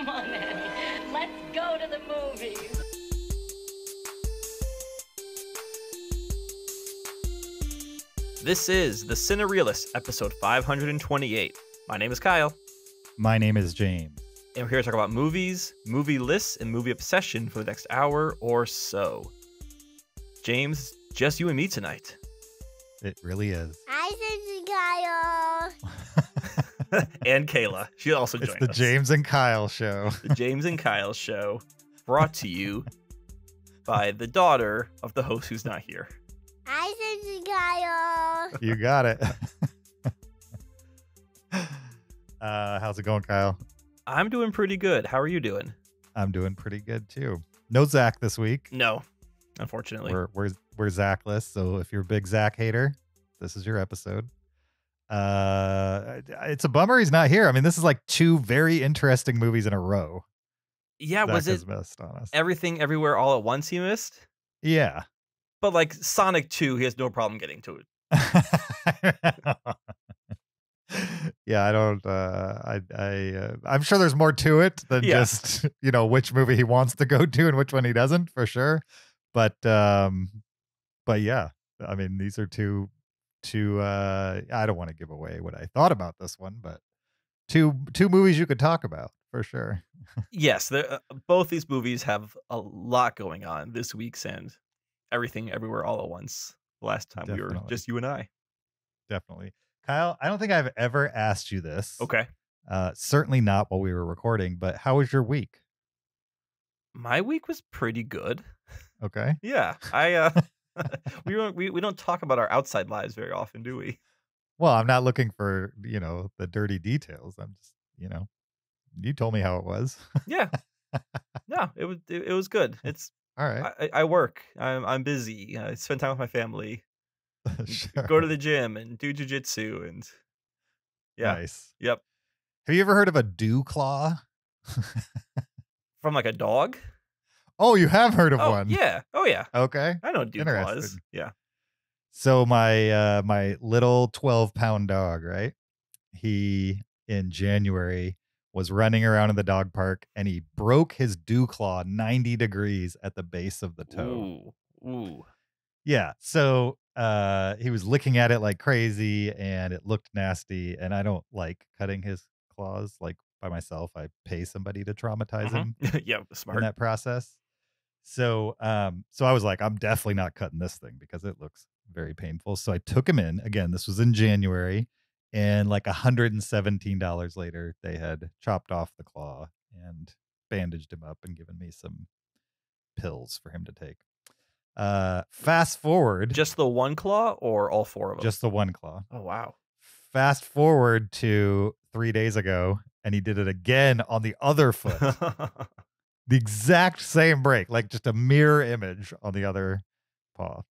Come on, Annie. Let's go to the movies. This is The Cinerealist, episode 528. My name is Kyle. My name is James. And we're here to talk about movies, movie lists, and movie obsession for the next hour or so. James, just you and me tonight. It really is. and Kayla. She also joined. It's the us. James and Kyle show. the James and Kyle show, brought to you by the daughter of the host who's not here. I said Kyle. You got it. uh, how's it going, Kyle? I'm doing pretty good. How are you doing? I'm doing pretty good too. No Zach this week. No, unfortunately. We're we're we're Zachless. So if you're a big Zach hater, this is your episode uh it's a bummer he's not here i mean this is like two very interesting movies in a row yeah was it missed on us. everything everywhere all at once he missed yeah but like sonic 2 he has no problem getting to it yeah i don't uh i i uh, i'm sure there's more to it than yeah. just you know which movie he wants to go to and which one he doesn't for sure but um but yeah i mean these are two to uh I don't want to give away what I thought about this one, but two two movies you could talk about for sure. yes, uh, both these movies have a lot going on this week's and everything everywhere all at once. Last time Definitely. we were just you and I. Definitely. Kyle, I don't think I've ever asked you this. Okay. Uh certainly not while we were recording, but how was your week? My week was pretty good. Okay. yeah, I uh we don't we, we don't talk about our outside lives very often, do we? Well, I'm not looking for, you know, the dirty details. I'm just, you know, you told me how it was. yeah. No, it was it, it was good. It's all right. I, I work. I'm I'm busy. I spend time with my family. sure. Go to the gym and do jujitsu and yeah. Nice. Yep. Have you ever heard of a dew claw? From like a dog? Oh, you have heard of oh, one? Yeah. Oh yeah. Okay. I know Duke claws. Yeah. So my uh my little 12 pound dog, right? He in January was running around in the dog park and he broke his dew claw 90 degrees at the base of the toe. Ooh. Ooh. Yeah. So uh he was licking at it like crazy and it looked nasty and I don't like cutting his claws like by myself. I pay somebody to traumatize mm-hmm. him. yeah, smart. In that process. So, um, so I was like, I'm definitely not cutting this thing because it looks very painful. So I took him in again. This was in January, and like $117 later, they had chopped off the claw and bandaged him up and given me some pills for him to take. Uh, fast forward, just the one claw or all four of them? Just the one claw. Oh wow! Fast forward to three days ago, and he did it again on the other foot the exact same break, like just a mirror image on the other paw.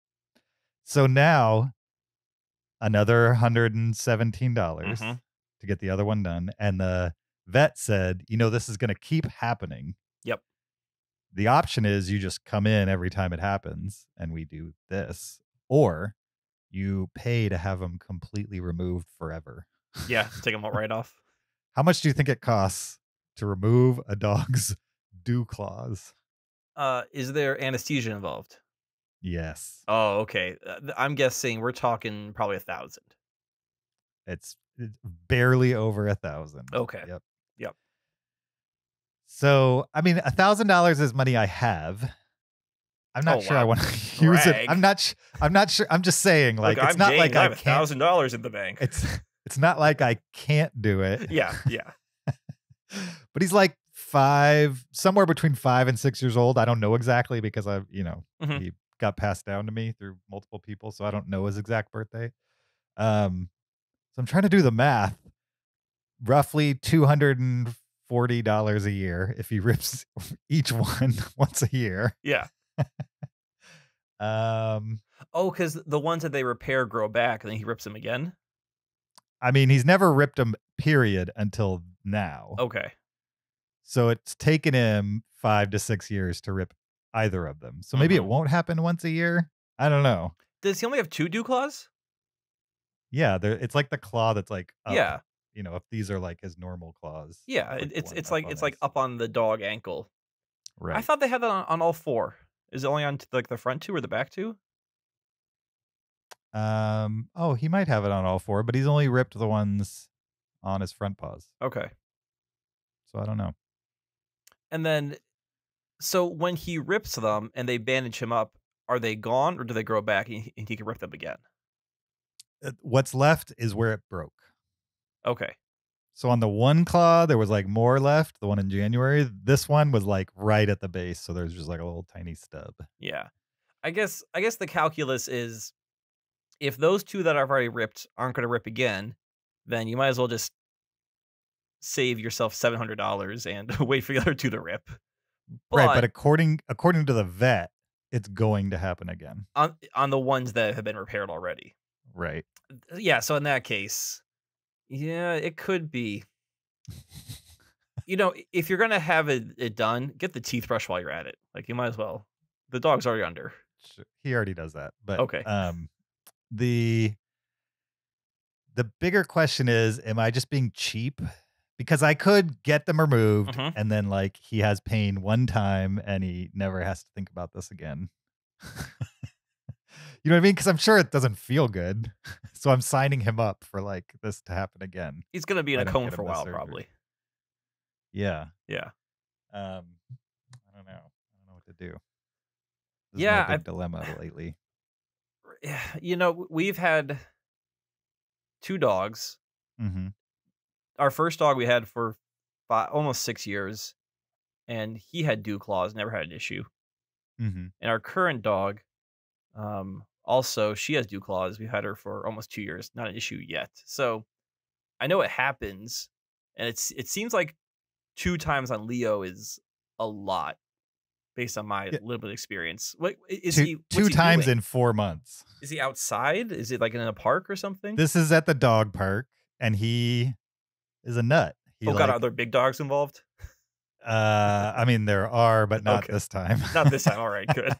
So now another $117 dollars mm-hmm. to get the other one done. And the vet said, you know, this is going to keep happening. Yep. The option is you just come in every time it happens and we do this, or you pay to have them completely removed forever. Yeah, take them right off. How much do you think it costs to remove a dog's do clause. Uh, is there anesthesia involved? Yes. Oh, okay. Uh, I'm guessing we're talking probably a thousand. It's barely over a thousand. Okay. Yep. Yep. So, I mean, a thousand dollars is money I have. I'm oh, not oh, sure wow. I want to use it. I'm not. I'm not sure. I'm just saying. Like, Look, it's I'm not Jane, like I have a thousand dollars in the bank. It's. It's not like I can't do it. Yeah. Yeah. but he's like, five, somewhere between five and six years old. I don't know exactly because I, you know, mm-hmm. he got passed down to me through multiple people, so I don't know his exact birthday. Um, so I'm trying to do the math. Roughly two hundred and forty dollars a year if he rips each one once a year. Yeah. um. Oh, because the ones that they repair grow back, and then he rips them again. I mean, he's never ripped them. Period. Until now. Okay. So it's taken him five to six years to rip either of them. So maybe mm-hmm. it won't happen once a year. I don't know. Does he only have two dew claws? Yeah, it's like the claw that's like up, yeah. You know, if these are like his normal claws. Yeah, like it's it's like it's like up on the dog ankle. Right. I thought they had that on, on all four. Is it only on like the front two or the back two? Um. Oh, he might have it on all four, but he's only ripped the ones on his front paws. Okay. So I don't know. And then, so when he rips them and they bandage him up, are they gone or do they grow back and he, can rip them again? what's left is where it broke. Okay. So on the one claw, there was like more left. The one in January, this one was like right at the base, so there's just like a little tiny stub. Yeah, I guess I guess the calculus is if those two that I've already ripped aren't going to rip again, then you might as well just save yourself seven hundred dollars and wait for the other two to rip. But right, but according according to the vet, it's going to happen again on on the ones that have been repaired already. Right. Yeah. So in that case, yeah, it could be. you know, if you're gonna have it, it done, get the teeth brush while you're at it. Like you might as well. The dog's already under. He already does that. But okay. Um, the the bigger question is, am I just being cheap because I could get them removed uh-huh. and then like he has pain one time and he never has to think about this again. you know what I mean? Because I'm sure it doesn't feel good. So I'm signing him up for like this to happen again. He's gonna be in I a cone for a while, probably. Yeah. Yeah. Um, I don't know. I don't know what to do. This yeah, i dilemma lately. You know, we've had two dogs. Mm-hmm our first dog we had for five, almost six years, and he had dew claws, never had an issue. Mm-hmm. And our current dog, um, also she has dew claws. We've had her for almost two years, not an issue yet. So I know it happens, and it's it seems like two times on Leo is a lot based on my yeah. of experience. What is two, he two he times doing? in four months? Is he outside? Is it like in a park or something? This is at the dog park, and he is a nut. He oh like, god, big dogs involved? Uh, I mean there are, but not okay. this time. not this time. All right, good.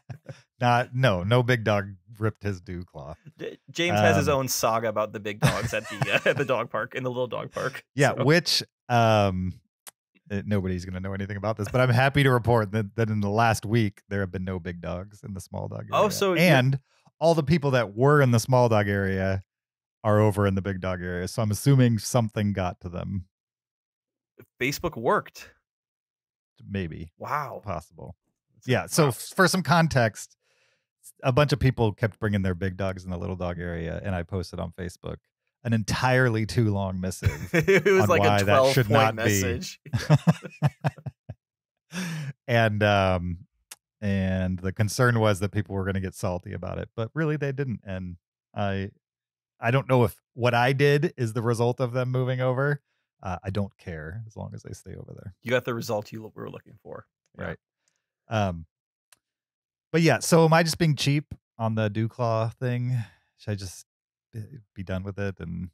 not no, no big dog ripped his dew claw. D- James um, has his um own saga about the big dogs at the uh, at the dog park in the little dog park. Yeah, so. which um eh, nobody's going to know anything about this, but I'm happy to report that, that in the last week there have been no big dogs in the small dog oh, area. Oh, so and all the people that were in the small dog area are over in the big dog area. So I'm assuming something got to them. Facebook worked. Maybe. Wow. Possible. yeah. So for some context, a bunch of people kept bringing their big dogs in the little dog area, and I posted on Facebook an entirely too long missive. it was like a 12 point not message. and um and the concern was that people were going to get salty about it, but really they didn't and I I don't know if what I did is the result of them moving over. Uh, I don't care as long as they stay over there. You got the result you were looking for, yeah. right? Um, but yeah. So am I just being cheap on the Dewclaw thing? Should I just be done with it and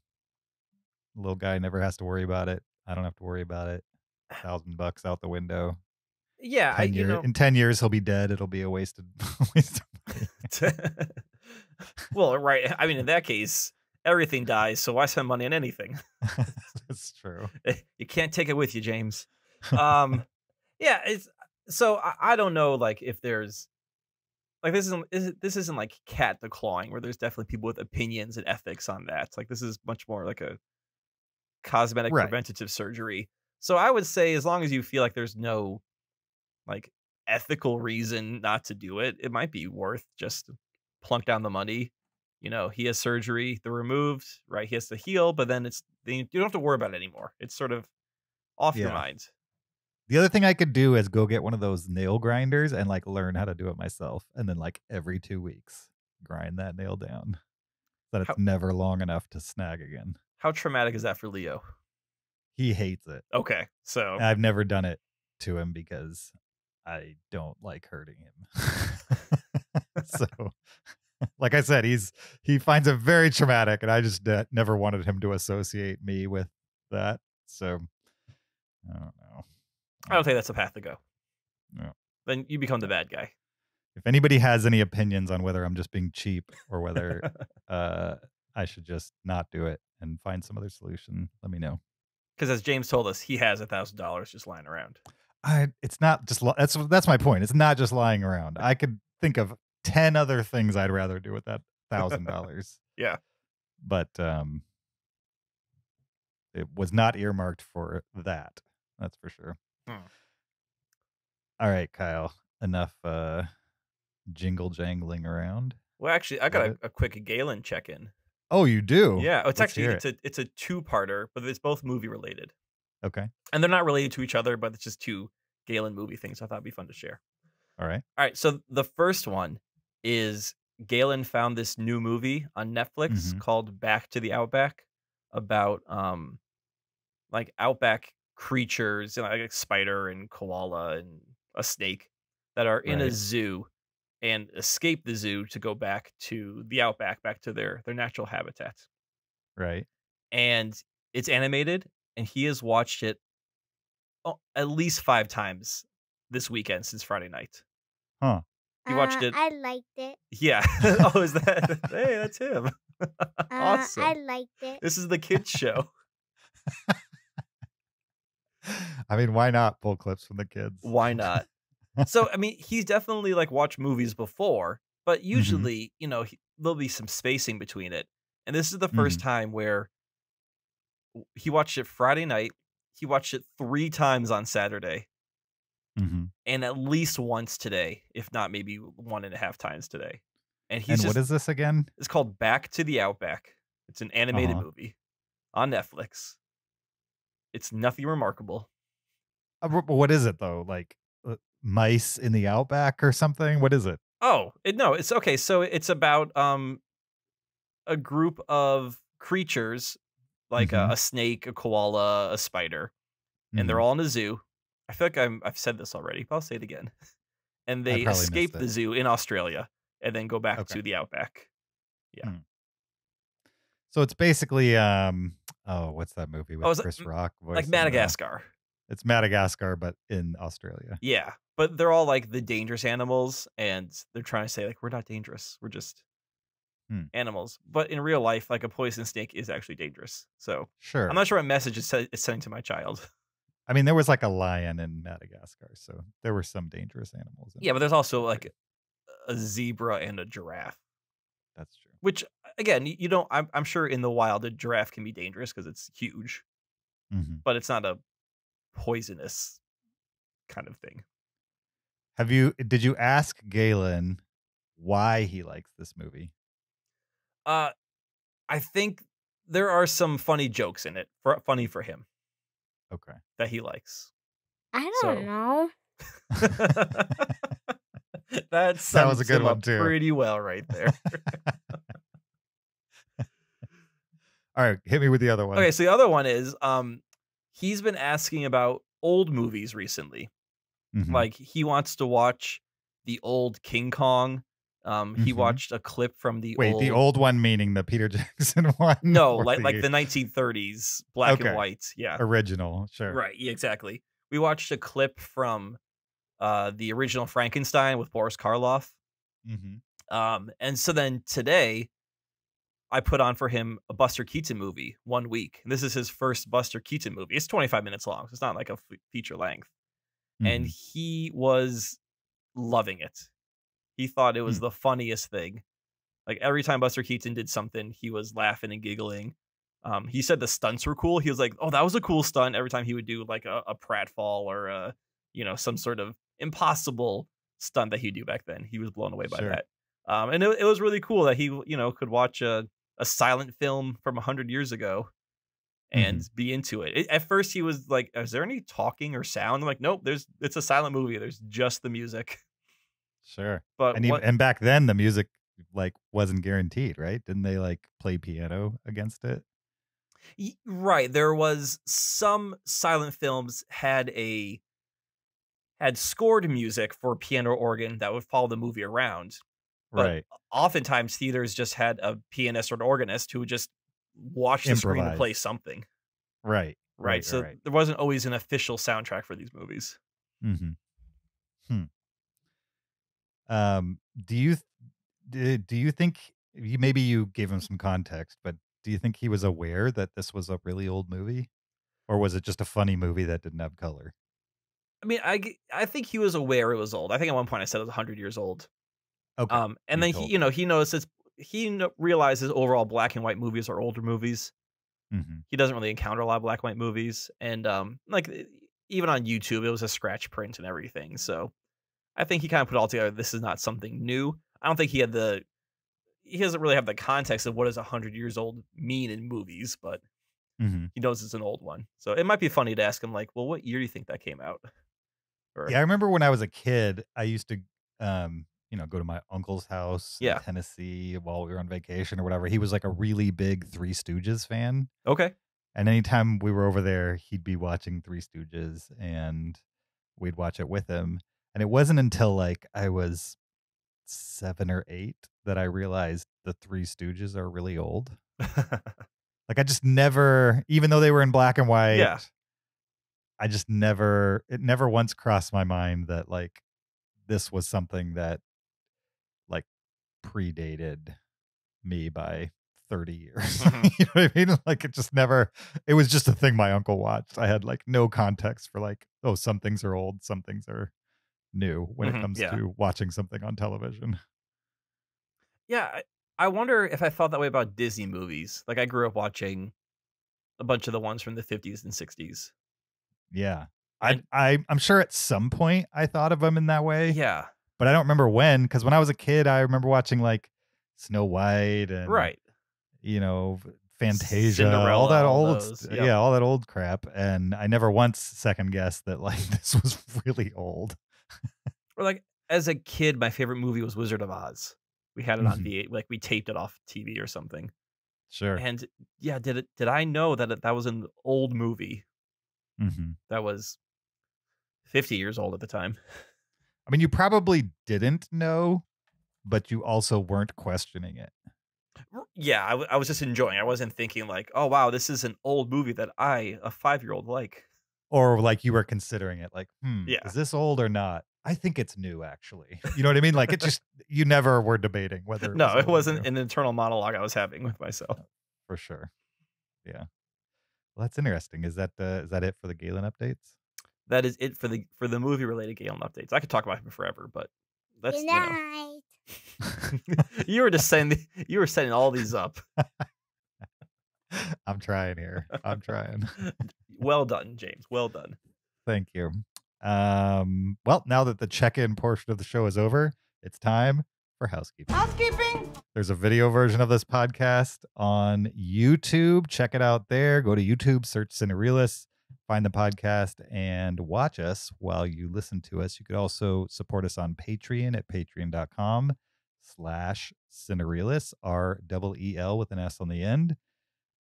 little guy never has to worry about it? I don't have to worry about it. A thousand bucks out the window. Yeah, I, year, know, in ten years he'll be dead. It'll be a wasted. waste well, right. I mean, in that case, everything dies, so why spend money on anything? That's true. Eh, you can't take it with you, James. Um, yeah, it's so I, I, don't know, like if there's like this isn't this isn't like cat the clawing where there's definitely people with opinions and ethics on that. Like this is much more like a cosmetic right. preventative surgery. So I would say as long as you feel like there's no like ethical reason not to do it, it might be worth just plunk down the money you know, he has surgery, the removed, right? He has to heal, but then it's you don't have to worry about it anymore. It's sort of off yeah. your mind. The other thing I could do is go get one of those nail grinders and like learn how to do it myself, and then like every two weeks grind that nail down, so that it's how, never long enough to snag again. How traumatic is that for Leo? He hates it. Okay, so and I've never done it to him because I don't like hurting him. so like I said, he's he finds it very traumatic, and I just de- never wanted him to associate me with that. So I don't know. I don't um, think that's a path to go. No. Then you become the bad guy. If anybody has any opinions on whether I'm just being cheap or whether uh, I should just not do it and find some other solution, let me know. Because as James told us, he has a thousand dollars just lying around. I, it's not just that's that's my point. It's not just lying around. I could think of ten other things I'd rather do with that thousand dollars. yeah, but um, it was not earmarked for that. That's for sure. Hmm. All right, Kyle. Enough uh, jingle jangling around. Well, actually, I got a, a, quick Galen check in. Oh, you do? Yeah. Oh, it's Let's actually it's a it's a two parter, but it's both movie related. Okay. And they're not related to each other, but it's just two Galen movie things. I thought would be fun to share. All right. All right. So the first one is Galen found this new movie on Netflix mm -hmm. called Back to the Outback about um like outback creatures, you know, like a spider and koala and a snake that are in right. a zoo and escape the zoo to go back to the outback, back to their their natural habitat. Right. And it's animated and he has watched it at least 5 times this weekend since Friday night. Huh. You uh, watched it. I liked it. Yeah. oh, is that? hey, that's him. awesome. Uh, I liked it. This is the kids show. I mean, why not pull clips from the kids? Why not? so, I mean, he's definitely like watched movies before, but mm-hmm. usually, mm-hmm. you know, he, there'll be some spacing between it. And this is the 1st mm-hmm. time where he watched it Friday night. He watched it three times on Saturday mm-hmm. and at least once today, if not maybe one and a half times today. And he's and just, what is this again? It's called Back to the Outback. It's an animated uh-huh. movie on Netflix. It's nothing remarkable. Uh, what is it though? Like uh, mice in the outback or something? What is it? Oh it, no, it's okay. So it's about um a group of creatures like mm-hmm. a, a, snake, a koala, a spider, mm-hmm. and they're mm-hmm. all in a zoo I feel like I'm, I've said this already, but I'll say it again. And they escape the zoo in Australia and then go back okay. to the outback. Yeah. Hmm. So it's basically, um, oh, what's that movie oh, with oh, Chris like, Rock? like Madagascar. It's Madagascar, but in Australia. Yeah, but they're all like the dangerous animals, and they're trying to say like we're not dangerous, we're just Hmm. animals. But in real life, like a poison snake is actually dangerous. So sure, I'm not sure what message it's, sending to my child. I mean, there was like a lion in Madagascar, so there were some dangerous animals. yeah, but there's also like a zebra and a giraffe. That's true. Which again, you don't. I'm, I'm sure in the wild a giraffe can be dangerous because it's huge, mm-hmm. but it's not a poisonous kind of thing. Have you? Did you ask Galen why he likes this movie? Uh, I think there are some funny jokes in it. For, funny for him. Okay. That he likes. I don't so. know. that that was a good one too. Pretty well, right there. All right, hit me with the other one. Okay, so the other one is um, he's been asking about old movies recently. Mm-hmm. Like he wants to watch the old King Kong. Um, mm-hmm. he watched a clip from the wait old, the old one, meaning the Peter Jackson one. No, like the... like the 1930s black okay. and white. Yeah, original. Sure. Right. Yeah, exactly. We watched a clip from uh, the original Frankenstein with Boris Karloff. Mm-hmm. Um, and so then today, I put on for him a Buster Keaton movie one week. And this is his first Buster Keaton movie. It's 25 minutes long, so it's not like a feature length. Mm-hmm. And he was loving it. He thought it was mm. the funniest thing. Like every time Buster Keaton did something, he was laughing and giggling. Um, he said the stunts were cool. He was like, "Oh, that was a cool stunt." Every time he would do like a, a pratfall or a, you know, some sort of impossible stunt that he would do back then. He was blown away by sure. that. Um, and it, it was really cool that he, you know, could watch a, a silent film from 100 years ago and mm-hmm. be into it. it. At first, he was like, Is there any talking or sound? I'm like, Nope, there's it's a silent movie. There's just the music. Sure. But and, what, even, and back then the music like wasn't guaranteed, right? Didn't they like play piano against it? Right. There was some silent films had a had scored music for piano organ that would follow the movie around. But right. Oftentimes theaters just had a pianist or an organist who would just watch the Improvise. screen and play something. Right. Right. right so right. there wasn't always an official soundtrack for these movies. Mm-hmm. Hmm. Um, do you do you think you, maybe you gave him some context, but do you think he was aware that this was a really old movie, or was it just a funny movie that didn't have color? I mean, I I think he was aware it was old. I think at one point I said it was hundred years old. Okay. Um, and you then he, you know, he notices he no, realizes overall black and white movies are older movies. Mm-hmm. He doesn't really encounter a lot of black and white movies, and um, like even on YouTube, it was a scratch print and everything. So I think he kind of put it all together. This is not something new. I don't think he had the he doesn't really have the context of what does 100 years old mean in movies, but mm-hmm. he knows it's an old one. So it might be funny to ask him like, "Well, what year do you think that came out?" Or, yeah, I remember when I was a kid, I used to um, you know, go to my uncle's house yeah. in Tennessee while we were on vacation or whatever. He was like a really big Three Stooges fan. Okay. And anytime we were over there, he'd be watching Three Stooges and we'd watch it with him. And it wasn't until like I was seven or eight that I realized the Three Stooges are really old. like I just never, even though they were in black and white, yeah. I just never, it never once crossed my mind that like this was something that like predated me by 30 years. Mm-hmm. you know what I mean? Like it just never, it was just a thing my uncle watched. I had like no context for like, oh, some things are old, some things are new when mm-hmm, it comes yeah. to watching something on television. Yeah, I wonder if I felt that way about Disney movies. Like I grew up watching a bunch of the ones from the 50s and 60s. Yeah. I, I I'm sure at some point I thought of them in that way. Yeah. But I don't remember when because when I was a kid I remember watching like Snow White and Right. You know, Fantasia, Cinderella, all that old yep. yeah, all that old crap and I never once second guessed that like this was really old or like as a kid, my favorite movie was Wizard of Oz. We had it on the mm-hmm. v like we taped it off TV or something. Sure. And yeah, did it? Did I know that it, that was an old movie? Mm-hmm. That was fifty years old at the time. I mean, you probably didn't know, but you also weren't questioning it. Yeah, I, w- I was just enjoying. I wasn't thinking like, oh wow, this is an old movie that I, a five year old, like or like you were considering it like hmm yeah. is this old or not i think it's new actually you know what i mean like it just you never were debating whether it no was it wasn't an internal monologue i was having with myself for sure yeah well that's interesting is that uh, is that it for the galen updates that is it for the for the movie related galen updates i could talk about him forever but that's Good night. you know you were just saying you were setting all these up I'm trying here. I'm trying well done, James. Well done. Thank you. Um, well, now that the check-in portion of the show is over, it's time for housekeeping. Housekeeping. There's a video version of this podcast on YouTube. Check it out there. Go to YouTube, search Cinerealist, find the podcast, and watch us while you listen to us. You could also support us on Patreon at patreon.com slash double E L with an S on the end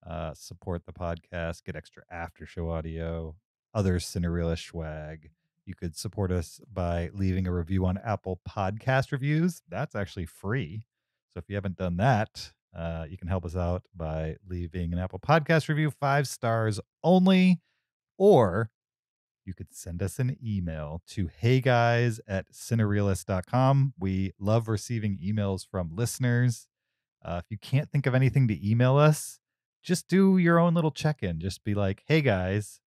uh, support the podcast, get extra after show audio, other Cinderella swag. You could support us by leaving a review on Apple Podcast Reviews. That's actually free. So if you haven't done that, uh, you can help us out by leaving an Apple Podcast review, five stars only, or you could send us an email to heyguys at cinerealist.com. We love receiving emails from listeners. Uh, if you can't think of anything to email us, just do your own little check in. Just be like, hey guys,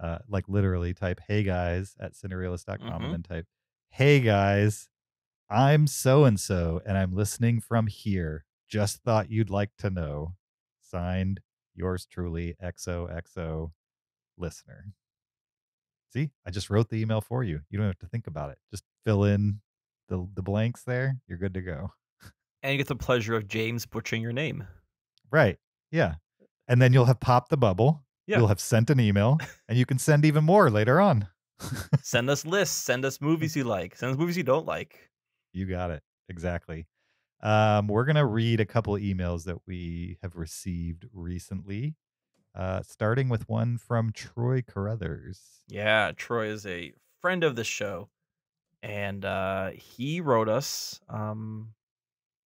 uh, like literally type hey guys at cinderrealist.com mm-hmm. and then type hey guys, I'm so and so and I'm listening from here. Just thought you'd like to know. Signed, yours truly, XOXO listener. See, I just wrote the email for you. You don't have to think about it. Just fill in the, the blanks there. You're good to go. And you get the pleasure of James butchering your name. Right. Yeah and then you'll have popped the bubble. Yeah. You'll have sent an email, and you can send even more later on. send us lists. Send us movies you like. Send us movies you don't like. You got it exactly. Um, we're gonna read a couple emails that we have received recently. Uh, starting with one from Troy Carruthers. Yeah, Troy is a friend of the show, and uh, he wrote us um,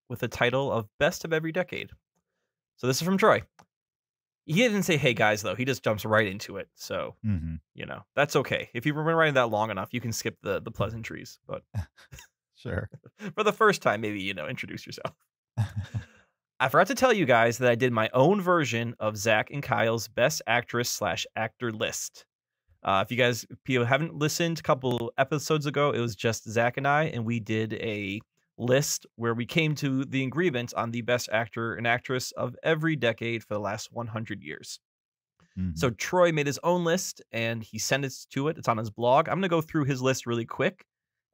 with the title of "Best of Every Decade." So this is from Troy. He didn't say, "Hey guys," though. He just jumps right into it. So mm-hmm. you know that's okay. If you've been writing that long enough, you can skip the the pleasantries. But sure, for the first time, maybe you know, introduce yourself. I forgot to tell you guys that I did my own version of Zach and Kyle's Best Actress slash Actor list. Uh, if you guys if you haven't listened a couple episodes ago, it was just Zach and I, and we did a list where we came to the agreement on the best actor and actress of every decade for the last 100 years. Mm-hmm. So Troy made his own list and he sent us to it. It's on his blog. I'm going to go through his list really quick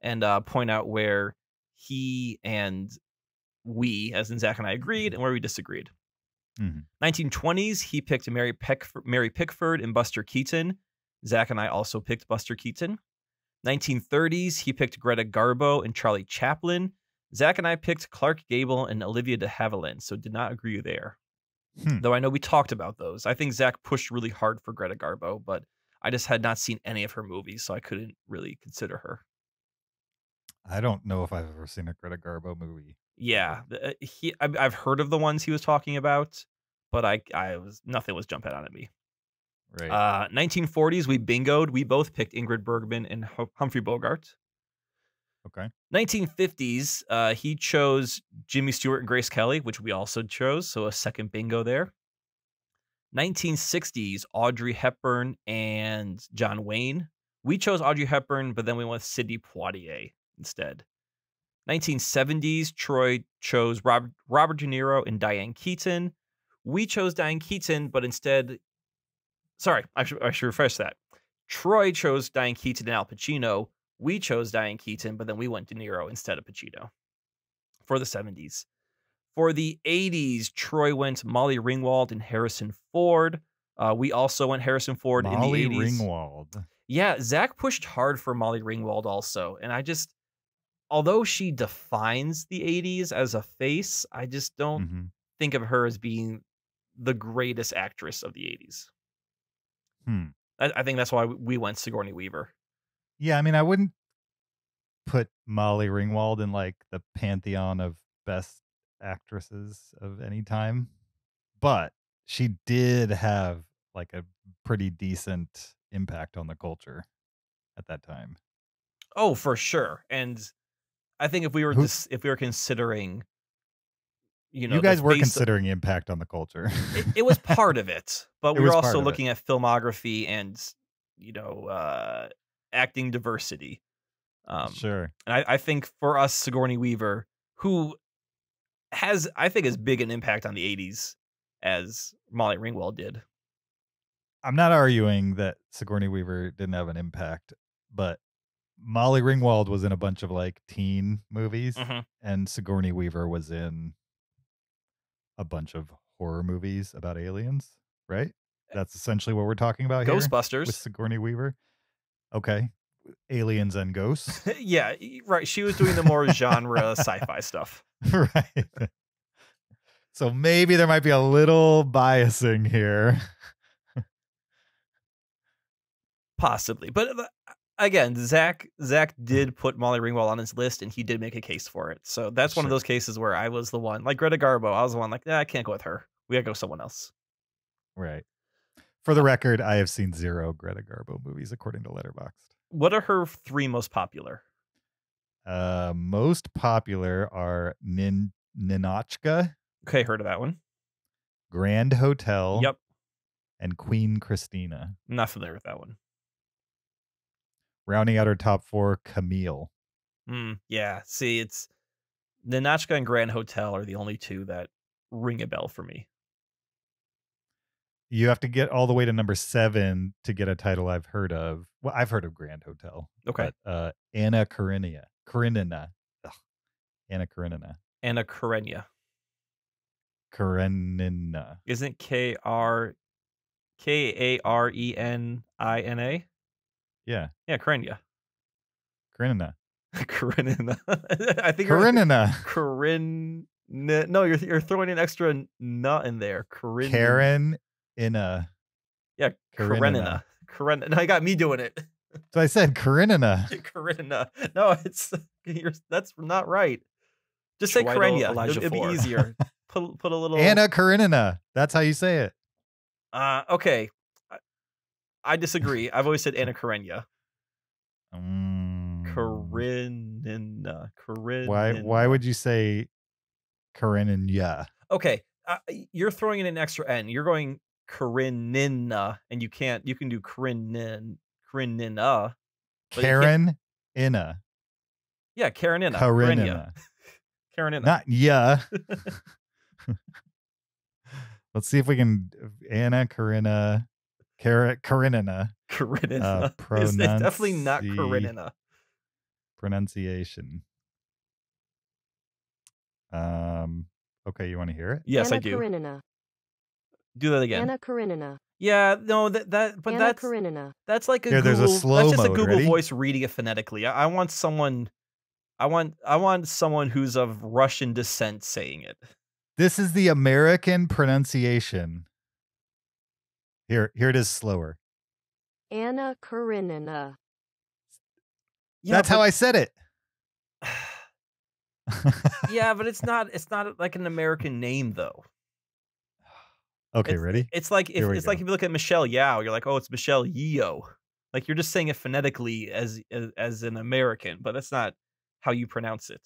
and uh, point out where he and we, as in Zach and I, agreed mm-hmm. and where we disagreed. Mm-hmm. 1920s, he picked Mary, Peck- Mary Pickford and Buster Keaton. Zach and I also picked Buster Keaton. 1930s, he picked Greta Garbo and Charlie Chaplin. Zach and I picked Clark Gable and Olivia de Havilland, so did not agree there. Hmm. Though I know we talked about those. I think Zach pushed really hard for Greta Garbo, but I just had not seen any of her movies, so I couldn't really consider her. I don't know if I've ever seen a Greta Garbo movie. Yeah, uh, he. I've heard of the ones he was talking about, but I, I was nothing was jumping out at me. Right. Uh, 1940s, we bingoed. We both picked Ingrid Bergman and Humphrey Bogart. Okay. 1950s, uh, he chose Jimmy Stewart and Grace Kelly, which we also chose. So a second bingo there. 1960s, Audrey Hepburn and John Wayne. We chose Audrey Hepburn, but then we went with Sidney Poitier instead. 1970s, Troy chose Robert, Robert De Niro and Diane Keaton. We chose Diane Keaton, but instead, sorry, I should, I should refresh that. Troy chose Diane Keaton and Al Pacino. We chose Diane Keaton, but then we went De Niro instead of Pacino for the 70s. For the 80s, Troy went Molly Ringwald and Harrison Ford. Uh, we also went Harrison Ford Molly in the 80s. Ringwald. Yeah, Zach pushed hard for Molly Ringwald also. And I just, although she defines the 80s as a face, I just don't mm-hmm. think of her as being the greatest actress of the 80s. Hmm. I, I think that's why we went Sigourney Weaver. Yeah, I mean, I wouldn't put Molly Ringwald in like the pantheon of best actresses of any time, but she did have like a pretty decent impact on the culture at that time. Oh, for sure. And I think if we were dis- if we were considering, you know, you guys were considering of, impact on the culture. it, it, was part of it, but it we were also looking it. at filmography and you know uh, acting diversity. Um, sure. And I, I think for us, Sigourney Weaver, who has I think as big an impact on the '80s as Molly Ringwald did. I'm not arguing that Sigourney Weaver didn't have an impact, but Molly Ringwald was in a bunch of like teen movies, mm-hmm. and Sigourney Weaver was in a bunch of horror movies about aliens, right? Eh That's essentially what we're talking about Ghostbusters. here. Ghostbusters with Sigourney Weaver. Okay. Aliens and ghosts. yeah, right. She was doing the more genre sci-fi stuff. Right. So maybe there might be a little biasing here. Possibly. But uh, again, Zach Zach mm. did put Molly Ringwald on his list and he did make a case for it. So that's sure. one of those cases where I was the one, like Greta Garbo, I was the one like, yeah, I can't go with her. We gotta go with someone else. Right. For the record, I have seen zero Greta Garbo movies according to Letterboxd. What are her three most popular? Uh, most popular are Nin Ninotchka. Okay, heard of that one. Grand Hotel. Yep. And Queen Christina. not familiar with that one. Rounding out our top four, Camille. Mm, yeah. See, it's Ninotchka and Grand Hotel are the only two that ring a bell for me. You have to get all the way to number seven to get a title I've heard of. Well, I've heard of Grand Hotel. Okay. But, uh, Anna Karenina. Karenina. Ugh. Anna Karenina. Anna Karenina. Karenina. Isn't K R K A R E N I N A? Yeah. Yeah, Karenina. Karenina. Karenina. I think Karenina. Karenina. No, you're you're throwing an extra nut in there. Karenina. Karen in a, uh, yeah Karenina. Karenina. Now you got me doing it. So I said Karenina. Karenina. No, it's that's not right. Just say Karenina. It'd, it be easier. put put a little Anna Karenina. That's how you say it. Uh okay. I, I disagree. I've always said Anna Karenina. Mm. Karenina. Karenina. Why why would you say Karenina? Okay. Uh, you're throwing in an extra N. You're going Karenina, and you can't. You can do Karenin, Karenina, Karen Inna. Yeah, Karenina. Karenina. Karenina. Not yeah. Let's see if we can Anna Karina Kar Karinina. Karenina. Uh, pronunci- definitely not Karenina. Pronunciation. Um okay, you want to hear it? Yes, Anna I do. Do that again. Anna Karenina. Yeah, no, that that but Anna that's Karenina. that's like a Here, Google, there's a slow that's just a Google Ready? voice reading it phonetically. I, I, want someone I want I want someone who's of Russian descent saying it. This is the American pronunciation. Here here it is slower. Anna Karenina. Yeah, that's but, how I said it. yeah, but it's not it's not like an American name though. Okay, it's, ready? It's like if, it's go. like if you look at Michelle Yao, you're like, oh, it's Michelle Yeo. Like you're just saying it phonetically as, as as an American, but that's not how you pronounce it.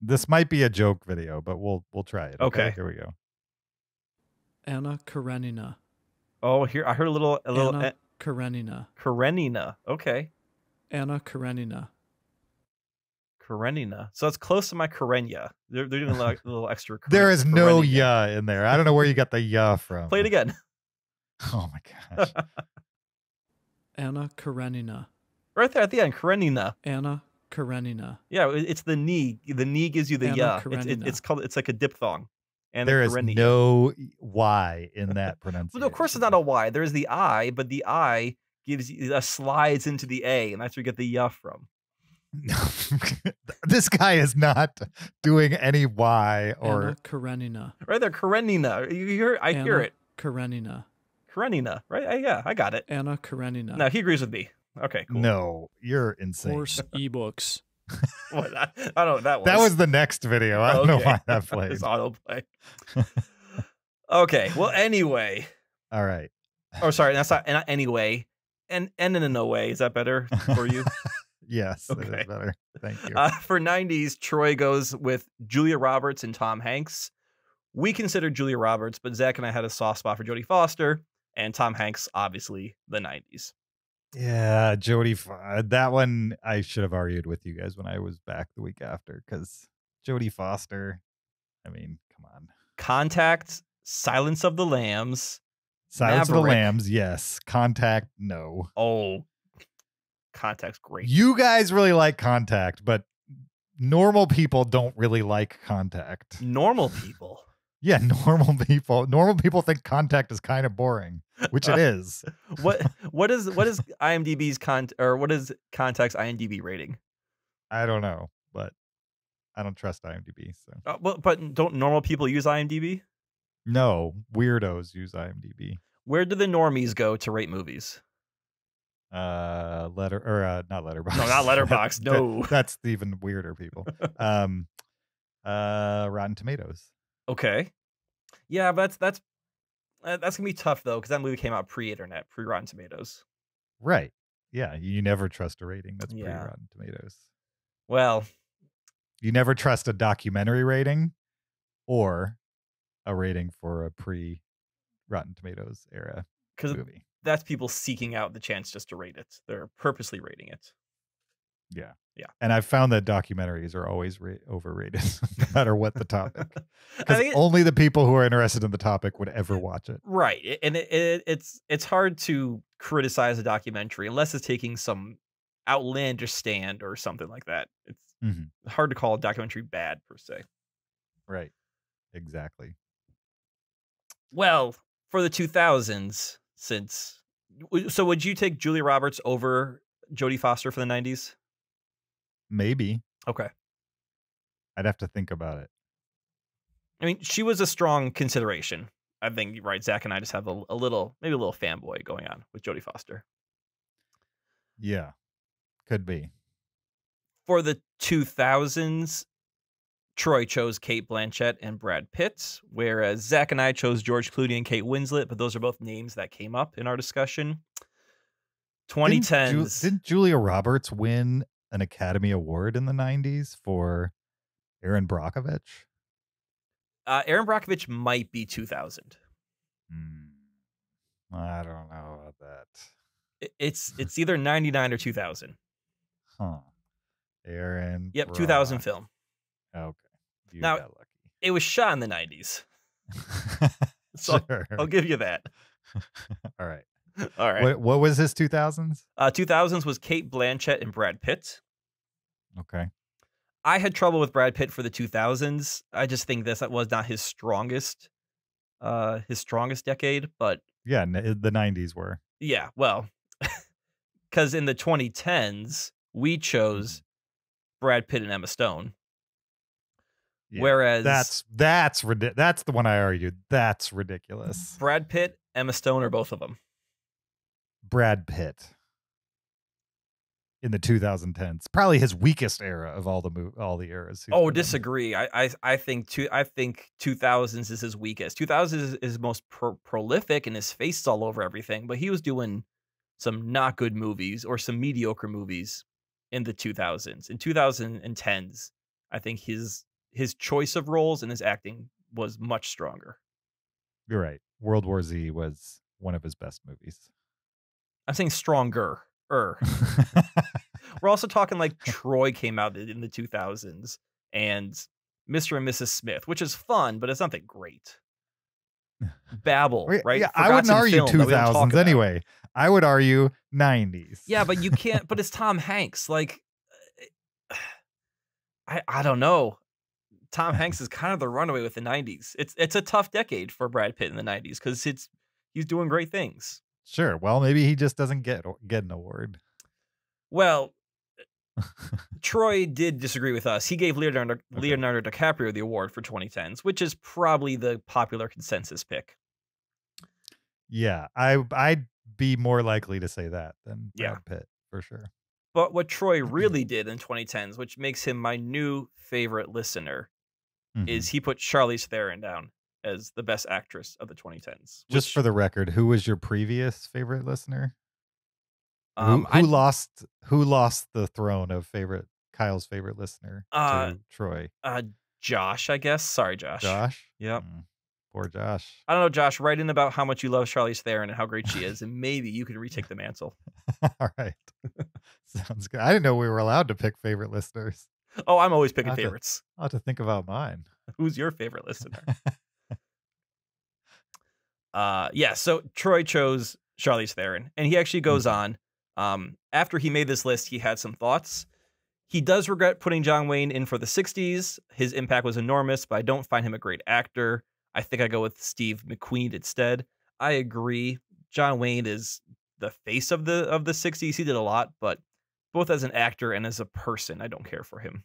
This might be a joke video, but we'll we'll try it. Okay, okay here we go. Anna Karenina. Oh, here I heard a little a little Anna Karenina. Karenina. Okay. Anna Karenina. Karenina. So that's close to my Karenya. They're, they're doing a little, little extra. Karen, there is Karenina. no ya in there. I don't know where you got the ya from. Play it again. Oh my gosh. Anna Karenina. Right there at the end, Karenina. Anna Karenina. Yeah, it's the knee. The knee gives you the Anna ya. It's, it, it's, called. It's like a diphthong. And there is no y in that pronunciation. well, no, of course, it's not a y. There is the i, but the i gives you uh, slides into the a, and that's where you get the ya from. this guy is not doing any Y or Anna Karenina. Right there, Karenina. You hear? I Anna hear it. Karenina. Karenina. Right? I, yeah, I got it. Anna Karenina. No, he agrees with me. Okay, cool. No, you're insane. Horse ebooks. what? I, I, don't know that was. That was the next video. I don't okay. know why that plays. autoplay. okay. Well, anyway. All right. Oh, sorry. That's not, not anyway. And and in a no way. Is that better for you? Yes, okay. better. Thank you. Uh, for 90s, Troy goes with Julia Roberts and Tom Hanks. We considered Julia Roberts, but Zach and I had a soft spot for Jodie Foster and Tom Hanks, obviously, the 90s. Yeah, Jodie. Uh, that one I should have argued with you guys when I was back the week after because Jodie Foster. I mean, come on. Contact, Silence of the Lambs. Silence Maverick. of the Lambs, yes. Contact, no. Oh, contact's great. You guys really like contact, but normal people don't really like contact. Normal people. yeah, normal people. Normal people think contact is kind of boring, which it is. what what is what is IMDb's con or what is contact's IMDb rating? I don't know, but I don't trust IMDb. So, uh, but, but don't normal people use IMDb? No, weirdos use IMDb. Where do the normies go to rate movies? uh letter or uh not letterbox no not letterbox that, no that, that's even weirder people um uh rotten tomatoes okay yeah but that's that's uh, that's gonna be tough though because that movie came out pre-internet pre-rotten tomatoes right yeah you never trust a rating that's yeah. pre-rotten tomatoes well you never trust a documentary rating or a rating for a pre-rotten tomatoes era movie that's people seeking out the chance just to rate it. They're purposely rating it. Yeah. Yeah. And I've found that documentaries are always ra- overrated, no matter what the topic. Because only the people who are interested in the topic would ever watch it. Right. And it, it, it's it's hard to criticize a documentary unless it's taking some outlandish stand or something like that. It's mm-hmm. hard to call a documentary bad per se. Right. Exactly. Well, for the 2000s, since so would you take Julia Roberts over Jodie Foster for the 90s? Maybe. Okay. I'd have to think about it. I mean, she was a strong consideration. I think right, Zach and I just have a, a little, maybe a little fanboy going on with Jodie Foster. Yeah, could be. For the 2000s, Troy chose Kate Blanchett and Brad Pitt, whereas Zach and I chose George Clooney and Kate Winslet, but those are both names that came up in our discussion. Twenty Didn't, Ju- didn't Julia Roberts win an Academy Award in the 90s for Aaron Brockovich? Uh, Aaron Brockovich might be 2000. Hmm. I don't know about that. It's it's either 99 or 2000. Huh. Aaron. Yep, Brock. 2000 film. Okay you now, got lucky. It was shot in the 90s. so sure. I'll, I'll give you that. All right. All right. What, what was his 2000s? Uh, 2000s was Kate Blanchett and Brad Pitt. Okay. I had trouble with Brad Pitt for the 2000s. I just think this that was not his strongest, uh, his strongest decade. But yeah, the 90s were. Yeah, well, because in the 2010s we chose mm-hmm. Brad Pitt and Emma Stone. Yeah, Whereas that's that's that's the one I argued. That's ridiculous. Brad Pitt, Emma Stone, or both of them. Brad Pitt in the 2010s, probably his weakest era of all the mo- all the eras. Oh, disagree. I, I I think two I think 2000s is his weakest. 2000s is, most pro- prolific and his face is all over everything, but he was doing some not good movies or some mediocre movies in the 2000s. In 2010s, I think his his choice of roles and his acting was much stronger. You're right. World War Z was one of his best movies. I'm saying stronger. Er. We're also talking like Troy came out in the 2000s and Mr. and Mrs. Smith, which is fun, but it's not that great. Babel, right? Yeah, I wouldn't argue 2000s anyway. I would argue 90s. Yeah, but you can't. but it's Tom Hanks. Like, uh, eh, I I don't know. Tom Hanks is kind of the runaway with the 90s. It's it's a tough decade for Brad Pitt in the 90s cuz it's he's doing great things. Sure. Well, maybe he just doesn't get get an award. Well, uh, Troy did disagree with us. He gave Leonardo okay. Leonardo DiCaprio the award for 2010s, which is probably the popular consensus pick. Yeah, I I'd be more likely to say that than Brad yeah. Pitt for sure. But what Troy really did in 2010s, which makes him my new favorite listener, mm-hmm. is he put Charlize Theron down as the best actress of the 2010s. Which, Just for the record, who was your previous favorite listener? Um, who, who I, lost? Who lost the throne of favorite Kyle's favorite listener? Uh, Troy. Uh, Josh, I guess. Sorry, Josh. Josh. Yep. Mm, poor Josh. I don't know, Josh. Write in about how much you love Charlize Theron and how great she is, and maybe you could retake the mantle. All right. Sounds good. I didn't know we were allowed to pick favorite listeners. Oh, I'm always picking i favorites. To, I'll have to think about mine. Who's your favorite listener? uh, yeah. So Troy chose Charlize Theron, and he actually goes mm-hmm. on. Um, after he made this list, he had some thoughts. He does regret putting John Wayne in for the 60s. His impact was enormous, but I don't find him a great actor. I think I go with Steve McQueen instead. I agree. John Wayne is the face of the of the 60s. He did a lot, but both as an actor and as a person. I don't care for him.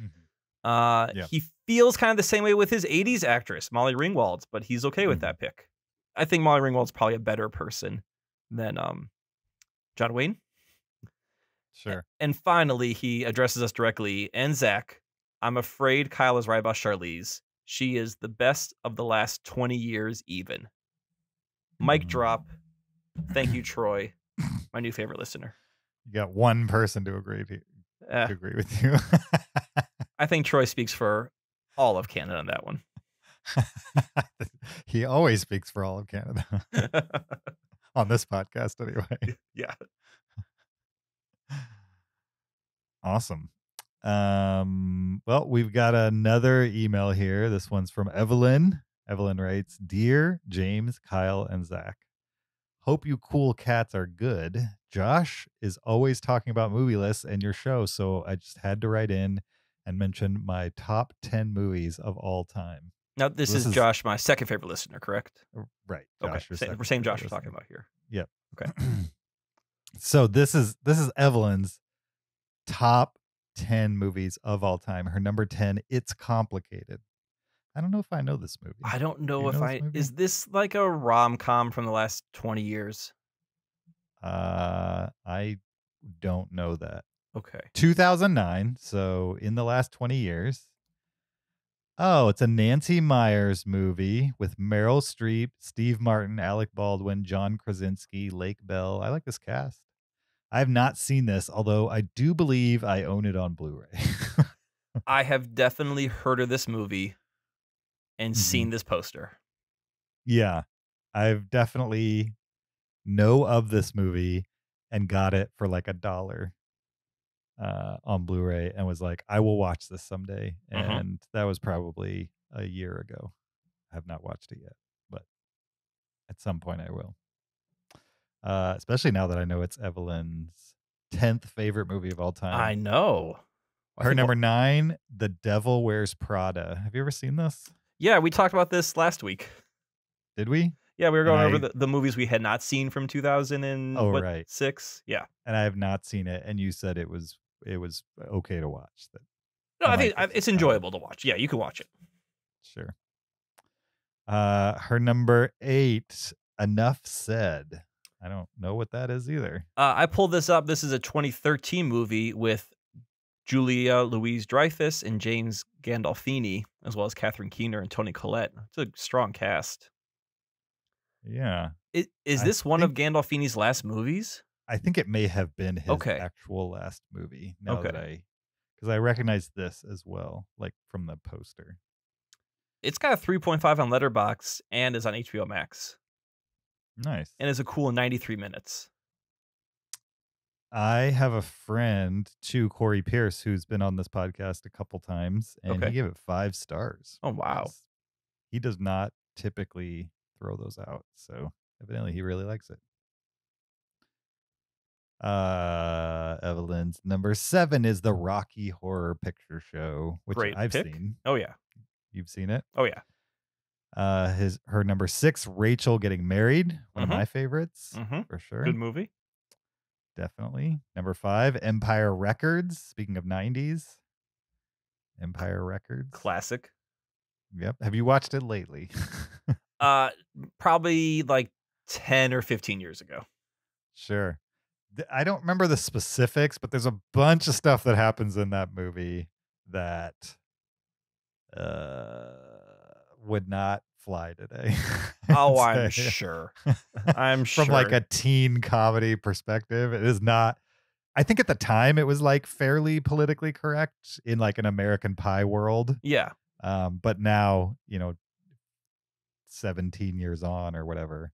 Mm-hmm. Uh, yeah. He feels kind of the same way with his 80s actress, Molly Ringwald, but he's okay mm with mm-hmm. that pick. I think Molly Ringwald's probably a better person than um, John Wayne. Sure. And finally, he addresses us directly and Zach. I'm afraid Kyle is right about Charlize. She is the best of the last 20 years, even. Mic drop. Mm. Thank you, Troy, my new favorite listener. You got one person to agree to, uh, to agree with you. I think Troy speaks for all of Canada on that one. he always speaks for all of Canada on this podcast, anyway. Yeah. Awesome. Um, well, we've got another email here. This one's from Evelyn. Evelyn writes Dear James, Kyle, and Zach, Hope you cool cats are good. Josh is always talking about movie lists and your show, so I just had to write in and mention my top 10 movies of all time. Now, this, this is, is, Josh, my second favorite listener, correct? Right. Josh, okay. Same, same Josh we're talking about here. Yep. Okay. so this is this is Evelyn's top 10 movies of all time. Her number 10, It's Complicated. I don't know if I know this movie. I don't know Do if know I this is this like a rom com from the last twenty years. Uh, I don't know that. Okay. 2009, so in the last 20 years. Oh, it's a Nancy Myers movie with Meryl Streep, Steve Martin, Alec Baldwin, John Krasinski, Lake Bell. I like this cast. I have not seen this, although I do believe I own it on Blu ray. I have definitely heard of this movie and mm-hmm. seen this poster. Yeah. I've definitely know of this movie and got it for like a dollar uh, on Blu-ray and was like, I will watch this someday. Mm-hmm. And mm-hmm. that was probably a year ago. I have not watched it yet, but at some point I will. Uh, especially now that I know it's Evelyn's tenth favorite movie of all time. I know. Her number nine, The Devil Wears Prada. Have you ever seen this? Yeah, we talked about this last week. Did we? Yeah, we were going over the, the movies we had not seen from 2006. Oh, what, right. Six. Yeah. And I have not seen it. And you said it was it was uh, okay to watch. That no, I, I think I, it's enjoyable to watch. Yeah, you can watch it. Sure. Uh, her number eight, Enough Said. I don't know what that is either. Uh, I pulled this up. This is a 2013 movie with Julia Louise Dreyfus and James Gandolfini, as well as Catherine Keener and Tony Collette. It's a strong cast. Yeah. Is, this I one think, of Gandolfini's last movies? I think it may have been his okay. actual last movie. Now okay. That I, because I recognize this as well, like from the poster. It's got a 3.5 on Letterbox and is on HBO Max. Nice. And is a cool 93 minutes. I have a friend to Corey Pierce who's been on this podcast a couple times, and okay. he gave it five stars. Oh wow! He does not typically throw those out, so evidently he really likes it. Uh, Evelyn's number seven is the Rocky Horror Picture Show, which Great I've pick. seen. Oh yeah, you've seen it. Oh yeah. Uh, his her number six, Rachel getting married, one mm-hmm. of my favorites mm-hmm. for sure. Good movie definitely. Number five, Empire Records. Speaking of 90s, Empire Records. Classic. Yep. Have you watched it lately? uh, probably like 10 or 15 years ago. Sure. I don't remember the specifics, but there's a bunch of stuff that happens in that movie that uh would not fly today. oh, I'm sure. I'm sure. From like a teen comedy perspective, it is not. I think at the time it was like fairly politically correct in like an American Pie world. Yeah. Um, but now, you know, 17 years on or whatever.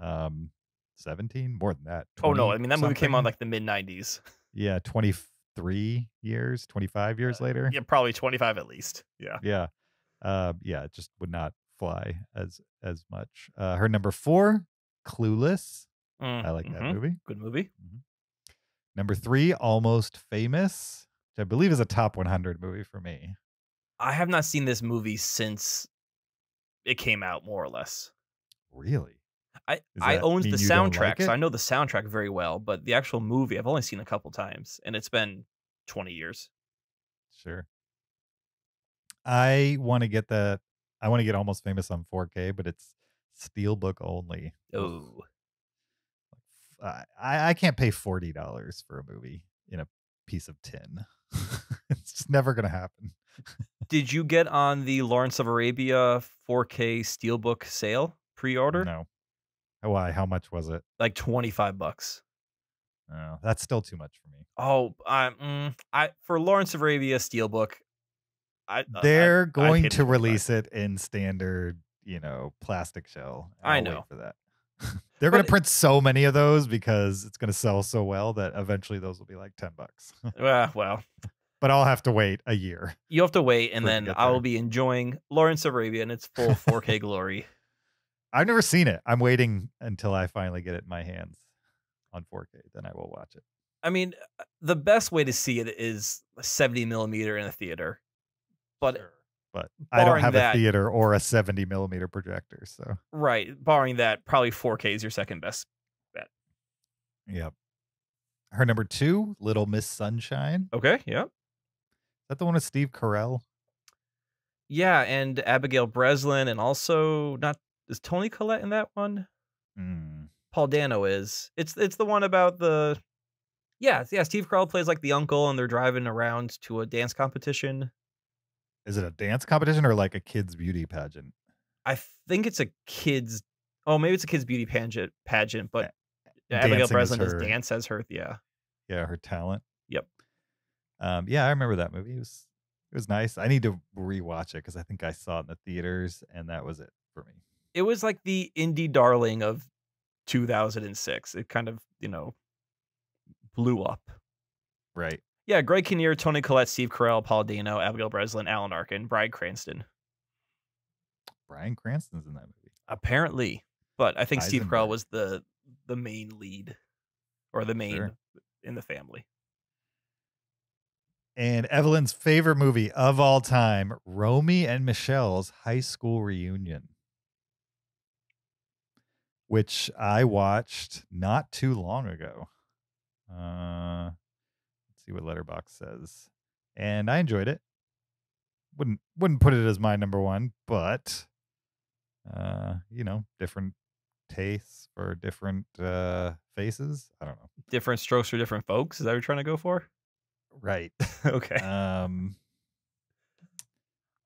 Um, 17 more than that. oh no, I mean that something. movie came out like the mid 90s. Yeah, 23 years, 25 years uh, later. Yeah, probably 25 at least. Yeah. Yeah. Uh, yeah, it just would not fly as as much. Uh, her number four, Clueless. Mm, I like mm-hmm. that movie. Good movie. Mm-hmm. Number three, Almost Famous, which I believe is a top 100 movie for me. I have not seen this movie since it came out, more or less. Really? I I owned the soundtrack, like so I know the soundtrack very well. But the actual movie, I've only seen a couple times, and it's been 20 years. Sure. I want to get the I want to get almost famous on 4K, but it's steelbook only. Oh, I I can't pay forty dollars for a movie in a piece of tin. it's just never gonna happen. Did you get on the Lawrence of Arabia 4K steelbook sale pre-order? No. Why? How much was it? Like twenty five bucks. Oh, that's still too much for me. Oh, I, mm, I for Lawrence of Arabia steelbook, uh, I, they're I, going to release it in standard, you know, plastic shell. i i know for that. they're going to print so many of those because it's going to sell so well that eventually those will be like ten bucks. uh, well, but I'll have to wait a year. You have to wait, and then I will be enjoying Lawrence Arabia in its full 4K glory. I've never seen it. I'm waiting until I finally get it in my hands on 4K. Then I will watch it. I mean, uh, the best way to see it is 70 millimeter in a theater. But sure. but I don't have that, a theater or a 70 millimeter projector. So right, barring that, probably 4K is your second best bet. Yep. Her number two, Little Miss Sunshine. Okay. Yep. Is that the one with Steve Carell? Yeah, and Abigail Breslin, and also not is Tony Collette in that one? Mm. Paul Dano is. It's it's the one about the yeah, yeah, Steve Carell plays like the uncle and they're driving around to a dance competition. Is it a dance competition or like a kids beauty pageant? I think it's a kids. Oh, maybe it's a kids beauty pageant. Pageant, but yeah, Abigail Breslin does dance as her. Yeah. Yeah, her talent. Yep. Um, yeah, I remember that movie. It was it was nice. I need to rewatch it because I think I saw it in the theaters, and that was it for me. It was like the indie darling of 2006. It kind of you know blew up. Right. Yeah, Greg Kinnear, Tony Collette, Steve Carell, Paul Dano, Abigail Breslin, Alan Arkin, Brian Cranston. Brian Cranston's in that movie. Apparently. But I think Eisenberg. Steve Carell was the the main lead or the main sure. in the family. And Evelyn's favorite movie of all time, Romy and Michelle's High School Reunion, which I watched not too long ago. Uh, see what Letterbox says. And I enjoyed it. Wouldn't wouldn't put it as my number one, but uh, you know, different tastes for different uh faces. I don't know. Different strokes for different folks. Is that what you're trying to go for? Right. okay. Um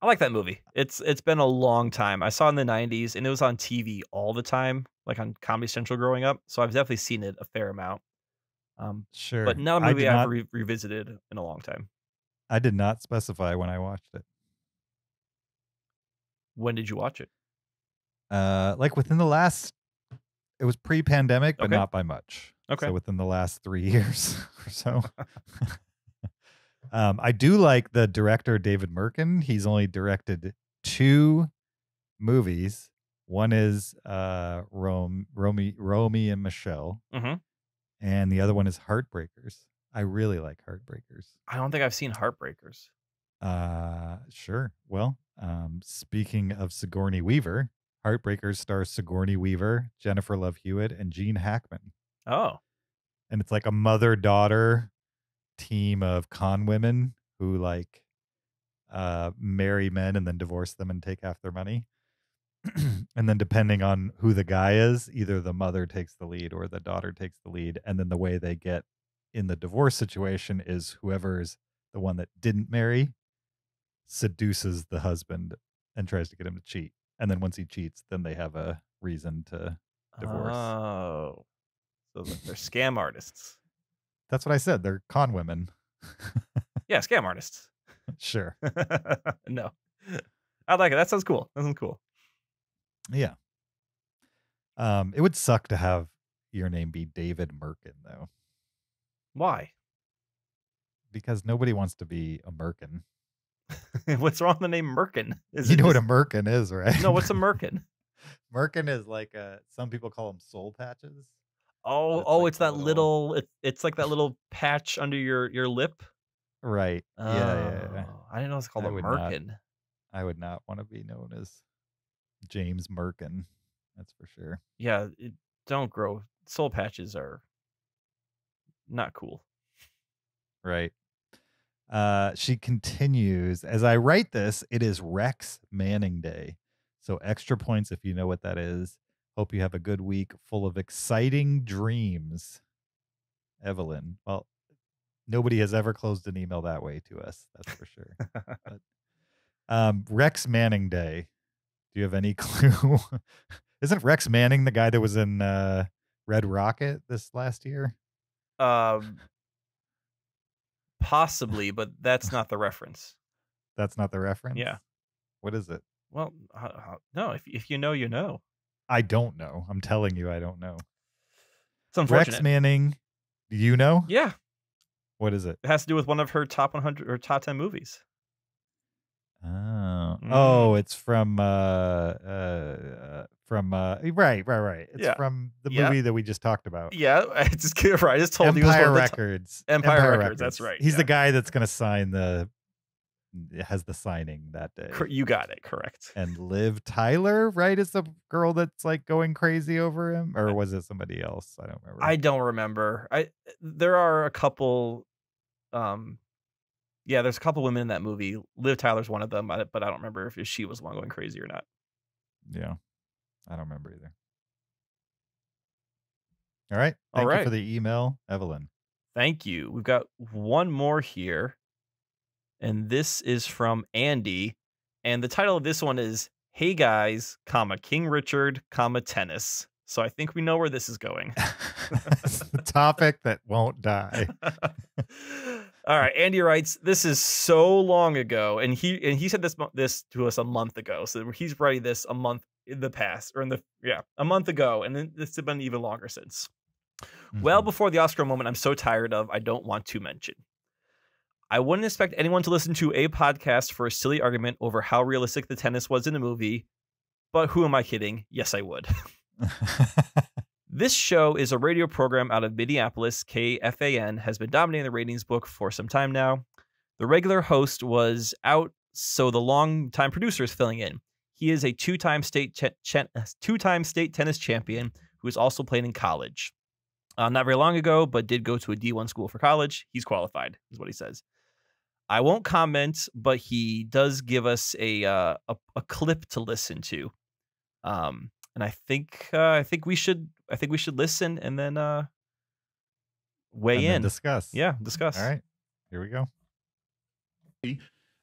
I like that movie. It's it's been a long time. I saw in the 90s and it was on TV all the time, like on Comedy Central growing up. So I've definitely seen it a fair amount. Um, sure. But not a movie I've not, re- revisited in a long time. I did not specify when I watched it. When did you watch it? Uh, like within the last, it was pre-pandemic, but okay. not by much. Okay. So within the last three years or so. um, I do like the director David Merkin. He's only directed two movies. One is uh, Rome, Romy, Romy and Michelle, mm-hmm and the other one is Heartbreakers. I really like Heartbreakers. I don't think I've seen Heartbreakers. Uh, sure. Well, um, speaking of Sigourney Weaver, Heartbreakers stars Sigourney Weaver, Jennifer Love Hewitt, and Gene Hackman. Oh, and it's like a mother daughter team of con women who like uh marry men and then divorce them and take half their money. and then depending on who the guy is, either the mother takes the lead or the daughter takes the lead. And then the way they get in the divorce situation is whoever's the one that didn't marry seduces the husband and tries to get him to cheat. And then once he cheats, then they have a reason to divorce. Oh. So they're scam artists. That's what I said. They're con women. yeah, scam artists. Sure. no. I like it. That sounds cool. That sounds cool. Yeah. Um, it would suck to have your name be David Merkin, though. Why? Because nobody wants to be a Merkin. what's wrong with the name Merkin? Is you know just... what a Merkin is, right? No, what's a Merkin? Merkin is like a, some people call them soul patches. Oh, it's oh, like it's that little, little it, it's like that little patch under your your lip. Right. yeah, yeah, yeah, oh, I didn't know it's called I a Merkin. Not, I would not want to be known as James Merkin. That's for sure. Yeah, it, don't grow. Soul patches are not cool. Right. Uh, she continues As I write this, it is Rex Manning Day. So extra points if you know what that is. Hope you have a good week full of exciting dreams. Evelyn. Well, nobody has ever closed an email that way to us. That's for sure. but, um, Rex Manning Day do you have any clue? Isn't Rex Manning the guy that was in uh, Red Rocket this last year? Um, possibly, but that's not the reference. That's not the reference. Yeah. What is it? Well, uh, uh, no. If if you know, you know. I don't know. I'm telling you, I don't know. It's unfortunate. Rex Manning. Do you know? Yeah. What is it? It has to do with one of her top 100 or top 10 movies. Oh, mm. oh, it's from uh, uh, from uh, eh, right, right, right. It's yeah. from the movie yeah. that we just talked about. Yeah, I just right. I just told Empire you. Empire Records. T- Empire, Empire Records, Records, That's right. He's yeah. the guy that's going to sign the has the signing that day. You got it correct. And Liv Tyler, right, is the girl that's like going crazy over him, or was it somebody else? I don't remember. I don't remember. I eh, there are a couple um yeah, there's a couple women in that movie. Liv Tyler's one of them, but I don't remember if she was the one going crazy or not. Yeah, I don't remember either. All right. Thank All right. you for the email, Evelyn. Thank you. We've got one more here, and this is from Andy. And the title of this one is Hey Guys, comma King Richard, comma tennis. So I think we know where this is going. it's the topic that won't die. All right, Andy writes, "This is so long ago," and he and he said this this to us a month ago. So he's writing this a month in the past, or in the yeah, a month ago, and then it's been even longer since. Mm-hmm. Well before the Oscar moment, I'm so tired of. I don't want to mention. I wouldn't expect anyone to listen to a podcast for a silly argument over how realistic the tennis was in the movie, but who am I kidding? Yes, I would. This show is a radio program out of Minneapolis. KFAN has been dominating the ratings book for some time now. The regular host was out, so the longtime producer is filling in. He is a two-time state two-time state tennis champion who is also playing in college. Uh, not very long ago, but did go to a D1 school for college. He's qualified, is what he says. I won't comment, but he does give us a uh, a, a, clip to listen to, um, and I think uh, I think we should I think we should listen and then uh, weigh and in, discuss. Yeah, mm, discuss. All right, here we go.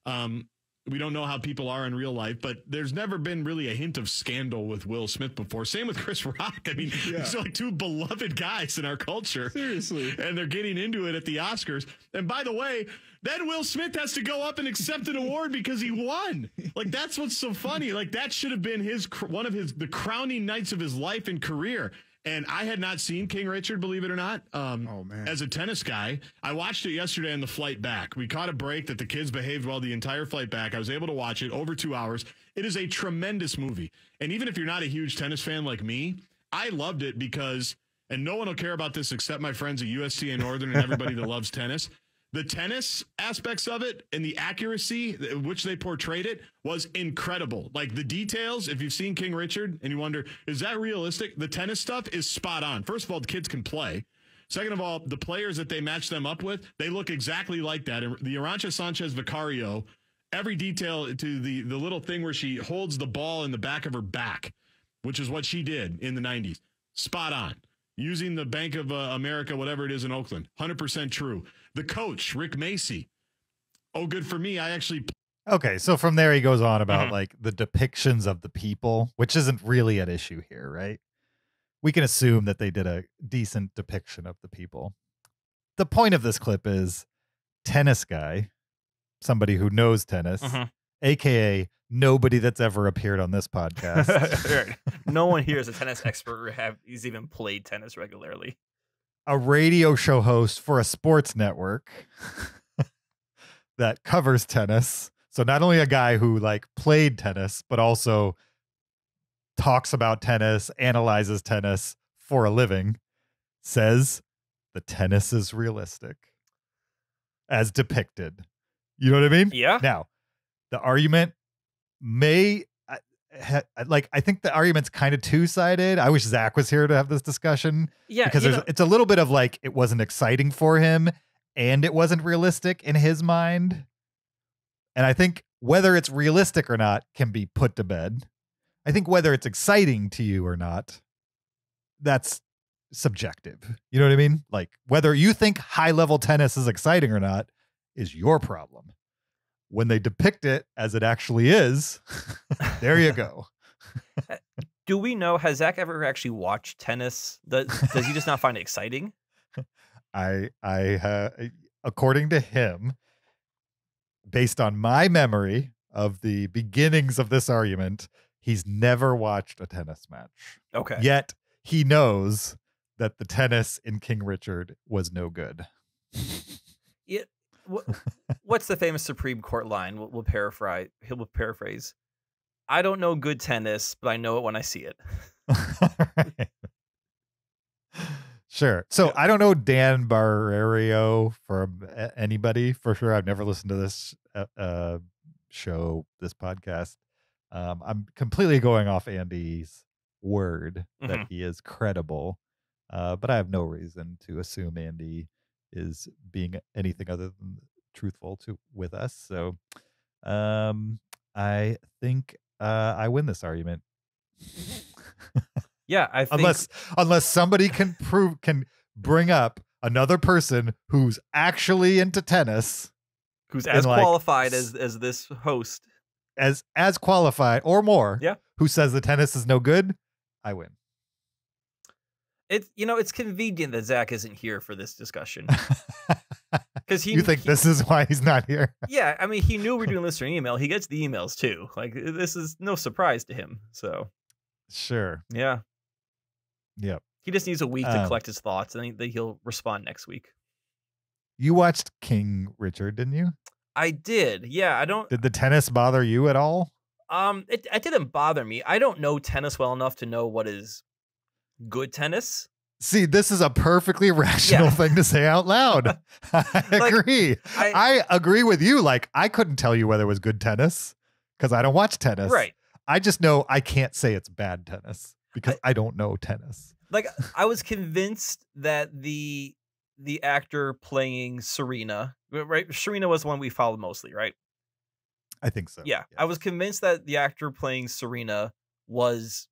Um, we don't know how people are in real life, but there's never been really a hint of scandal with Will Smith before. Same with Chris Rock. I mean, yeah. these are like two beloved guys in our culture. Seriously. And they're getting into it at the Oscars. And by the way, then Will Smith has to go up and accept an award because he won. Like that's what's so funny. Like that should have been his one of his the crowning nights of his life and career. And I had not seen King Richard, believe it or not. Um, oh man! As a tennis guy, I watched it yesterday on the flight back. We caught a break that the kids behaved well the entire flight back. I was able to watch it over two hours. It is a tremendous movie, and even if you're not a huge tennis fan like me, I loved it because. And no one will care about this except my friends at USC and Northern and everybody that loves tennis the tennis aspects of it and the accuracy which they portrayed it was incredible. Like the details, if you've seen King Richard and you wonder, is that realistic? The tennis stuff is spot on. First of all, the kids can play. Second of all, the players that they match them up with, they look exactly like that. And the Arancha Sanchez Vicario, every detail to the the little thing where she holds the ball in the back of her back, which is what she did in the 90s. Spot on. Using the Bank of uh, America, whatever it is in Oakland, 100% true the coach, Rick Macy. Oh, good for me. I actually. Okay, so from there he goes on about mm-hmm. like the depictions of the people, which isn't really an issue here, right? We can assume that they did a decent depiction of the people. The point of this clip is tennis guy, somebody who knows tennis, mm-hmm. aka nobody that's ever appeared on this podcast. no one here is a tennis expert or have, he's even played tennis regularly a radio show host for a sports network that covers tennis. So not only a guy who like played tennis, but also talks about tennis, analyzes tennis for a living, says the tennis is realistic as depicted. You know what I mean? Yeah. Now, the argument may like I think the argument's kind of two sided. I wish Zach was here to have this discussion. Yeah, because there's, know, it's a little bit of like it wasn't exciting for him, and it wasn't realistic in his mind. And I think whether it's realistic or not can be put to bed. I think whether it's exciting to you or not, that's subjective. You know what I mean? Like whether you think high level tennis is exciting or not is your problem when they depict it as it actually is, there you go. Uh, do we know has Zach ever actually watched tennis? Does, does he just not find it exciting? I I uh, according to him, based on my memory of the beginnings of this argument, he's never watched a tennis match. Okay. Yet he knows that the tennis in King Richard was no good. Yeah. what's the famous Supreme Court line? We'll, we'll paraphrase. He'll paraphrase. I don't know good tennis, but I know it when I see it. Sure. So yeah. I don't know Dan Barrerio from anybody for sure. I've never listened to this uh, uh, show, this podcast. Um, I'm completely going off Andy's word mm-hmm. that he is credible, uh, but I have no reason to assume Andy is being anything other than truthful to with us. So um, I think uh, I win this argument. yeah, I think... unless unless somebody can prove can bring up another person who's actually into tennis, who's as like, qualified as as this host, as as qualified or more, yeah, who says the tennis is no good, I win. It's you know it's convenient that Zach isn't here for this discussion. Because he, you think he, this is why he's not here? yeah, I mean, he knew we are doing listener email. He gets the emails too. Like this is no surprise to him. So, sure. Yeah. Yep. He just needs a week to um collect his thoughts, and then he'll respond next week. You watched King Richard, didn't you? I did. Yeah, I don't. Did the tennis bother you at all? Um, it, it didn't bother me. I don't know tennis well enough to know what is good tennis. See, this is a perfectly rational yeah. thing to say out loud. I like, agree. I, I agree with you. Like, I couldn't tell you whether it was good tennis because I don't watch tennis. Right. I just know I can't say it's bad tennis because I, I don't know tennis. Like I was convinced that the the actor playing Serena, right? Serena was the one we followed mostly, right? I think so. Yeah. Yes. I was convinced that the actor playing Serena was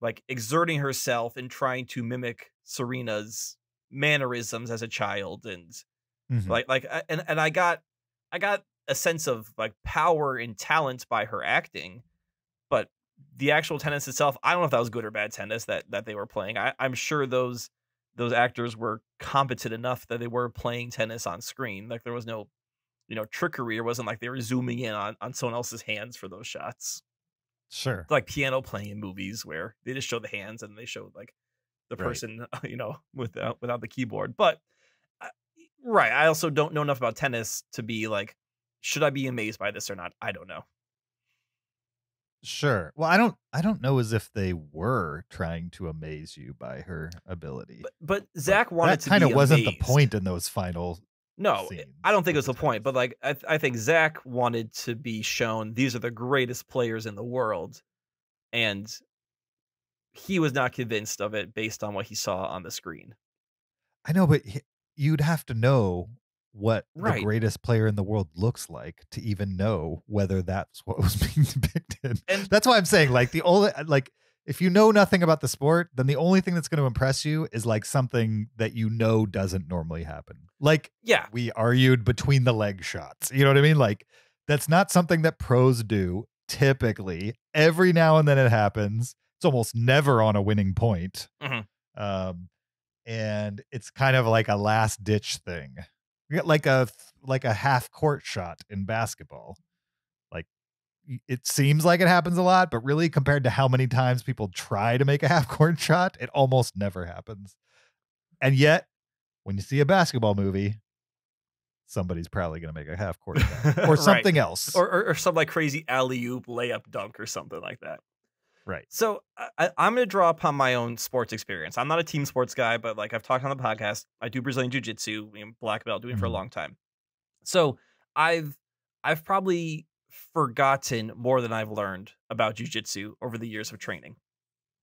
like exerting herself and trying to mimic Serena's mannerisms as a child and mm-hmm. like like uh, and and I got I got a sense of like power and talent by her acting but the actual tennis itself I don't know if that was good or bad tennis that that they were playing I I'm sure those those actors were competent enough that they were playing tennis on screen like there was no you know trickery it wasn't like they were zooming in on on someone else's hands for those shots Sure. Like piano playing movies where they just show the hands and they show like the person, right. you know, without without the keyboard. But right, I also don't know enough about tennis to be like, should I be amazed by this or not? I don't know. Sure. Well, I don't I don't know as if they were trying to amaze you by her ability. But, but Zach wanted but that kind of wasn't the point in those final no, eh, scenes. I don't think it was the point. But like, I, th- I think Zach wanted to be shown these are the greatest players in the world, and he was not convinced of it based on what he saw on the screen. I know, but he, you'd have to know what right. the greatest player in the world looks like to even know whether that's what was being depicted. And that's why I'm saying, like, the only uh, like if you know nothing about the sport, then the only thing that's going to impress you is like something that you know doesn't normally happen. Like, yeah, we argued between the leg shots. You know what I mean? Like, that's not something that pros do typically. Every now and then it happens. It's almost never on a winning point. Mm-hmm. Um, and it's kind of like a last ditch thing, like a like a half court shot in basketball it seems like it happens a lot, but really compared to how many times people try to make a half court shot, it almost never happens. And yet, when you see a basketball movie, somebody's probably going to make a half court shot or something right. else, or, or, or some like crazy alley oop layup dunk or something like that. Right. So I, am going to draw upon my own sports experience. I'm not a team sports guy, but like I've talked on the podcast, I do Brazilian jiu jitsu, black belt, doing mm-hmm. for a mm-hmm. long time. So I've I've probably forgotten more than I've learned about jujitsu over the years of training.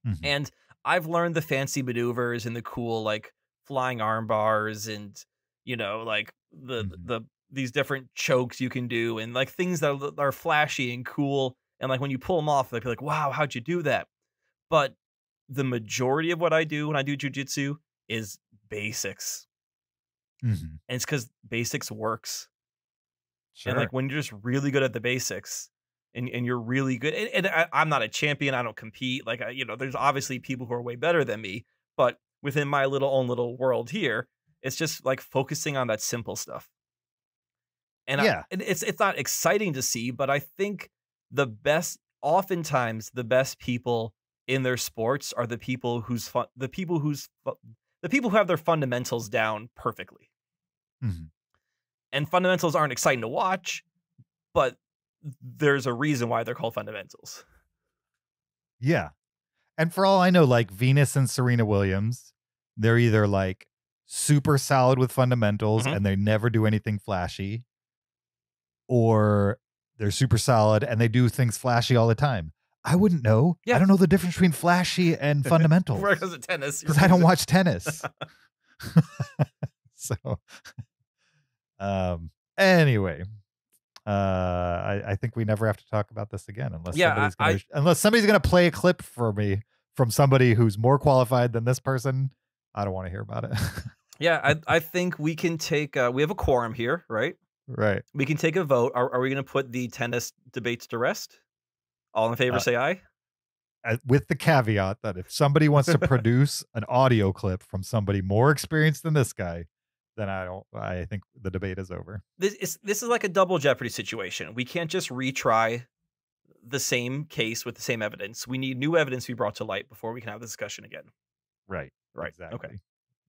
Mm-hmm. And I've learned the fancy maneuvers and the cool like flying arm bars and you know like the mm-hmm. the these different chokes you can do and like things that are, are flashy and cool and like when you pull them off they'll be like wow how'd you do that but the majority of what I do when I do jujitsu is basics. Mm-hmm. And it's because basics works. Sure. And like when you're just really good at the basics and, and you're really good, and, and I, am not a champion, I don't compete. Like, I, you know, there's obviously people who are way better than me, but within my little own little world here, it's just like focusing on that simple stuff. And yeah, I, it's it's not exciting to see, but I think the best, oftentimes the best people in their sports are the people who's fun, the people who's the people who have their fundamentals down perfectly. Mm-hmm. And fundamentals aren't exciting to watch, but there's a reason why they're called fundamentals. Yeah. And for all I know, like Venus and Serena Williams, they're either like super solid with fundamentals mm-hmm. and they never do anything flashy, or they're super solid and they do things flashy all the time. I wouldn't know. Yeah. I don't know the difference between flashy and fundamentals. Because of tennis. Because I don't watch tennis. so um, anyway, uh, I, I think we never have to talk about this again unless yeah, somebody's gonna, I, unless somebody's going to play a clip for me from somebody who's more qualified than this person. I don't want to hear about it. yeah, I I think we can take uh, we have a quorum here, right? Right. We can take a vote. Are, are we going to put the tennis debates to rest? All in favor, uh, say aye. Uh, with the caveat that if somebody wants to produce an audio clip from somebody more experienced than this guy, then I don't. I think the debate is over. This is this is like a double jeopardy situation. We can't just retry the same case with the same evidence. We need new evidence to be brought to light before we can have the discussion again. Right. Right. Exactly. Okay.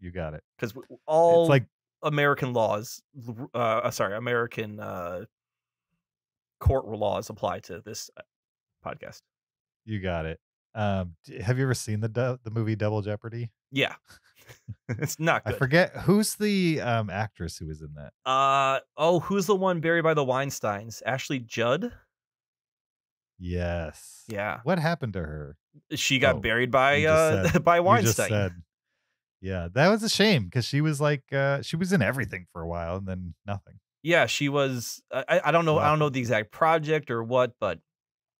You got it. Because all it's like American laws, uh, sorry, American uh, court laws apply to this uh, podcast. You got it. Um, have you ever seen the the movie Double Jeopardy? Yeah. it's not good. I forget who's the um, actress who was in that. Uh oh, who's the one buried by the Weinsteins? Ashley Judd. Yes. Yeah. What happened to her? She got oh, buried by uh said, by Weinstein. Said, yeah, that was a shame because she was like uh she was in everything for a while and then nothing. Yeah, she was. Uh, I, I don't know. Wow. I don't know the exact project or what, but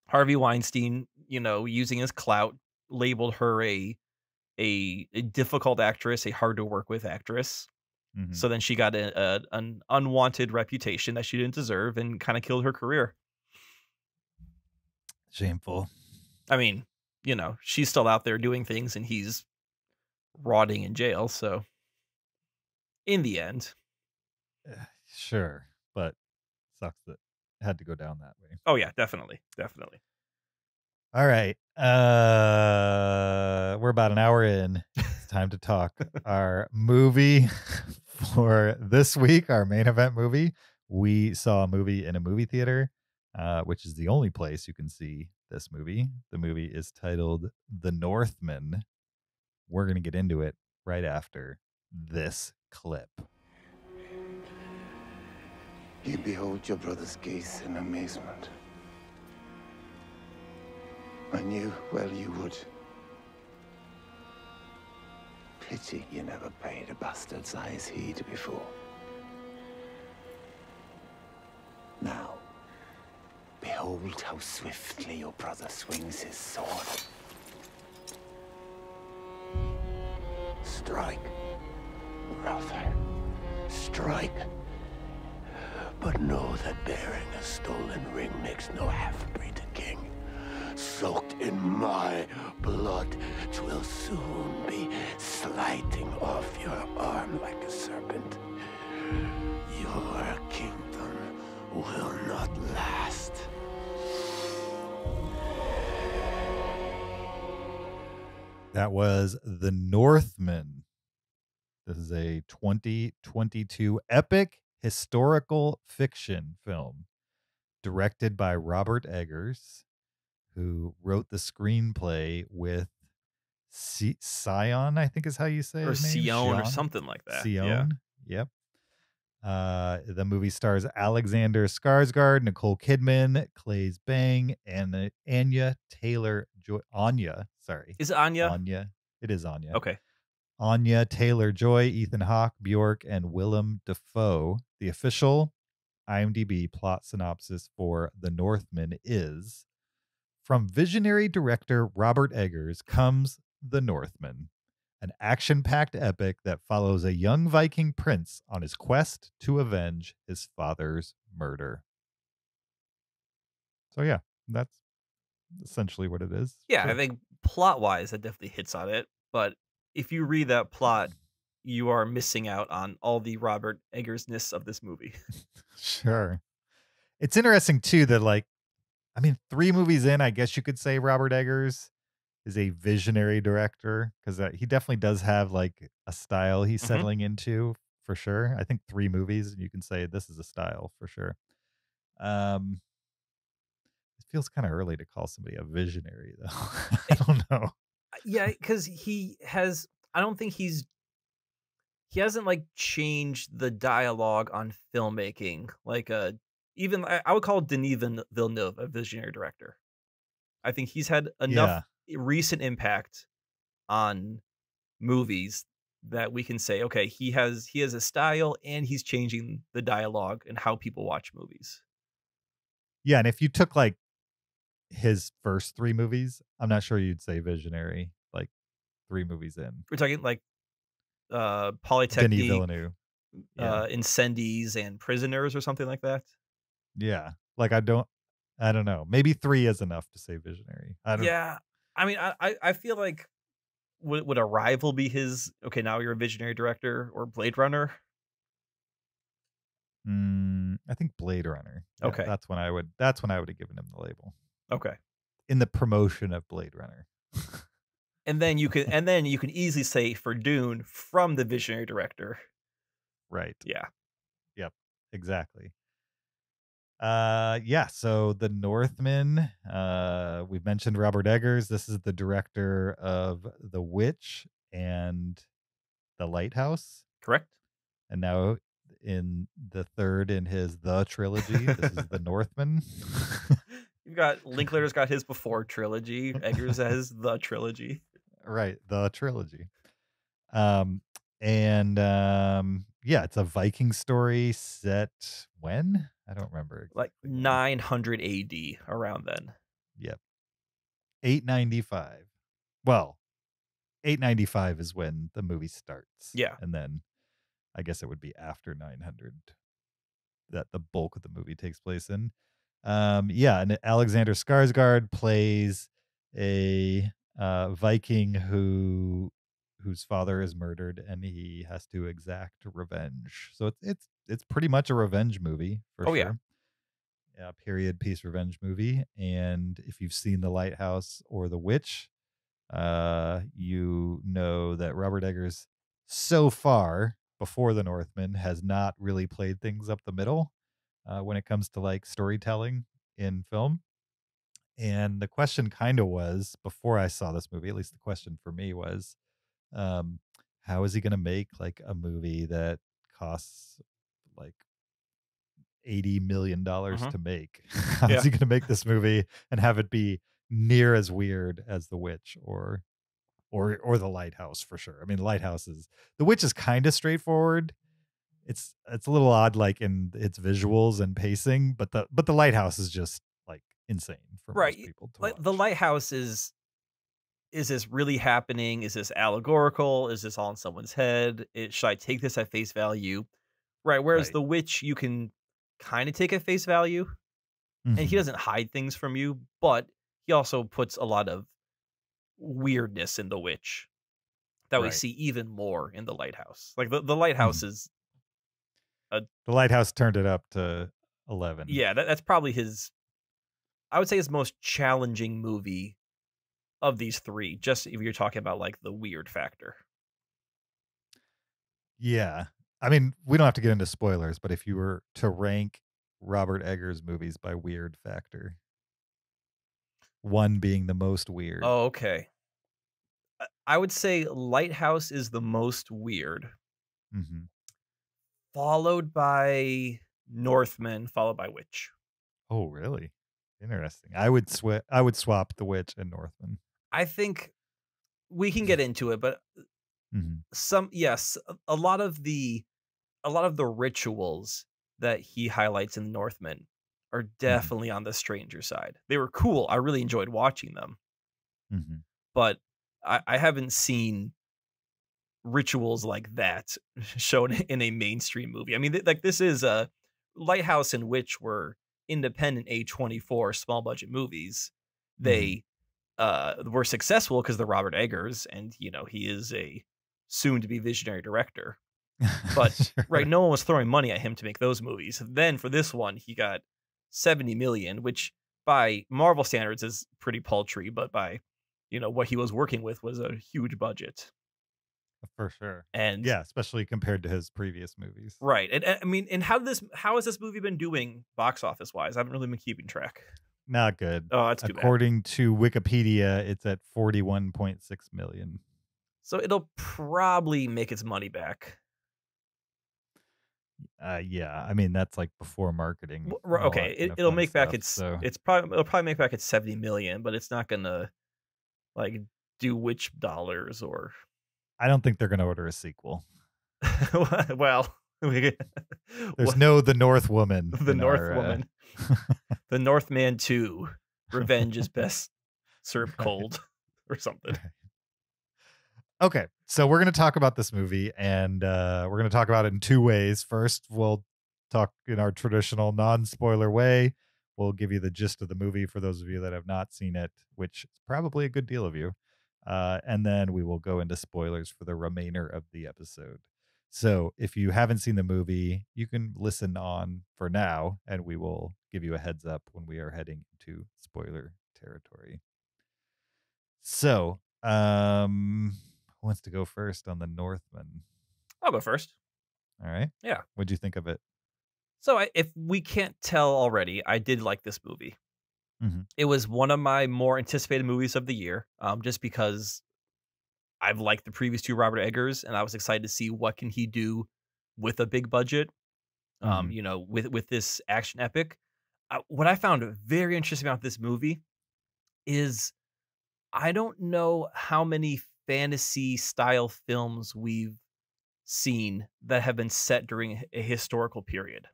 Harvey Weinstein, you know, using his clout, labeled her a a, a difficult actress, a hard to work with actress. Mm-hmm. So then she got a, a, an unwanted reputation that she didn't deserve and kind of killed her career. Shameful. I mean, you know, she's still out there doing things and he's rotting in jail. So in the end, eh, sure, but sucks that had to go down that way. Oh yeah, definitely, definitely. All right. Uh we're about an hour in. It's time to talk. our movie for this week, our main event movie. We saw a movie in a movie theater, uh, which is the only place you can see this movie. The movie is titled The Northman. We're going to get into it right after this clip. You behold your brother's gaze in amazement. I knew, well, you would. Pity you never paid a bastard's eyes heed before. Now, behold how swiftly your brother swings his sword. Strike, brother. Strike. But know that bearing a stolen ring makes no half-breed soaked in my blood, twill soon be sliding off your arm like a serpent. Your kingdom will not last. That was The Northmen. This is a 2022 epic historical fiction film directed by Robert Eggers who wrote the screenplay with C- Sion, I think is how you say or Sion or something like that. Sion. Yeah. Yep. Uh, the movie stars Alexander Skarsgård, Nicole Kidman, Clay's Bang, and Anya Taylor Joy. Anya, sorry, is it Anya? Anya, it is Anya. Okay. Anya Taylor Joy, Ethan Hawke, Bjork, and Willem Dafoe. The official IMDb plot synopsis for The Northman is from visionary director Robert Eggers comes The Northman, an action packed epic that follows a young Viking prince on his quest to avenge his father's murder. So, yeah, that's essentially what it is. Yeah, I think plot wise, that definitely hits on it. But if you read that plot, you are missing out on all the Robert Eggersness of this movie. sure. It's interesting too that like I mean, three movies in, I guess you could say Robert Eggers is a visionary director because he definitely does have like a style he's mm-hmm. settling into for sure. I think three movies, and you can say this is a style for sure. Um, it feels kind of early to call somebody a visionary though. I eh, don't know. Uh, yeah, because he has. I don't think he's. He hasn't like changed the dialogue on filmmaking like a uh, even I would call Denis Villeneuve a visionary director. I think he's had enough yeah. recent impact on movies that we can say, okay, he has he has a style and he's changing the dialogue and how people watch movies. Yeah, and if you took like his first three movies, I'm not sure you'd say visionary. Like three movies in, we're talking like uh Polytechnique, Denis Villeneuve, yeah. uh, Incendies and Prisoners or something like that. Yeah. Like I don't I don't know. Maybe three is enough to say visionary. I don't Yeah. I mean, I I feel like would would Arrival be his okay, now you're a visionary director or Blade Runner? Mm, I think Blade Runner. Yeah, okay. That's when I would that's when I would have given him the label. Okay. In the promotion of Blade Runner. and then you can and then you can easily say for Dune from the visionary director. Right. Yeah. Yep. Exactly. Uh, yeah. So the Northmen. Uh, we've mentioned Robert Eggers. This is the director of The Witch and The Lighthouse. Correct. And now in the third in his The trilogy, this is The Northmen. You've got Linklater's got his Before trilogy. Eggers has The trilogy. Right, The trilogy. Um, and um, yeah, it's a Viking story set when I don't remember. Exactly like 900 AD around then. Yep. 895. Well, 895 is when the movie starts. Yeah. And then I guess it would be after 900 that the bulk of the movie takes place in. Um, yeah, and Alexander Skarsgård plays a uh, Viking who whose father is murdered and he has to exact revenge. So it's it's it's pretty much a revenge movie for oh, sure. Yeah. yeah, period piece revenge movie. And if you've seen The Lighthouse or The Witch, uh, you know that Robert Eggers so far before The Northman has not really played things up the middle uh, when it comes to like storytelling in film. And the question kind of was before I saw this movie, at least the question for me was, um, how is he going to make like a movie that costs like eighty million dollars uh-huh. to make. How yeah. is he going to make this movie and have it be near as weird as The Witch or or or The Lighthouse for sure? I mean, Lighthouse is The Witch is kind of straightforward. It's it's a little odd, like in its visuals and pacing, but the but the Lighthouse is just like insane for right. people. Like, the Lighthouse is is this really happening? Is this allegorical? Is this all in someone's head? It, should I take this at face value? Right. Whereas right. the witch, you can kind of take at face value. Mm-hmm. And he mm-hmm. doesn't hide things from you, but he also puts a lot of weirdness in the witch that right. we see even more in the lighthouse. Like the, the lighthouse mm-hmm. is a, the lighthouse turned it up to 11. Yeah, that, that's probably his I would say his most challenging movie of these three, just if you're talking about like the weird factor. Yeah. I mean, we don't have to get into spoilers, but if you were to rank Robert Eggers movies by weird factor, one being the most weird. Oh, okay. I would say Lighthouse is the most weird, mm-hmm. followed by Northman, followed by Witch. Oh, really? Interesting. I would sw- I would swap the Witch and Northman. I think we can get into it, but mm-hmm. some yes, a lot of the a lot of the rituals that he highlights in the Northmen are mm-hmm. definitely mm-hmm. on the stranger side. They were cool. I really enjoyed watching them. Mm-hmm. But I, I, haven't seen rituals like that shown in a mainstream movie. I mean, th- like this is a uh, Lighthouse and Witch were independent A24 small budget movies. Mm-hmm. They mm-hmm. uh, were successful because they're Robert Eggers, and you know he is a soon to be visionary director. But sure. right, no one was throwing money at him to make those movies. Then for this one, he got 70 million, which by Marvel standards is pretty paltry, but by you know what he was working with was a huge budget. For sure. And yeah, especially compared to his previous movies. Right. And, and I mean, and how this how has this movie been doing box office wise? I haven't really been keeping track. Not good. Oh, that's According bad. to Wikipedia, it's at 41.6 million. So it'll probably make its money back. Uh, yeah, I mean that's like before marketing. Well, okay, it, will make stuff, back its so. it's probably it'll probably make back its seventy million, but it's not gonna like do which dollars or. I don't think they're gonna order a sequel. well, there's no the North Woman. The North our, uh, Woman. Uh... the Northman Two. Revenge is best served cold or something. Okay, so we're going to talk about this movie, and uh, we're going to talk about it in two ways. First, we'll talk in our traditional non-spoiler way. We'll give you the gist of the movie for those of you that have not seen it, which is probably a good deal of you. Uh, and then we will go into spoilers for the remainder of the episode. So if you haven't seen the movie, you can listen on for now, and we will give you a heads up when we are heading into spoiler territory. So, um, who wants to go first on the Northman? I'll go first. All right. Yeah. What'd you think of it? So, I, if we can't tell already, I did like this movie. Mm-hmm. It was one of my more anticipated movies of the year, um, just because I've liked the previous two Robert Eggers, and I was excited to see what can he do with a big budget. Um, mm-hmm. Um, you know, with with this action epic. Uh, what I found very interesting about this movie is I don't know how many fantasy style films we've seen that have been set during a historical period.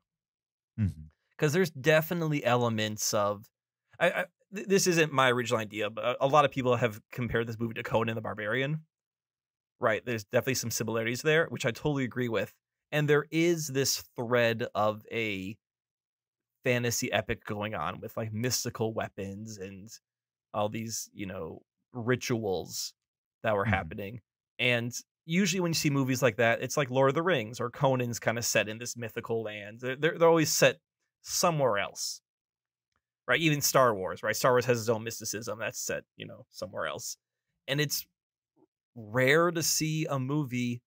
Because mm-hmm. there's definitely elements of, I, I, this isn't my original idea, but a lot of people have compared this movie to Conan the Barbarian. Right, there's definitely some similarities there, which I totally agree with. And there is this thread of a fantasy epic going on with like mystical weapons and all these, you know, rituals that were mm-hmm. happening. And usually when you see movies like that, it's like Lord of the Rings or Conan's kind of set in this mythical land. They're, they're, they're, always set somewhere else, right? Even Star Wars, right? Star Wars has its own mysticism that's set, you know, somewhere else. And it's rare to see a movie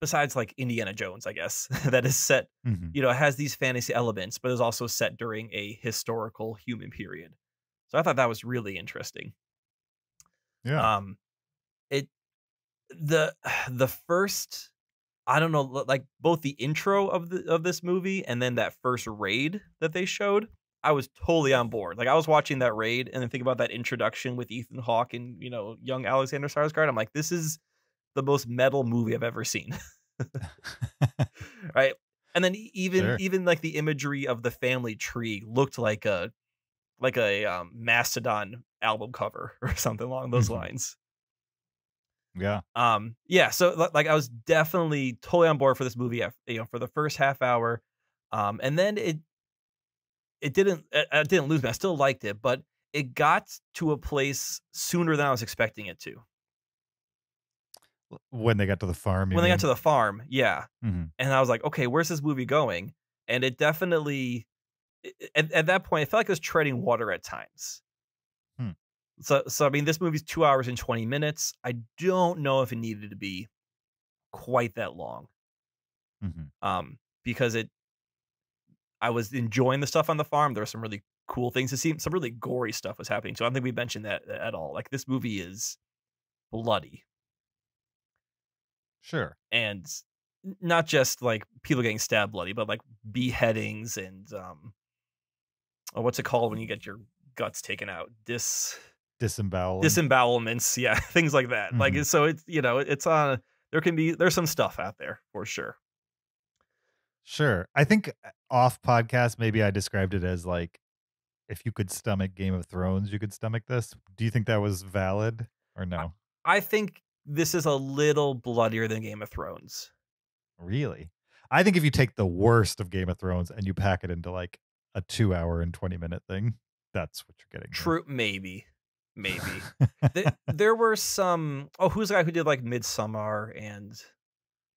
besides like Indiana Jones, I guess, that is set, mm-hmm. you know, has these fantasy elements, but is also set during a historical human period. So I thought that was really interesting. Yeah. Um, it the the first I don't know like both the intro of the of this movie and then that first raid that they showed I was totally on board. Like I was watching that raid and then think about that introduction with Ethan Hawke and you know young Alexander Skarsgård. I'm like, this is the most metal movie I've ever seen. right? And then even sure. even like the imagery of the family tree looked like a like a um, Mastodon album cover or something along those mm-hmm. lines. Yeah. Um. Yeah. So like I was definitely totally on board for this movie. You know, for the first half hour, um, and then it it didn't I didn't lose me. I still liked it, but it got to a place sooner than I was expecting it to. When they got to the farm. When mean? they got to the farm, yeah. Mm-hmm. And I was like, okay, where's this movie going? And it definitely at, at that point, I felt like it was treading water at times. So, so I mean, this movie's two hours and 20 minutes. I don't know if it needed to be quite that long. Mm-hmm. Um, because it, I was enjoying the stuff on the farm. There were some really cool things to see. Some really gory stuff was happening. So I don't think we mentioned that uh, at all. Like this movie is bloody. Sure. And not just like people getting stabbed bloody, but like beheadings and um, oh, what's it called when you get your guts taken out? Dis disembowelments, disembowelments, yeah, things like that. Mm-hmm. Like so, it's you know, it's on. Uh, there can be there's some stuff out there for sure. Sure, I think uh, off podcast maybe I described it as like if you could stomach Game of Thrones, you could stomach this. Do you think that was valid or no? I, I think this is a little bloodier than Game of Thrones. Really? I think if you take the worst of Game of Thrones and you pack it into like a two hour and 20 minute thing, that's what you're getting. True, maybe maybe. the, there were some. Oh, who's the guy who did like Midsummer and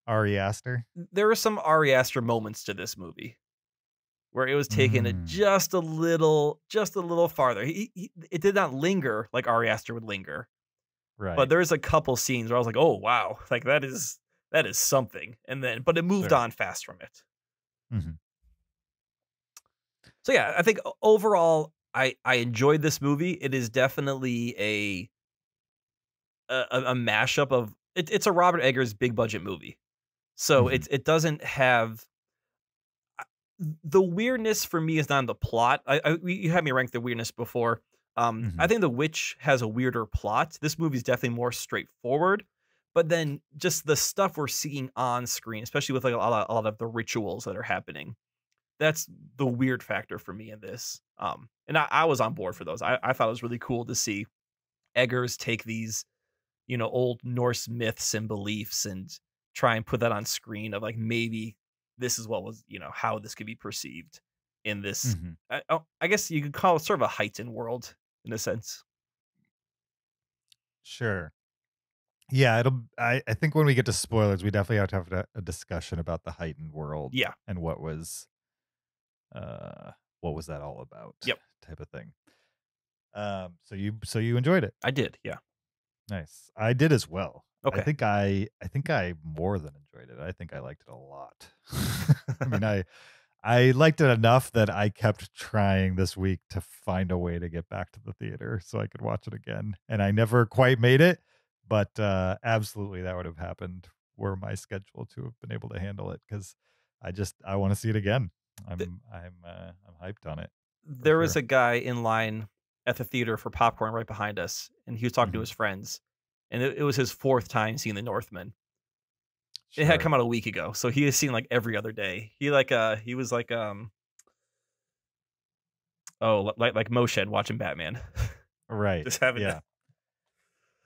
Ari Aster? There were some Ari Aster moments to this movie where it was taken mm. just a little, just a little farther. He, he, it did not linger like Ari Aster would linger. Right. But there's a couple scenes where I was like, oh wow, like that is that is something. And then, but it moved sure. on fast from it. Mm-hmm. So yeah, I think overall, I I enjoyed this movie. It is definitely a a, a mashup of it, it's a Robert Eggers big budget movie, so mm-hmm. it it doesn't have the weirdness for me is not in the plot. I, I you had me rank the weirdness before. Um, mm-hmm. I think The Witch has a weirder plot. This movie is definitely more straightforward. But then just the stuff we're seeing on screen, especially with like a lot, a lot of the rituals that are happening, that's the weird factor for me in this. Um, and I, I, was on board for those. I, I thought it was really cool to see Eggers take these, you know, old Norse myths and beliefs and try and put that on screen of like maybe this is what was, you know, how this could be perceived in this. Mm-hmm. I, uh, oh, I guess you could call it sort of a heightened world in a sense. Sure. Yeah, it'll. I, I think when we get to spoilers, we definitely have to have a, discussion about the heightened world. Yeah, and what was, uh, what was that all about? Yep type of thing. Um, so you so you enjoyed it. I did, yeah. Nice. I did as well. Okay. I think I I think I more than enjoyed it. I think I liked it a lot. I mean, I I liked it enough that I kept trying this week to find a way to get back to the theater so I could watch it again. And I never quite made it, but uh absolutely that would have happened were my schedule to have been able to handle it cuz I just I want to see it again. I'm I'm uh, I'm hyped on it there sure. was a guy in line at the theater for popcorn right behind us, and he was talking mm-hmm. to his friends, and it, it, was his fourth time seeing The Northman. Sure. It had come out a week ago, so he has seen like every other day. He like uh he was like um oh like like Moshed watching Batman, right? Just having yeah. That.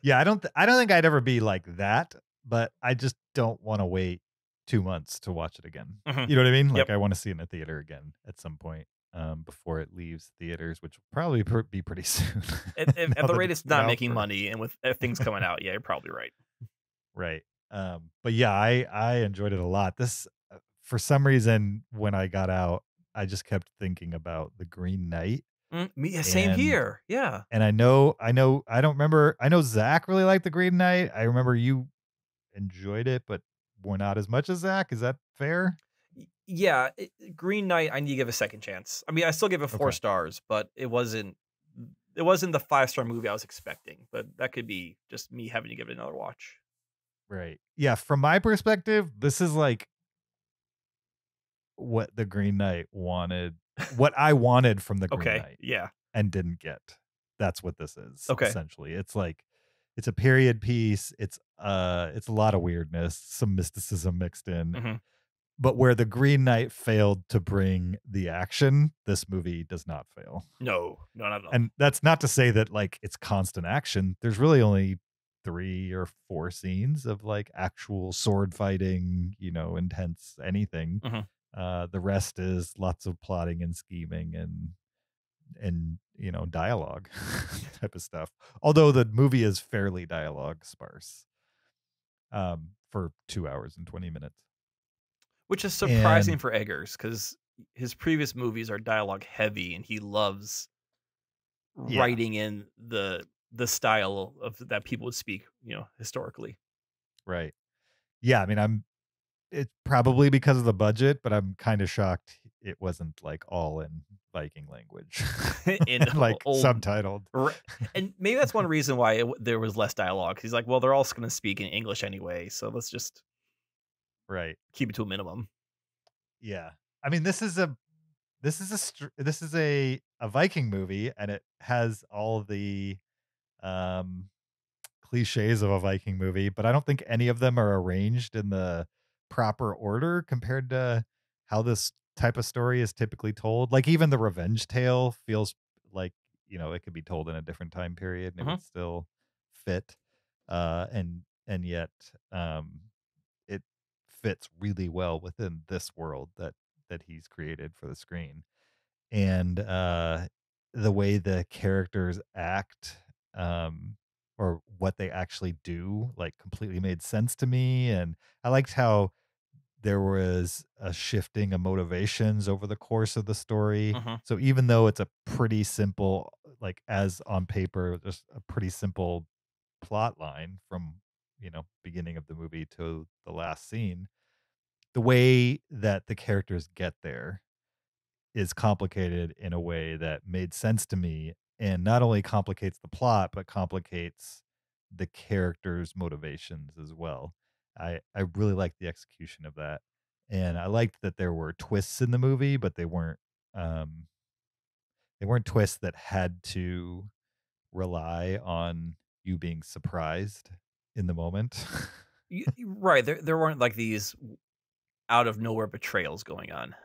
Yeah, I don't. Th- I don't think I'd ever be like that, but I just don't want to wait two months to watch it again. Mm-hmm. You know what I mean? Like yep. I want to see it in the theater again at some point um, before it leaves theaters, which will probably pr- be pretty soon. at, at the rate it's not making for... money, and with uh, things coming out, yeah, you're probably right. Right. Um, but yeah, I I enjoyed it a lot. This, uh, for some reason, when I got out, I just kept thinking about the Green Knight. Mm, me, same and, here. Yeah. And I know, I know, I don't remember. I know Zach really liked the Green Knight. I remember you enjoyed it, but were not as much as Zach. Is that fair? yeah, it, Green Knight, I need to give a second chance. I mean, I still give it four okay. stars, but it wasn't it wasn't the five star movie I was expecting. But that could be just me having to give it another watch. Right. Yeah. From my perspective, this is like what the Green Knight wanted, what I wanted from the Green okay, Knight. Yeah. And didn't get. That's what this is. Okay. Essentially, it's like it's a period piece. It's uh, it's a lot of weirdness, some mysticism mixed in. Mm-hmm but where the Green Knight failed to bring the action, this movie does not fail. No, no, not at all. And that's not to say that like it's constant action. There's really only three or four scenes of like actual sword fighting, you know, intense anything. Mm-hmm. Uh, the rest is lots of plotting and scheming and and you know dialogue type of stuff. Although the movie is fairly dialogue sparse um, for two hours and twenty minutes which is surprising and... for Eggers because his previous movies are dialogue heavy, and he loves yeah. writing in the the style of that people would speak, you know, historically. Right. Yeah, I mean, I'm it's probably because of the budget, but I'm kind of shocked it wasn't like all in Viking language, in like old, subtitled. and maybe that's one reason why it, there was less dialogue. He's like, well, they're all going to speak in English anyway, so let's just right keep it to a minimum yeah i mean this is a this is a this is a a viking movie and it has all the um cliches of a viking movie but i don't think any of them are arranged in the proper order compared to how this type of story is typically told like even the revenge tale feels like you know it could be told in a different time period and uh-huh. it would mm-hmm. still fit uh and and yet um fits really well within this world that that he's created for the screen and uh the way the characters act um or what they actually do like completely made sense to me and i liked how there was a shifting of motivations over the course of the story uh-huh. so even though it's a pretty simple like as on paper just a pretty simple plot line from you know beginning of the movie to the last scene the way that the characters get there is complicated in a way that made sense to me and not only complicates the plot but complicates the characters motivations as well i i really liked the execution of that and i liked that there were twists in the movie but they weren't um they weren't twists that had to rely on you being surprised in the moment. you, right. There, there weren't like these out of nowhere betrayals going on.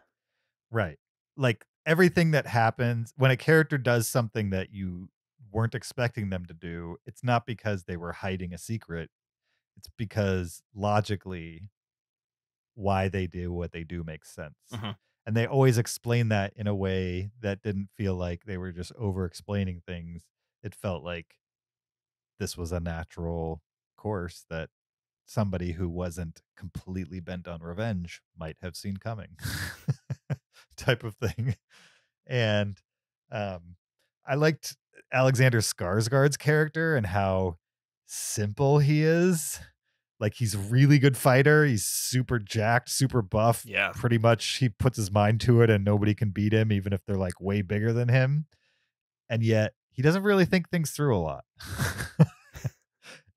Right. Like everything that happens when a character does something that you weren't expecting them to do, it's not because they were hiding a secret. It's because logically why they do what they do makes sense. Mm-hmm. And they always explain that in a way that didn't feel like they were just over explaining things. It felt like this was a natural course that somebody who wasn't completely bent on revenge might have seen coming type of thing and um, i liked alexander skarsgård's character and how simple he is like he's really good fighter he's super jacked super buff yeah pretty much he puts his mind to it and nobody can beat him even if they're like way bigger than him and yet he doesn't really think things through a lot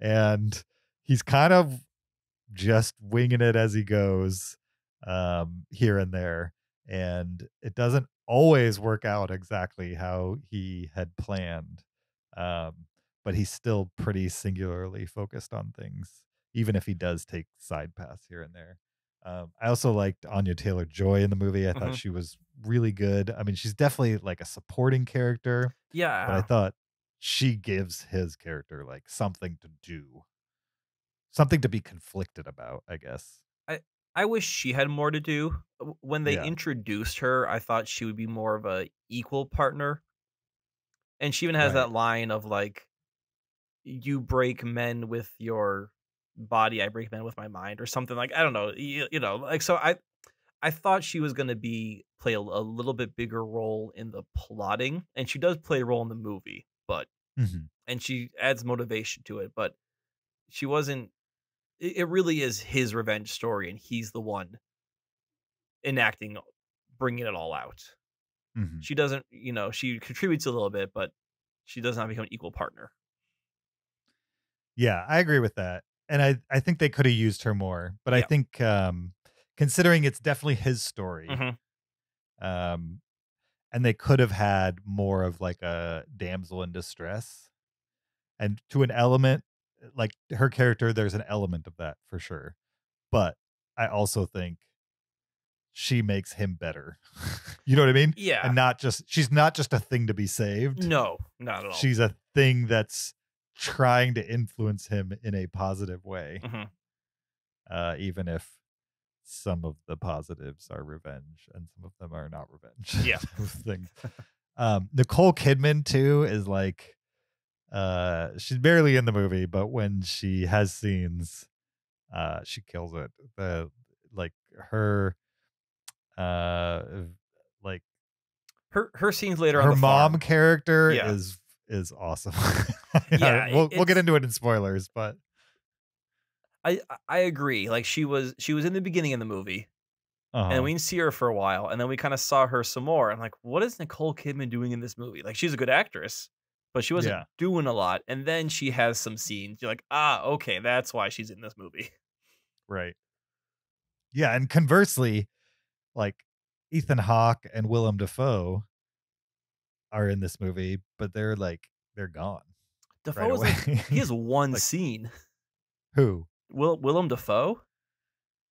and he's kind of just winging it as he goes um, here and there. And it doesn't always work out exactly how he had planned. Um, but he's still pretty singularly focused on things, even if he does take side paths here and there. Um, I also liked Anya Taylor Joy in the movie. I thought mm-hmm. she was really good. I mean, she's definitely like a supporting character. Yeah. But I thought she gives his character like something to do, something to be conflicted about, I guess. I I wish she had more to do. Uh, when they yeah. introduced her, I thought she would be more of a equal partner. And she even has right. that line of like you break men with your body, I break men with my mind or something like I don't know, you, you know, like so I I thought she was going to be play a, a, little bit bigger role in the plotting, and she does play a role in the movie but mm-hmm. and she adds motivation to it, but she wasn't it, it really is his revenge story and he's the one enacting bringing it all out. Mm-hmm. She doesn't, you know, she contributes a little bit, but she does not become an equal partner. Yeah, I agree with that. And I, I think they could have used her more, but yeah. I think um, considering it's definitely his story, mm-hmm. um, and they could have had more of like a damsel in distress and to an element eh, like her character there's an element of that for sure but i also think she makes him better you know what i mean yeah and not just she's not just a thing to be saved no not at all she's a thing that's trying to influence him in a positive way mm-hmm. uh, even if some of the positives are revenge and some of them are not revenge. Yeah. things. Um, Nicole Kidman too is like uh she's barely in the movie, but when she has scenes, uh she kills it. The like her uh like her her scenes later her on. Her mom farm. character yeah. is is awesome. yeah, yeah we'll, we'll get into it in spoilers, but I I agree. Like she was she was in the beginning of the movie, uh-huh. and we didn't see her for a while, and then we kind of saw her some more. And like, what is Nicole Kidman doing in this movie? Like, she's a good actress, but she wasn't yeah. doing a lot. And then she has some scenes. You're like, ah, okay, that's why she's in this movie. Right. Yeah, and conversely, like Ethan Hawke and Willem Dafoe are in this movie, but they're like they're gone. Dafoe right is like, he has one like, scene. Who? Will Willem Dafoe?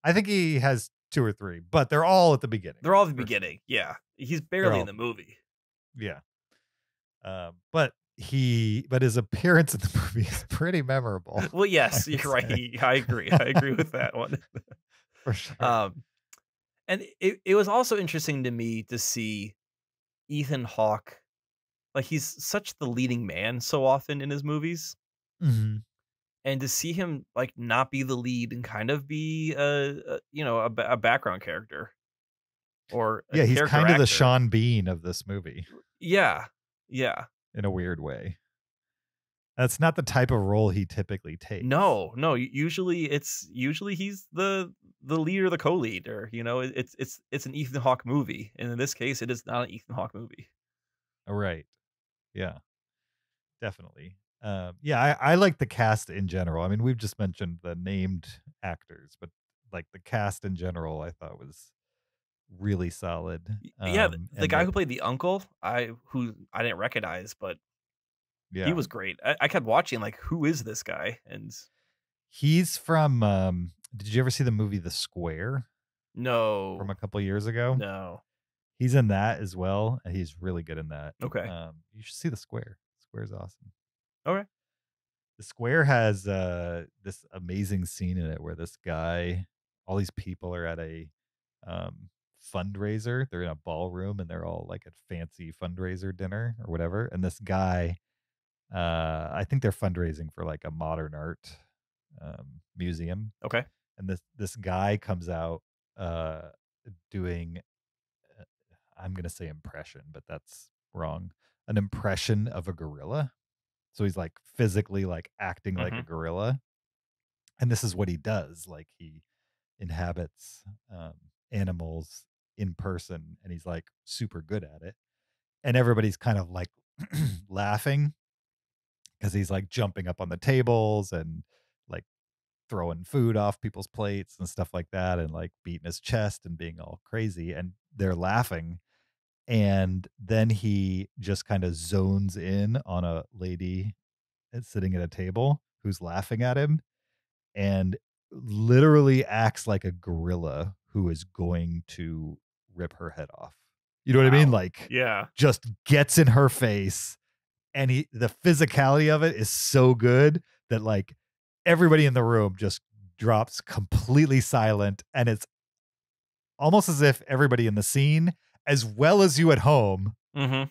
I think he has two or three, but they're all at the beginning. They're all at the beginning. Sure. Yeah, he's barely all, in the movie. Yeah, uh, but he but his appearance in the movie is pretty memorable. Well, yes, you're say. right. I agree. I agree with that one. For sure. Um, and it, it was also interesting to me to see Ethan Hawke, like he's such the leading man so often in his movies. Mm-hmm and to see him like not be the lead and kind of be a, a you know a, a, background character or yeah he's kind actor. of the sean bean of this movie yeah yeah in a weird way that's not the type of role he typically takes no no usually it's usually he's the the leader the co-leader you know it's it's it's an ethan hawke movie and in this case it is not an ethan hawke movie all right yeah definitely uh, yeah, I, I like the cast in general. I mean, we've just mentioned the named actors, but like the cast in general, I thought was really solid. Um, yeah, the, guy the, who played the uncle, I who I didn't recognize, but yeah. he was great. I, I kept watching, like, who is this guy? And he's from. Um, did you ever see the movie The Square? No, from a couple years ago. No, he's in that as well, and he's really good in that. Okay, um, you should see The Square. The is awesome. Okay. The square has uh, this amazing scene in it where this guy, all these people are at a um, fundraiser. They're in a ballroom and they're all like at fancy fundraiser dinner or whatever. And this guy, uh, I think they're fundraising for like a modern art um, museum. Okay. And this this guy comes out uh, doing, uh, I'm gonna say impression, but that's wrong. An impression of a gorilla. So he's like physically like acting mm-hmm. like a mm-hmm. gorilla. And this is what he does. Like he inhabits um, animals in person and he's like super good at it. And everybody's kind of like laughing because he's like jumping up on the tables and like throwing food off people's plates and stuff like that and like beating his chest and being all crazy. And they're laughing and then he just kind of zones in on a lady eh, sitting at a table who's laughing at him and literally acts like a gorilla who is going to rip her head off. You know wow. what I mean? Like, yeah, just gets in her face. And he, the physicality of it is so good that, like, everybody in the room just drops completely silent. And it's almost as if everybody in the scene as well as you at home mm-hmm.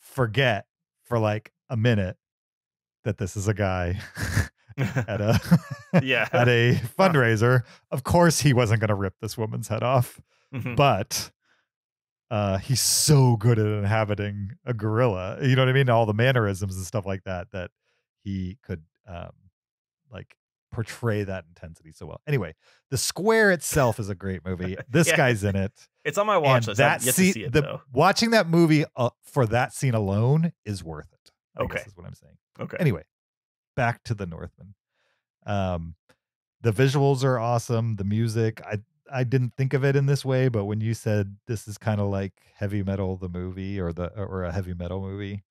forget for like a minute that this is a guy at a yeah at a fundraiser. Of course, he wasn't going to rip this woman's head off, mm-hmm. but uh, he's so good at inhabiting a gorilla. You know what I mean? All the mannerisms and stuff like that that he could um, like portray that intensity so well. Anyway, The Square itself is a great movie. This yeah. guy's in it. It's on my watch list. That scene, it, the, though. Watching that movie uh, for that scene alone is worth it. I okay, is what I'm saying. Okay. Anyway, back to the Northman. Um, the visuals are awesome. The music, I I didn't think of it in this way, but when you said this is kind of like heavy metal the movie or the or a heavy metal movie,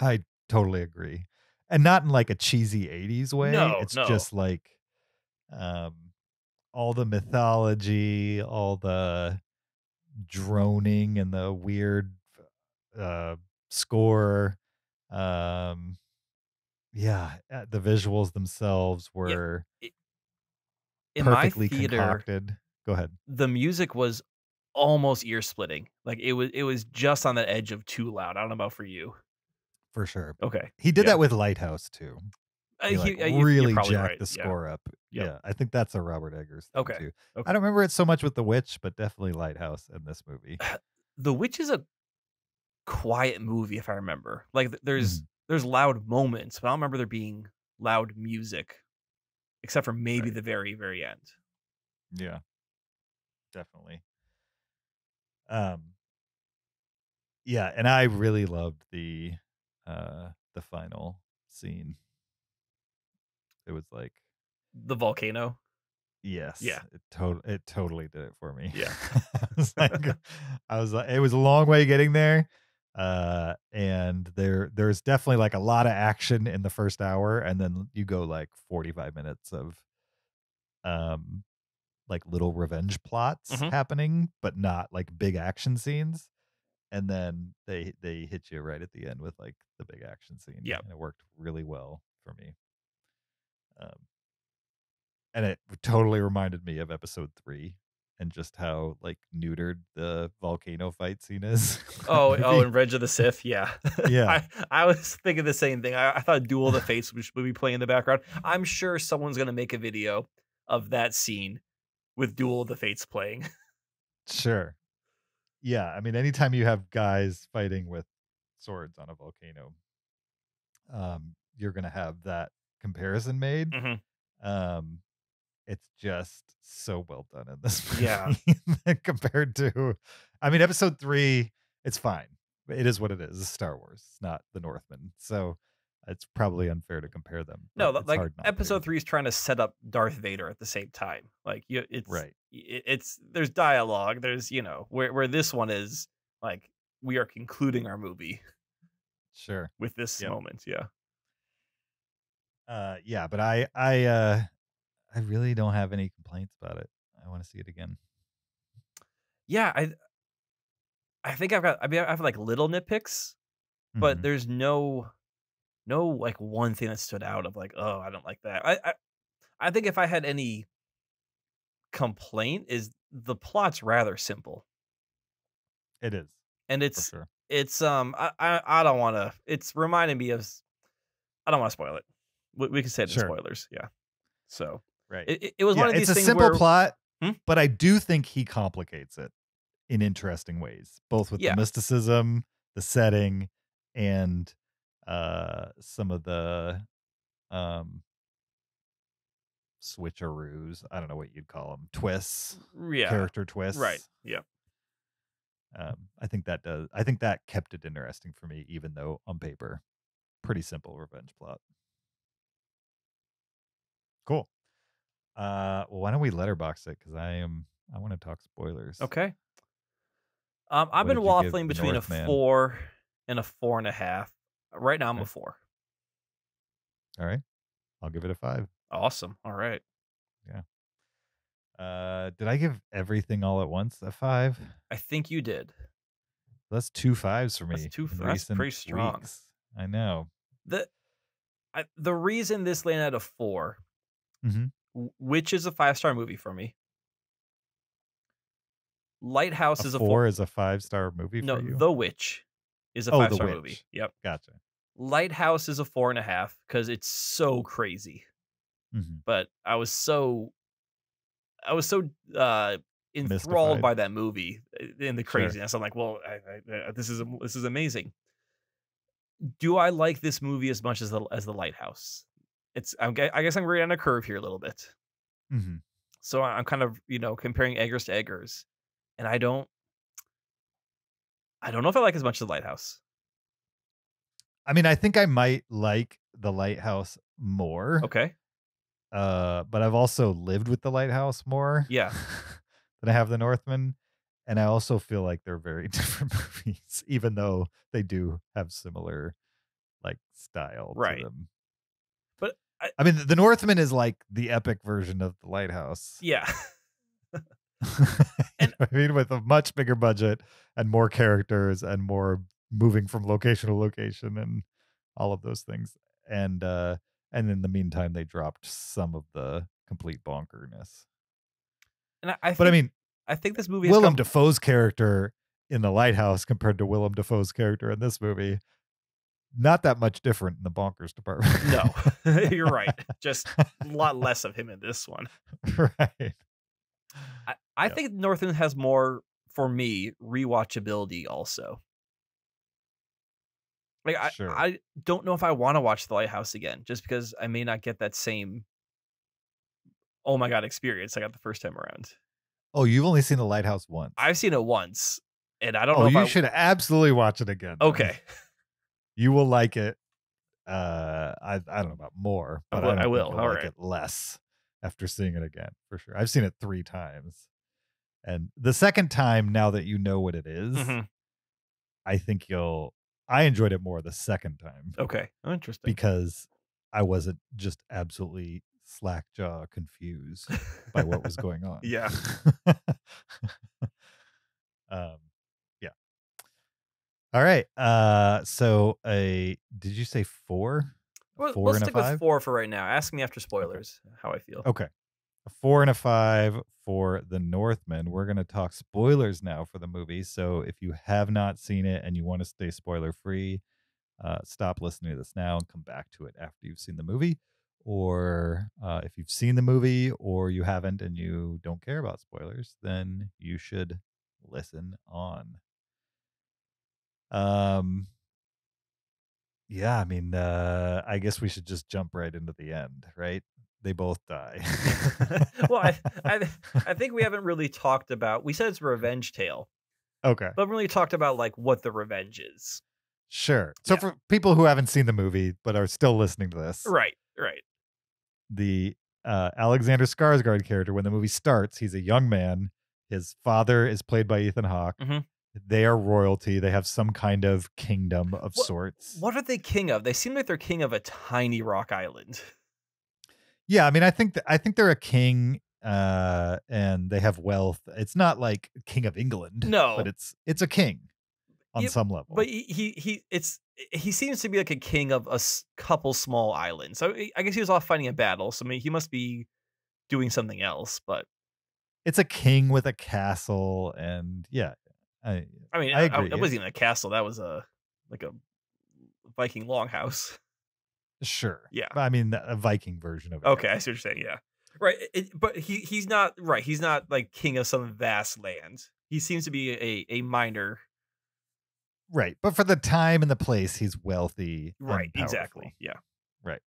I totally agree and not in like a cheesy 80s way no, it's no. just like um all the mythology all the droning and the weird uh score um yeah eh, the visuals themselves were yeah, it, perfectly theater, concocted go ahead the music was almost ear splitting like it was it was just on the edge of too loud i don't know about for you for sure. Okay. He did yeah. that with Lighthouse too. Uh, he, like, uh, you, really jacked right. the score yeah. up. Yep. Yeah, I think that's a Robert Eggers thing okay. too. Okay. I don't remember it so much with The Witch, but definitely Lighthouse in this movie. Uh, the Witch is a quiet movie, if I remember. Like there's mm. there's loud moments, but I don't remember there being loud music, except for maybe right. the very very end. Yeah, definitely. Um, yeah, and I really loved the uh, the final scene. It was like the volcano. Yes. Yeah. It totally it totally did it for me. Yeah. I was like I was like it was a long way getting there. Uh and there there's definitely like a lot of action in the first hour and then you go like 45 minutes of um like little revenge plots mm-hmm. happening but not like big action scenes and then they they hit you right at the end with like the big action scene. Yeah, and it worked really well for me. Um, and it totally reminded me of episode three and just how like neutered the volcano fight scene is. oh, oh, and Reg of the Sith, yeah, yeah. I, I, was thinking the same thing. I, I thought Duel of the Fates would be playing in the background. I'm sure someone's gonna make a video of that scene with Duel of the Fates playing. Sure, yeah, I mean, anytime you have guys fighting with swords on a volcano, um, you're gonna have that comparison made. Mm-hmm. Um, it's just so well done in this movie. Yeah, compared to, I mean, episode three, it's fine. It is what it is. It's Star Wars. It's not the Northmen. So, it's probably unfair to compare them. No, like episode to. three is trying to set up Darth Vader at the same time. Like you, it's right. It's there's dialogue. There's you know where where this one is like we are concluding our movie. Sure. With this yep. moment, yeah. Uh, yeah, but I I uh, I really don't have any complaints about it. I want to see it again. Yeah, I I think I've got I mean I have like little nitpicks, but mm-hmm. there's no no like one thing that stood out of like oh I don't like that. I I, I think if I had any complaint is the plot's rather simple. It is, and it's sure. it's um I I, I don't want to. It's reminding me of I don't want to spoil it. We, we, can say it sure. spoilers, yeah. So right, it, it was yeah, one of these. It's a simple where, plot, hmm? but I do think he complicates it in interesting ways, both with yeah. the mysticism, the setting, and uh some of the um switcheroos. I don't know what you'd call them. Twists. Yeah. Character twists. Right. Yeah. Um, I think that does. I think that kept it interesting for me, even though on paper, pretty simple revenge plot. Cool. Uh, well, why don't we letterbox it? Because I am. I want to talk spoilers. Okay. Um, I've what been waffling between Northman? a four and a four and a half. Right now, I'm okay. a four. All right. I'll give it a five. Awesome. All right. Yeah. Uh, did I give everything all at once a five? I think you did. That's two fives for me. That's two. That's pretty strong. Weeks. I know. The I, the reason this landed at a 4 mm-hmm. which is a five star movie for me. Lighthouse a is a four, four. is a five star movie. No, The Witch is a oh, five star movie. Yep. Gotcha. Lighthouse is a four and a half because it's so crazy. Mm-hmm. But I was so, I was so uh, enthralled Mystified. by that movie uh, in the craziness. Sure. I'm like, well, I, I, this is this is amazing. Do I like this movie as much as the as the Lighthouse? It's I'm, I guess I'm right on a curve here a little bit. Mm-hmm. So I'm kind of you know comparing Eggers to Eggers, and I don't I don't know if I like as much as Lighthouse. I mean, I think I might like the Lighthouse more. Okay. Uh, but I've also lived with the Lighthouse more. Yeah. than I have the Northman, and I also feel like they're very different movies, even though they do have similar like style right. But I, I mean, the Northman is like the epic version of the Lighthouse. Yeah. I mean, with a much bigger budget and more characters and more moving from location to location and all of those things. And uh and in the meantime, they dropped some of the complete bonkerness. And I, I think, but I mean, I think this movie Willem come- Dafoe's character in The Lighthouse compared to Willem Dafoe's character in this movie, not that much different in the bonkers department. no, you're right. Just a lot less of him in this one. Right. I yep. think Northland has more for me rewatchability also. Like I, sure. I don't know if I want to watch The Lighthouse again, just because I may not get that same oh my god experience I got the first time around. Oh, you've only seen The Lighthouse once. I've seen it once, and I don't oh, know. you I... should absolutely watch it again. Okay, you will like it. Uh, I I don't know about more, but I, will. I, I will. All like right. less after seeing it again for sure. I've seen it three times. And the second time, now that you know what it is, mm-hmm. I think you'll. I enjoyed it more the second time. Okay, oh, interesting. Because I wasn't just absolutely slackjaw confused by what was going on. yeah. um. Yeah. All right. Uh. So a. Did you say four? Well, 4 and a stick with four for right now. Ask me after spoilers how I feel. Okay a four and a five for The Northmen. We're going to talk spoilers now for the movie. So if you have not seen it and you want to stay spoiler free, uh, stop listening to this now and come back to it after you've seen the movie. Or uh, if you've seen the movie or you haven't and you don't care about spoilers, then you should listen on. Um, yeah, I mean, uh, I guess we should just jump right into the end, right? they both die. well, I, I, I think we haven't really talked about. We said it's a revenge tale. Okay. But really talked about like what the revenge is. Sure. So yeah. for people who haven't seen the movie but are still listening to this. Right, right. The uh, Alexander Skarsgård character when the movie starts, he's a young man. His father is played by Ethan Hawke. Mm-hmm. They are royalty. They have some kind of kingdom of what, sorts. What are they king of? They seem like they're king of a tiny rock island. Yeah, I mean, I think th- I think they're a king uh and they have wealth it's not like king of england no but it's it's a king on yeah, some level but he, he he it's he seems to be like a king of a couple small islands so i guess he was off fighting a battle so I mean, he must be doing something else but it's a king with a castle and yeah i i mean i, I, I it wasn't even a castle that was a like a viking longhouse Sure. Yeah. I mean, a Viking version of it. Okay, I see what you're saying. Yeah. Right. It, but he he's not right. He's not like king of some vast land. He seems to be a a minor. Right. But for the time and the place, he's wealthy. Right. Exactly. Yeah. Right.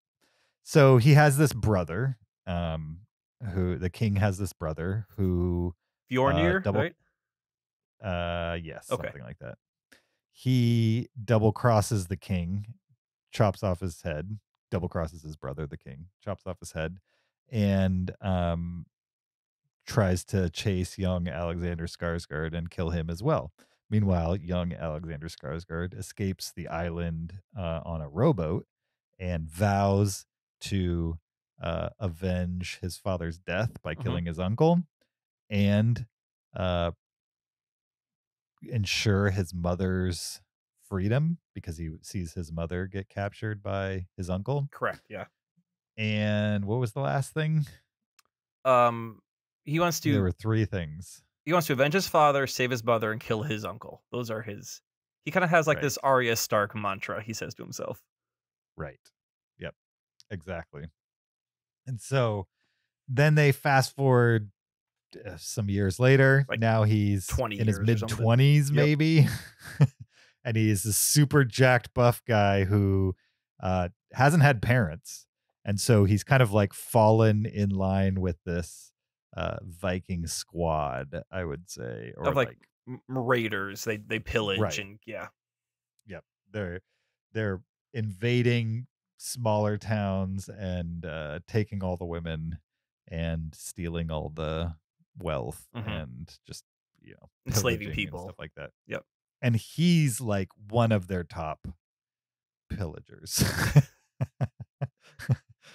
So he has this brother, um, who the king has this brother who Bjornir, uh, double, right? Uh, yes. Okay. Something like that. He double crosses the king chops off his head double crosses his brother, the king, chops off his head, and um, tries to chase young Alexander Skarsgård and kill him as well. Meanwhile, young Alexander Skarsgård escapes the island uh, on a rowboat and vows to uh, avenge his father's death by mm-hmm. killing mm-hmm. his uncle and uh, ensure his mother's freedom because he sees his mother get captured by his uncle. Correct. Yeah. And what was the last thing? Um, he wants to. There were three things. He wants to avenge his father, save his mother, and kill his uncle. Those are his. He kind of has like right. this Arya Stark mantra. He says to himself. Right. Yep. Exactly. And so, then they fast forward uh, some years later. Like now he's 20 in his mid 20s, maybe. Yep. and he is this super jacked buff guy who uh, hasn't had parents, and so he's kind of like fallen in line with this uh, Viking squad, I would say, or of like, like raiders. They they pillage right. and yeah, yep. They're they're invading smaller towns and uh, taking all the women and stealing all the wealth mm-hmm. and just you know enslaving people stuff like that. Yep and he's like one of their top pillagers.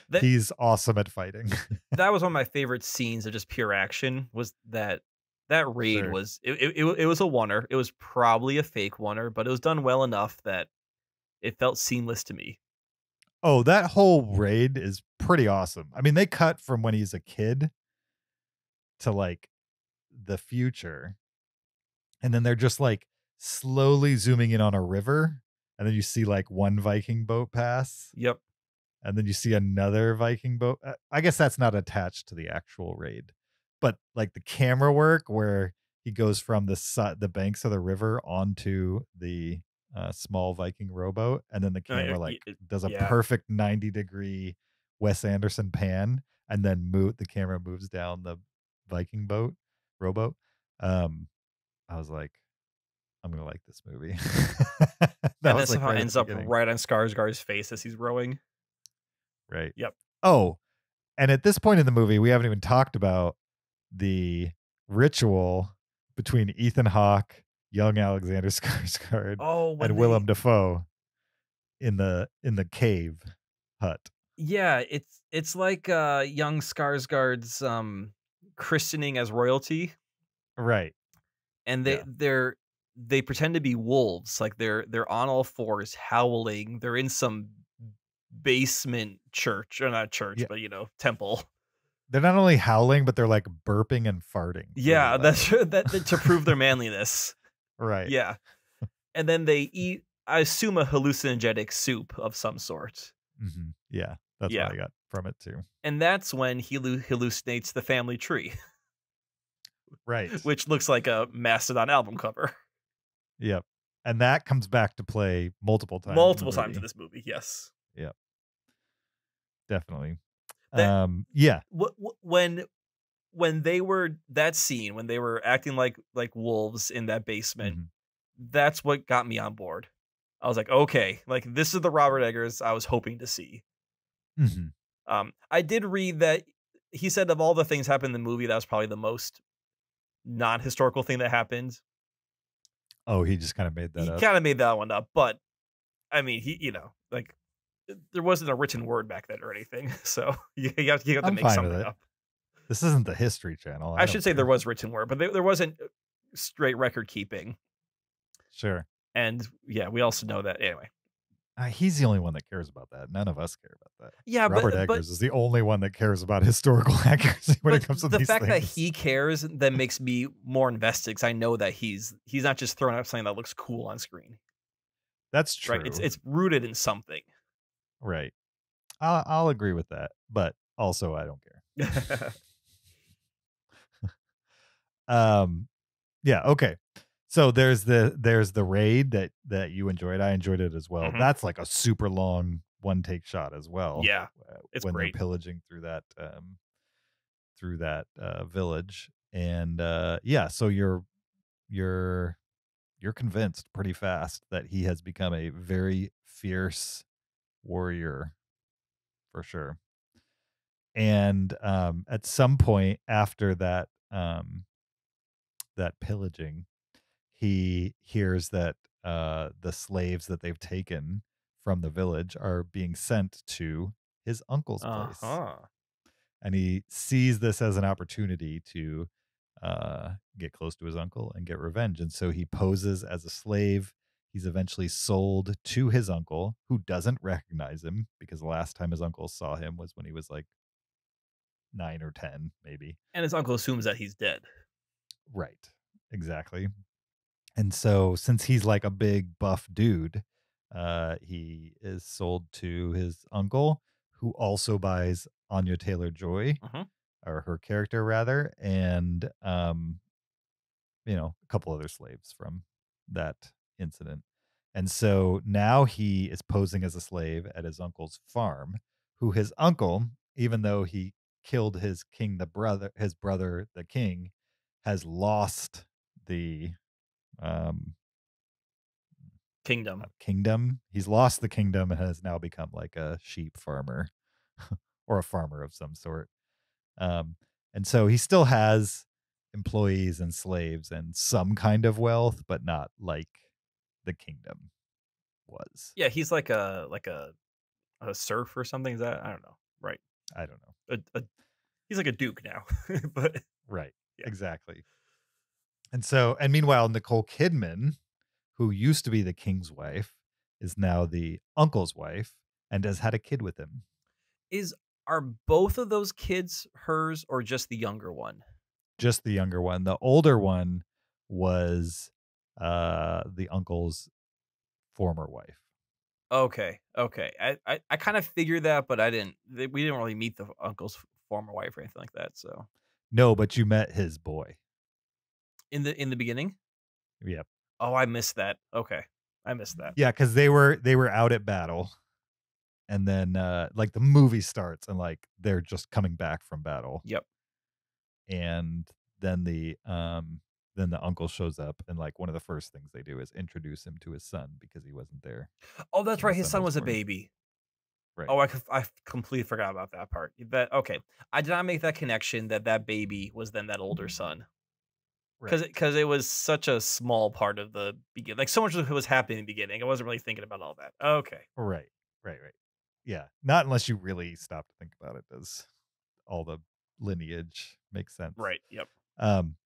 that, he's awesome at fighting. that was one of my favorite scenes of just pure action. Was that that raid sure. was it, it, it was a oneer. It was probably a fake oneer, but it was done well enough that it felt seamless to me. Oh, that whole raid is pretty awesome. I mean, they cut from when he's a kid to like the future. And then they're just like slowly zooming in on a river, and then you see like one Viking boat pass. Yep. And then you see another Viking boat. Uh, I guess that's not attached to the actual raid, but like the camera work where he goes from the su- the banks of the river onto the uh, small Viking rowboat, and then the camera uh, like it, does a yeah. perfect ninety degree Wes Anderson pan, and then move the camera moves down the Viking boat rowboat. Um, I was like, I'm gonna like this movie. that and that's like how right it ends up right on Skarsgård's face as he's rowing. Right. Yep. Oh, and at this point in the movie, we haven't even talked about the ritual between Ethan Hawke, young Alexander Skarsgård, oh, and they... Willem Dafoe in the in the cave hut. Yeah, it's it's like uh, young Skarsgård's um, christening as royalty, right? And they yeah. they're they pretend to be wolves like they're they're on all fours howling they're in some basement church or not church yeah. but you know temple they're not only howling but they're like burping and farting yeah that's that, that to prove their manliness right yeah and then they eat i assume a hallucinogenic soup of some sort mm-hmm. yeah that's yeah. what i got from it too and that's when he hallucinates the family tree right which looks like a mastodon album cover Yep. And that comes back to play multiple times. Multiple times in this movie, yes. Yep. Definitely. That, um yeah. W- when when they were that scene when they were acting like like wolves in that basement, mm-hmm. that's what got me on board. I was like, okay, like this is the Robert Eggers I was hoping to see. hmm Um, I did read that he said of all the things happened in the movie, that was probably the most non-historical thing that happened. Oh, he just kind of made that he up. kind of made that one up, but I mean, he, you know, like there wasn't a written word back then or anything. So you, you have, to, you have make something up. This isn't the History Channel. I, I should say there was written word, but there wasn't uh, straight record keeping. Sure. And yeah, we also know that anyway. Uh, he's the only one that cares about that. None of us care about that. Yeah, Robert uh, but, Eggers but, is the only one that cares about historical accuracy when it comes to the fact things. that he cares. That makes me more invested because I know that he's he's not just throwing up something that looks cool on screen. That's true. Right? It's it's rooted in something. Right. I'll, I'll agree with that, but also I don't care. um, yeah. Okay so there's the there's the raid that that you enjoyed. I enjoyed it as well. Mm-hmm. That's like a super long one take shot as well. Yeah, uh, it's when great. they're pillaging through that um, through that uh, village, and uh, yeah, so you're you're you're convinced pretty fast that he has become a very fierce warrior for sure. And um, at some point after that um, that pillaging, he hears that uh, the slaves that they've taken from the village are being sent to his uncle's place. Uh-huh. And he sees this as an opportunity to uh, get close to his uncle and get revenge. And so he poses as a slave. He's eventually sold to his uncle, who doesn't recognize him because the last time his uncle saw him was when he was like nine or 10, maybe. And his uncle assumes that he's dead. Right. Exactly. And so, since he's like a big buff dude, uh, he is sold to his uncle, who also buys Anya Taylor Joy, uh-huh. Mm-hmm. or her character rather, and um, you know, a couple other slaves from that incident. And so now he is posing as a slave at his uncle's farm, who his uncle, even though he killed his king, the brother, his brother, the king, has lost the um, kingdom. Uh, kingdom. He's lost the kingdom and has now become like a sheep farmer or a farmer of some sort. Um, and so he still has employees and slaves and some kind of wealth, but not like the kingdom was. Yeah, he's like a like a a serf or something. Is that I don't know. Right. I don't know. A, a, he's like a duke now, but right. Yeah. Exactly. And so, and meanwhile, Nicole Kidman, who used to be the king's wife, is now the uncle's wife and has had a kid with him. Is are both of those kids hers or just the younger one? Just the younger one. The older one was uh the uncle's former wife. Okay. Okay. I I, I kind of figured that, but I didn't we didn't really meet the uncle's former wife or anything like that, so. No, but you met his boy in the in the beginning. Yep. Oh, I missed that. Okay, I missed that. Yeah, because they were they were out at battle, and then uh like the movie starts and like they're just coming back from battle. Yep. And then the um then the uncle shows up and like one of the first things they do is introduce him to his son because he wasn't there. Oh, that's right. His son, son was, was a baby. Right. Oh, I, I completely forgot about that part. That okay. I did not make that connection that that baby was then that older mm-hmm. son because right. because it was such a small part of the beginning. Like so much of was happening in the beginning. I wasn't really thinking about all that. Okay. Right. Right. Right. Yeah. Not unless you really stop to think about it. Does all the lineage make sense? Right. Yep. Um.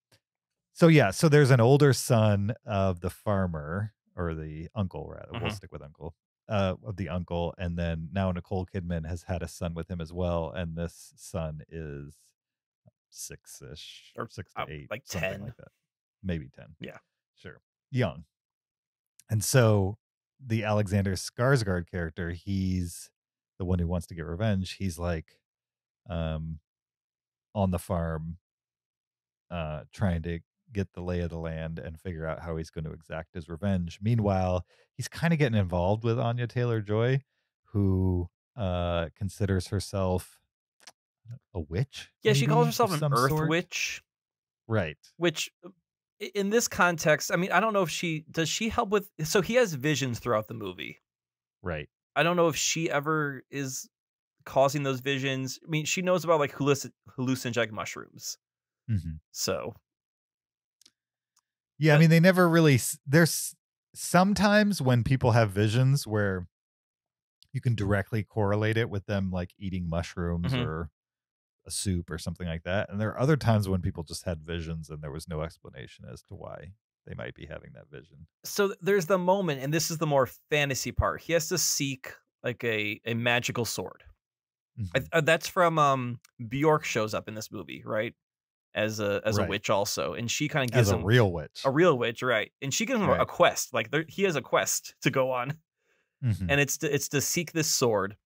So yeah. So there's an older son of the farmer or the uncle rather. Mm-hmm. We'll stick with uncle. Uh, of the uncle, and then now Nicole Kidman has had a son with him as well, and this son is six ish or six to uh, eight, like ten, like that. maybe ten. Yeah, sure, young. And so the Alexander Skarsgård character, he's the one who wants to get revenge. He's like, um, on the farm, uh, trying to get the lay of the land and figure out how he's going to exact his revenge. Meanwhile, he's kind of getting involved with Anya Taylor Joy, who uh, considers herself a witch. Yeah, she calls herself an Earth sort? Witch. Right. Which, uh, in this context, I mean, I don't know if she does. She help with. So he has visions throughout the movie. Right. I don't know if she ever is causing those visions. I mean, she knows about like hallucinogenic mushrooms. Mm-hmm. So. Yeah, but, I mean, they never really. There's sometimes when people have visions where you can directly correlate it with them like eating mushrooms mm-hmm. or a soup or something like that. And there are other times when people just had visions and there was no explanation as to why they might be having that vision. So there's the moment, and this is the more fantasy part. He has to seek like a a magical sword. Mm-hmm. I, uh, that's from um Bjork shows up in this movie, right? As a as right. a witch also, and she kind of gives as a him, real witch, a real witch, right? And she gives him right. a quest. Like there, he has a quest to go on, mm-hmm. and it's to, it's to seek this sword.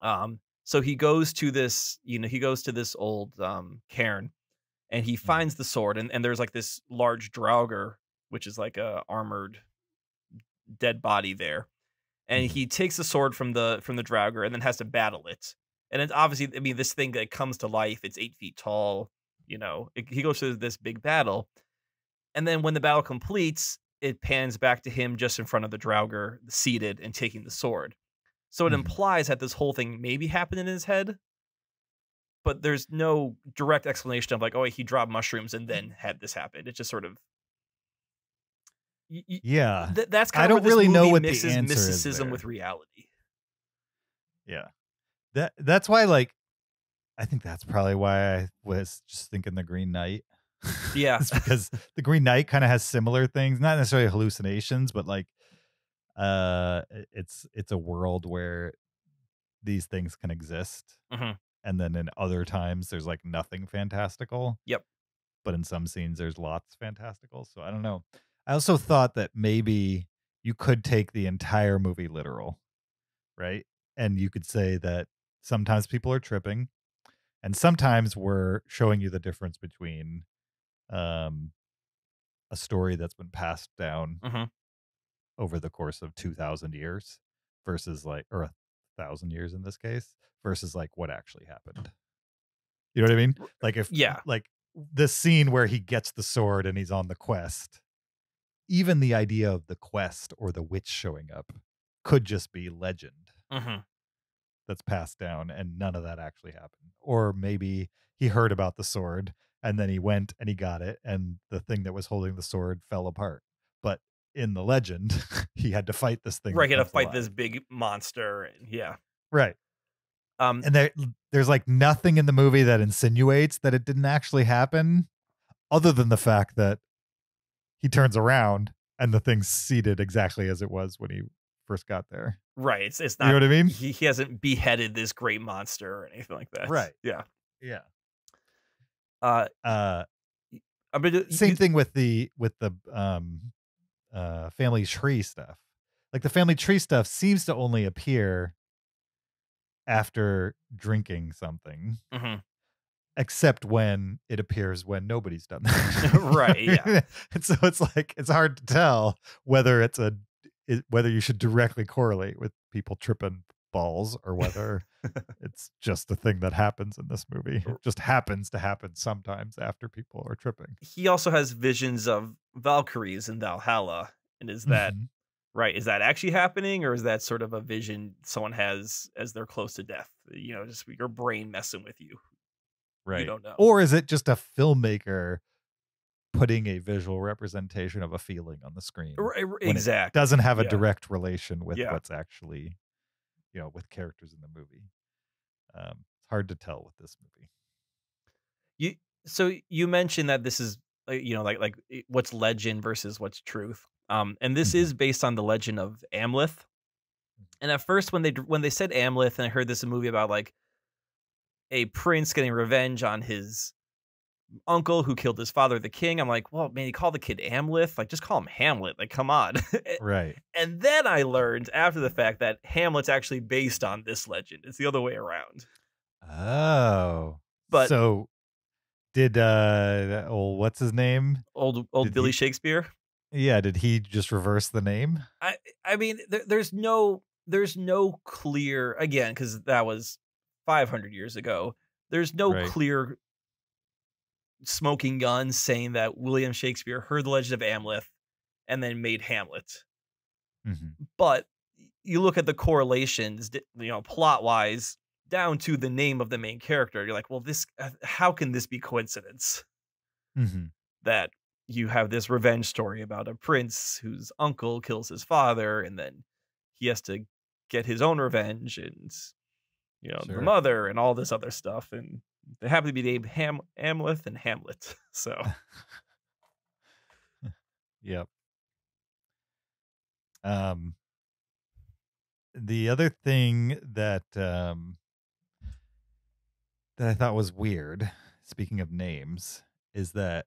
Um, so he goes to this, you know, he goes to this old um, cairn and he mm-hmm. finds the sword. And, and there's like this large Draugr, which is like a armored dead body there. And mm-hmm. he takes the sword from the from the Draugr and then has to battle it. And it's obviously, I mean, this thing that comes to life, it's eight feet tall, you know, it, he goes through this big battle. And then when the battle completes, it pans back to him just in front of the Draugr, seated and taking the sword. So it mm implies that this whole thing maybe happened in his head, but there's no direct explanation of like, oh, he dropped mushrooms and mm. then had this happen. It's just sort of y- yeah. Th- that's kind of I don't really know what misses the answer mysticism with reality. Yeah, that that's why like I think that's probably why I was just thinking the Green Knight. Yeah, because the Green Knight kind of has similar things, not necessarily hallucinations, but like uh it's it's a world where these things can exist mm-hmm. and then in other times there's like nothing fantastical yep but in some scenes there's lots fantastical so i don't know i also thought that maybe you could take the entire movie literal right and you could say that sometimes people are tripping and sometimes we're showing you the difference between um a story that's been passed down mm-hmm over the course of 2000 years versus like or a thousand years in this case versus like what actually happened you know what i mean like if yeah like this scene where he gets the sword and he's on the quest even the idea of the quest or the witch showing up could just be legend mm-hmm. that's passed down and none of that actually happened or maybe he heard about the sword and then he went and he got it and the thing that was holding the sword fell apart but in the legend, he had to fight this thing. Right, he had to fight alive. this big monster. Yeah. Right. Um, and there, there's like nothing in the movie that insinuates that it didn't actually happen, other than the fact that he turns around and the thing's seated exactly as it was when he first got there. Right. It's, it's not. You know what I mean? He, he hasn't beheaded this great monster or anything like that. Right. Yeah. Yeah. Uh. Uh. I mean, same you, thing with the with the um uh, family tree stuff. Like the family tree stuff seems to only appear after drinking something, mm-hmm. except when it appears when nobody's done that. right. Yeah. and so it's like it's hard to tell whether it's a it, whether you should directly correlate with people tripping balls or whether it's just a thing that happens in this movie. It just happens to happen sometimes after people are tripping. He also has visions of Valkyries in Valhalla. And is that mm-hmm. right? Is that actually happening or is that sort of a vision someone has as they're close to death? You know, just your brain messing with you. Right. You don't know. Or is it just a filmmaker putting a visual representation of a feeling on the screen? exactly. doesn't have a yeah. direct relation with yeah. what's actually you know with characters in the movie. Um, it's hard to tell with this movie. You so you mentioned that this is uh, you know like like what's legend versus what's truth. Um, and this mm-hmm. is based on the legend of Amleth. Mm-hmm. And at first, when they when they said Amleth, and I heard this movie about like a prince getting revenge on his uncle who killed his father, the king. I'm like, well, man, you call the kid Amleth, like just call him Hamlet. Like, come on. right. And then I learned after the fact that Hamlet's actually based on this legend. It's the other way around. Oh. But so did uh old what's his name? Old old did Billy he, Shakespeare. Yeah, did he just reverse the name? I I mean, there, there's no there's no clear again because that was 500 years ago. There's no right. clear smoking guns saying that William Shakespeare heard the legend of Amleth and then made Hamlet. Mm-hmm. But you look at the correlations, you know, plot wise, down to the name of the main character. You're like, well, this, uh, how can this be coincidence? Mm-hmm. That you have this revenge story about a prince whose uncle kills his father, and then he has to get his own revenge, and you know, sure. the mother, and all this other stuff, and they happen to be named Ham Amleth and Hamlet. So Yep. Um the other thing that um that I thought was weird, speaking of names, is that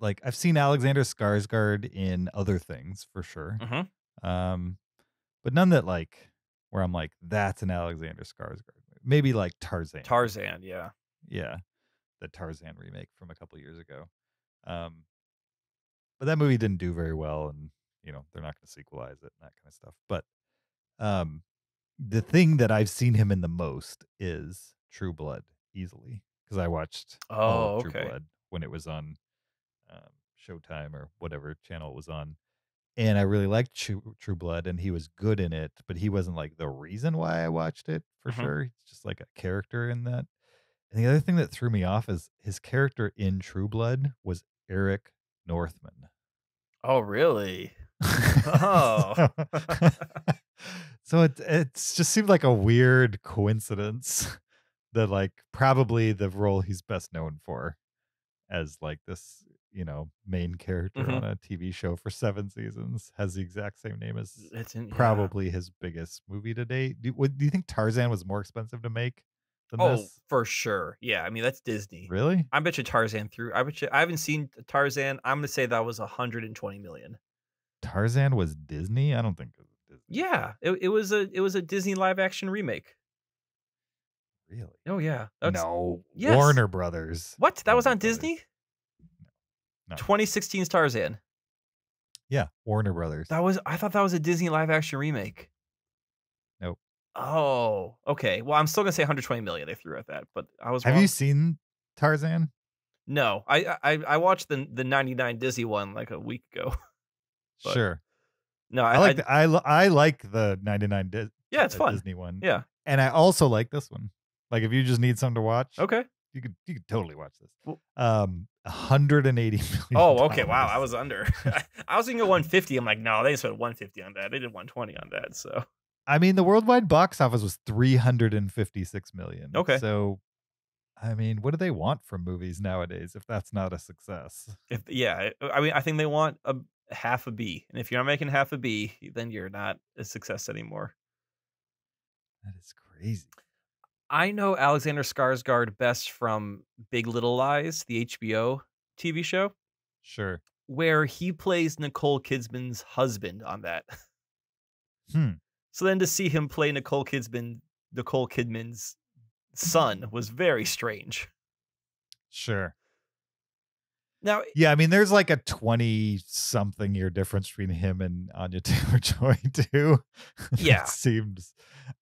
like I've seen Alexander Skarsgård in other things for sure. Mm-hmm. Um, but none that like where I'm like, that's an Alexander Skarsgård maybe like Tarzan. Tarzan, yeah. Yeah. The Tarzan remake from a couple years ago. Um but that movie didn't do very well and you know, they're not going to sequelize it and that kind of stuff. But um the thing that I've seen him in the most is True Blood easily because I watched Oh, True Blood when it was on um, Showtime or whatever channel it was on and I really liked True, True Blood, and he was good in it, but he wasn't like the reason why I watched it for mm-hmm. sure. He's just like a character in that. And the other thing that threw me off is his character in True Blood was Eric Northman. Oh, really? Oh. so, so it it just seemed like a weird coincidence that like probably the role he's best known for as like this you know main character mm-hmm. on a TV show for seven seasons has the exact same name as in, probably yeah. his biggest movie to date. Do, do, you think Tarzan was more expensive to make? Than oh, this? for sure. Yeah, I mean that's Disney. Really? I bet you Tarzan through. I bet you. I haven't seen Tarzan. I'm gonna say that was 120 million. Tarzan was Disney. I don't think. It was Disney. Yeah, it, it was a it was a Disney live action remake. Really? Oh yeah. That's, no. Yes. Warner Brothers. What? That Warner was on Brothers. Disney? 2016 stars Tarzan. Yeah, Warner Brothers. That was I thought that was a Disney live action remake. Nope. Oh, okay. Well, I'm still gonna say 120 million they threw at that, but I was. Have wrong. you seen Tarzan? No, I I, I watched the the 99 Disney one like a week ago. But sure. No, I, I like I, the, I, I like the 99 Di- yeah, it's fun. Disney one. Yeah, and I also like this one. Like if you just need something to watch, okay, you could you could totally watch this. Um, 180 million. Oh, okay. Wow, I was under. I was thinking 150. I'm like, no, they spent 150 on that. They did 120 on that. So, I mean, the worldwide box office was 356 million. Okay. So, I mean, what do they want from movies nowadays if that's not a success? If yeah, I mean, I think they want a half a B, and if you're not making half a B, then you're not a success anymore. That is crazy. I know Alexander Skarsgård best from Big Little Lies, the HBO TV show. Sure. Where he plays Nicole Kidman's husband on that. Hmm. So then to see him play Nicole Kidman, Nicole Kidman's son was very strange. Sure. Now, yeah, I mean, there's like a twenty-something year difference between him and Anya Taylor Joy too. Yeah, seems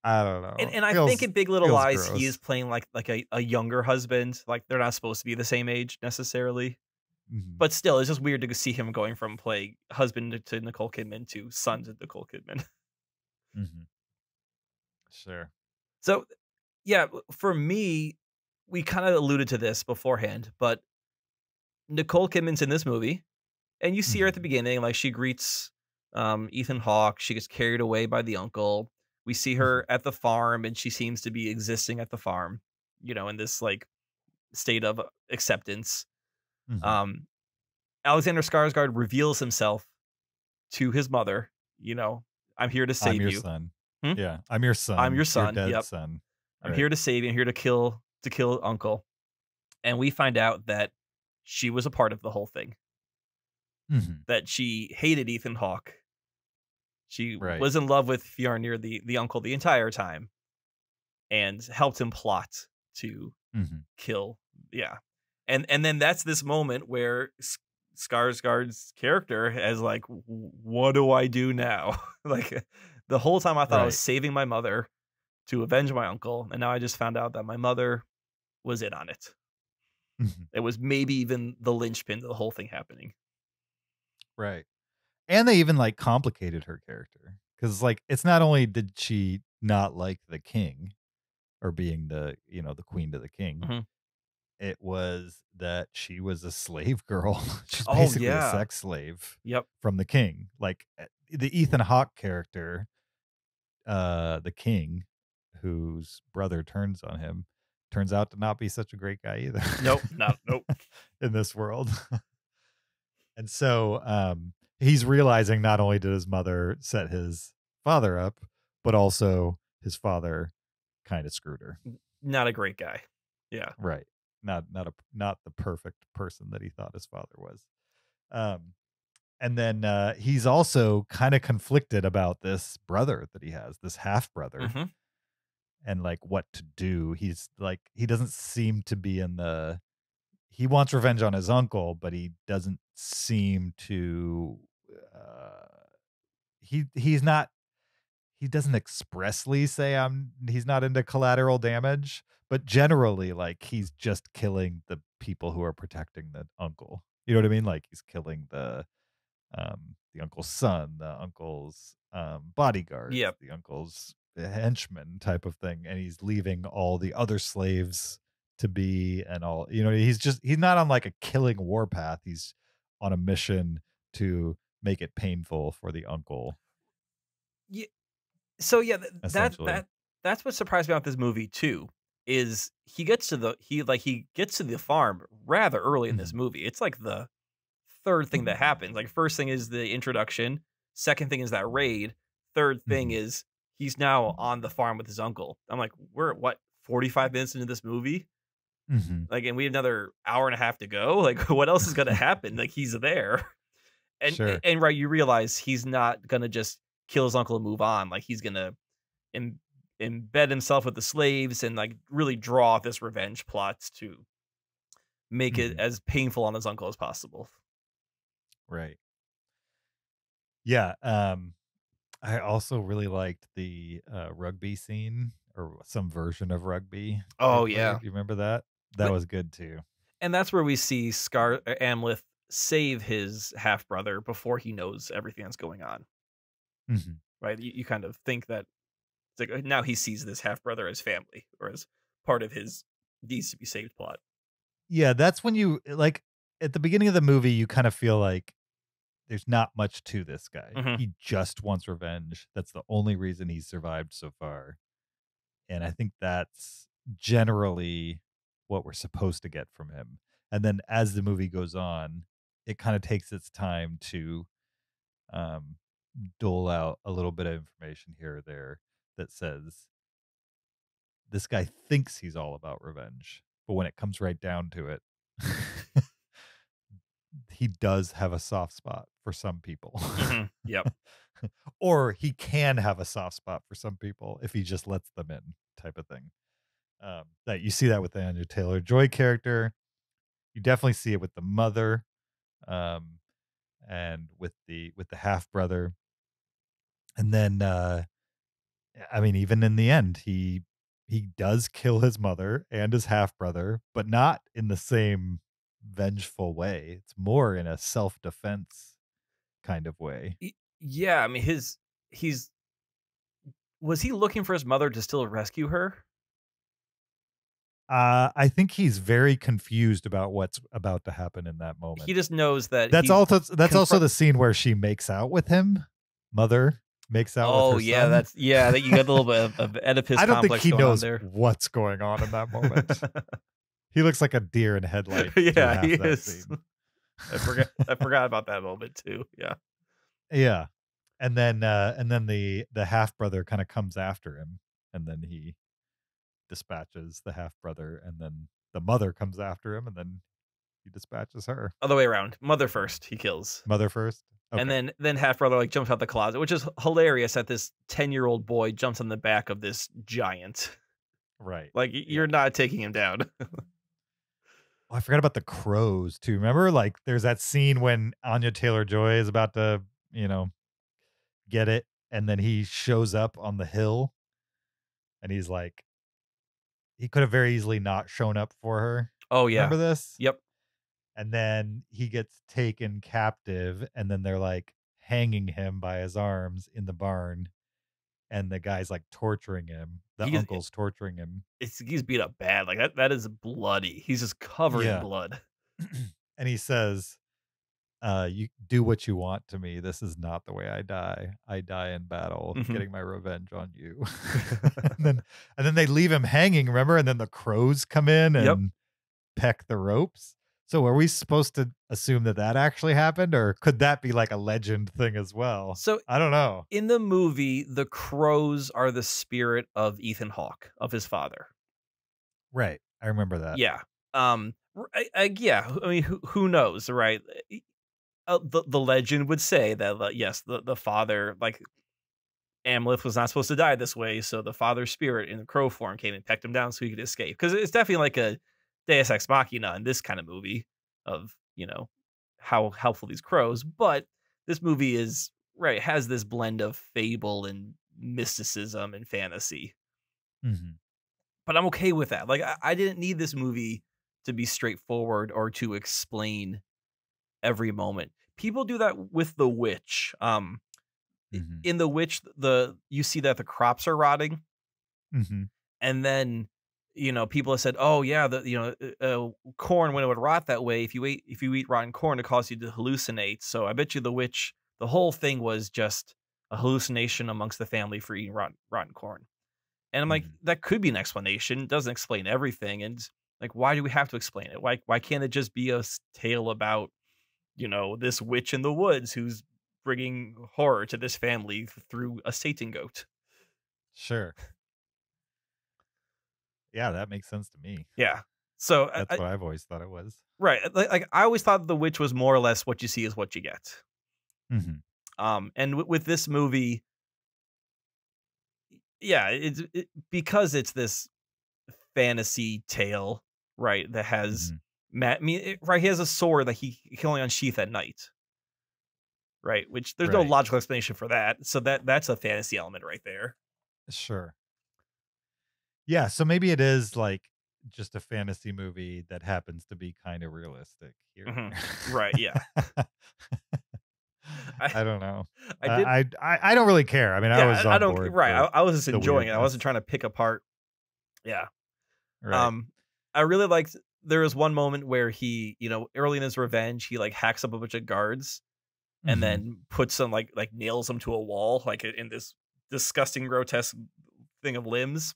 I don't know. And, and I feels, think in Big Little Lies, gross. he is playing like like a, a younger husband. Like they're not supposed to be the same age necessarily, mm-hmm. but still, it's just weird to see him going from playing husband to Nicole Kidman to son to Nicole Kidman. Mm-hmm. Sure. So, yeah, for me, we kind of alluded to this beforehand, but Nicole Kidman's in this movie, and you see her at the mm-hmm. beginning, like she greets um, Ethan Hawke. She gets carried away by the uncle. We see mm-hmm. her at the farm, and she seems to be existing at the farm, you know, in this like state of acceptance. Mm-hmm. Um, Alexander Skarsgård reveals himself to his mother. You know, I'm here to save you. Son. Hmm? Yeah, I'm your son. I'm your son. Your yep. son. I'm here to save you. I'm here to kill to kill uncle. And we find out that she was a part of the whole thing. Mm-hmm. That she hated Ethan Hawke. She right. was in love with Fjarnir, the, the uncle, the entire time and helped him plot to mm-hmm. kill. Yeah. And and then that's this moment where Skarsgård's character is like, what do I do now? like the whole time I thought right. I was saving my mother to avenge my uncle. And now I just found out that my mother was in on it. Mm-hmm. It was maybe even the linchpin to the whole thing happening. Right. And they even like complicated her character because like it's not only did she not like the king or being the you know the queen to the king mm-hmm. it was that she was a slave girl she's oh, basically oh, yeah. a sex slave yep from the king like eh, the ethan hawke character uh the king whose brother turns on him turns out to not be such a great guy either. Nope, not nope. in this world. and so um, he's realizing not only did his mother set his father up, but also his father kind of screwed her. Not a great guy. Yeah. Right. Not not a not the perfect person that he thought his father was. Um and then uh, he's also kind of conflicted about this brother that he has, this half brother, mm-hmm and like what to do. He's like he doesn't seem to be in the he wants revenge on his uncle, but he doesn't seem to uh, he he's not he doesn't expressly say I'm he's not into collateral damage, but generally like he's just killing the people who are protecting the uncle. You know what I mean? Like he's killing the um the uncle's son, the uncle's um bodyguard, yep. the uncle's henchman type of thing, and he's leaving all the other slaves to be and all. You know, he's just he's not on like a killing warpath. He's on a mission to make it painful for the uncle. Yeah. So yeah, that that that's what surprised me about this movie too. Is he gets to the he like he gets to the farm rather early in this mm-hmm. movie. It's like the third thing that mm-hmm. happens. Like first thing is the introduction, second thing is that raid, third thing mm-hmm. is he's now mm-hmm. on the farm with his uncle. I'm like, we're what 45 minutes into this movie? Mm-hmm. Like, and we have another hour and a half to go. Like, what else is going to happen? Like, he's there. And, sure. and right, you realize he's not going to just kill his uncle and move on. Like, he's going to Im- embed himself with the slaves and, like, really draw this revenge plot to make mm-hmm. it as painful on his uncle as possible. Right. Yeah. Um, I also really liked the uh, rugby scene or some version of rugby. Oh I uh, yeah, you remember that? That but, was good too. And that's where we see Scar uh, Amleth save his half brother before he knows everything that's going on. Mm-hmm. Right? You, you, kind of think that like oh, now he sees this half brother as family or as part of his needs to be saved plot. Yeah, that's when you like at the beginning of the movie you kind of feel like there's not much to this guy. Mm-hmm. He just wants revenge. That's the only reason he's survived so far. And I think that's generally what we're supposed to get from him. And then as the movie goes on, it kind of takes its time to um, dole out a little bit of information here or there that says this guy thinks he's all about revenge, but when it comes right down to it, he does have a soft spot for some people. Mm-hmm. Yep. or he can have a soft spot for some people if he just lets them in, type of thing. Um, that you see that with the Andrew Taylor Joy character. You definitely see it with the mother, um, and with the with the half brother. And then, uh, I mean, even in the end, he he does kill his mother and his half brother, but not in the same vengeful way. It's more in a self defense kind of way. Yeah, I mean his he's was he looking for his mother to still rescue her? Uh, I think he's very confused about what's about to happen in that moment. He just knows that that's also that's confront- also the scene where she makes out with him, mother makes out. Oh yeah, son. that's yeah. That you got a little bit of, of Oedipus. I don't think he knows what's going on in that moment. he looks like a deer in headlights. yeah, he is. Scene. I forgot I forgot about that moment too. Yeah. Yeah. And then uh and then the the half brother kind of comes after him and then he dispatches the half brother and then the mother comes after him and then he dispatches her. Other way around. Mother first, he kills. Mother first. Okay. And then then half brother like jumps out the closet, which is hilarious that this 10-year-old boy jumps on the back of this giant. Right. Like you're yeah. not taking him down. Oh, I forgot about the crows too. Remember, like there's that scene when Anya Taylor Joy is about to, you know, get it, and then he shows up on the hill, and he's like, he could have very easily not shown up for her. Oh yeah, remember this? Yep. And then he gets taken captive, and then they're like hanging him by his arms in the barn and the guy's like torturing him. The he's, eh uncle's torturing him. he's beat up bad. Like that. That is bloody. He's just covered yeah. in blood. and he says, uh, "You do what you want to me. This is not the way I die. I die in battle, mm-hmm. getting my revenge on you." and then, and then they leave him hanging. Remember? And then the crows come in and yep. peck the ropes. So are we supposed to assume that that actually happened or could that be like a legend thing as well? So I don't know. In the movie, the crows are the spirit of Ethan Hawke, of his father. Right. I remember that. Yeah. Um I, I yeah, I mean who, who knows, right? Uh, the the legend would say that uh, yes, the the father like Amleth was not supposed to die this way, so the father's spirit in the crow form came and pecked him down so he could escape. Cuz it's definitely like a Deus Ex Machina and this kind of movie of you know how helpful these crows, but this movie is right has this blend of fable and mysticism and fantasy. Mm-hmm. But I'm okay with that. Like I, I didn't need this movie to be straightforward or to explain every moment. People do that with The Witch. Um, mm-hmm. In The Witch, the you see that the crops are rotting, mm-hmm. and then you know, people have said, "Oh yeah, the you know, uh, uh corn when it would rot that way, if you eat if you eat rotten corn, it causes you to hallucinate." So I bet you the witch, the whole thing was just a hallucination amongst the family for eating rotten, rotten corn. And I'm like, mm-hmm. that could be an explanation. It doesn't explain everything, and like, why do we have to explain it? Why why can't it just be a tale about, you know, this witch in the woods who's bringing horror to this family through a Satan goat? Sure yeah, that makes sense to me. Yeah. So that's I, what I've always thought it was. Right. Uh, like, like, I always thought the witch was more or less what you see is what you get. Mm-hmm. Um, and w- with this movie, yeah, it's it, because it's this fantasy tale, right? That has mm-hmm. Matt. I mean, it, right? He has a sword that he can only unsheath at night, right? Which there's right. no logical explanation for that. So that that's a fantasy element right there. Sure yeah, so maybe it is like just a fantasy movie that happens to be kind of realistic here. Mm-hmm. Right, yeah. I, I, don't know. I, did, I, I, I don't really care. I mean, yeah, I was I, don't right. I, I, was just enjoying it. I wasn't trying to pick apart. Yeah. Right. Um, I really liked. There was one moment where he, you know, early in his revenge, he like hacks up a bunch of guards, mm-hmm. and then puts them like like nails them to a wall, like in this disgusting, grotesque thing of limbs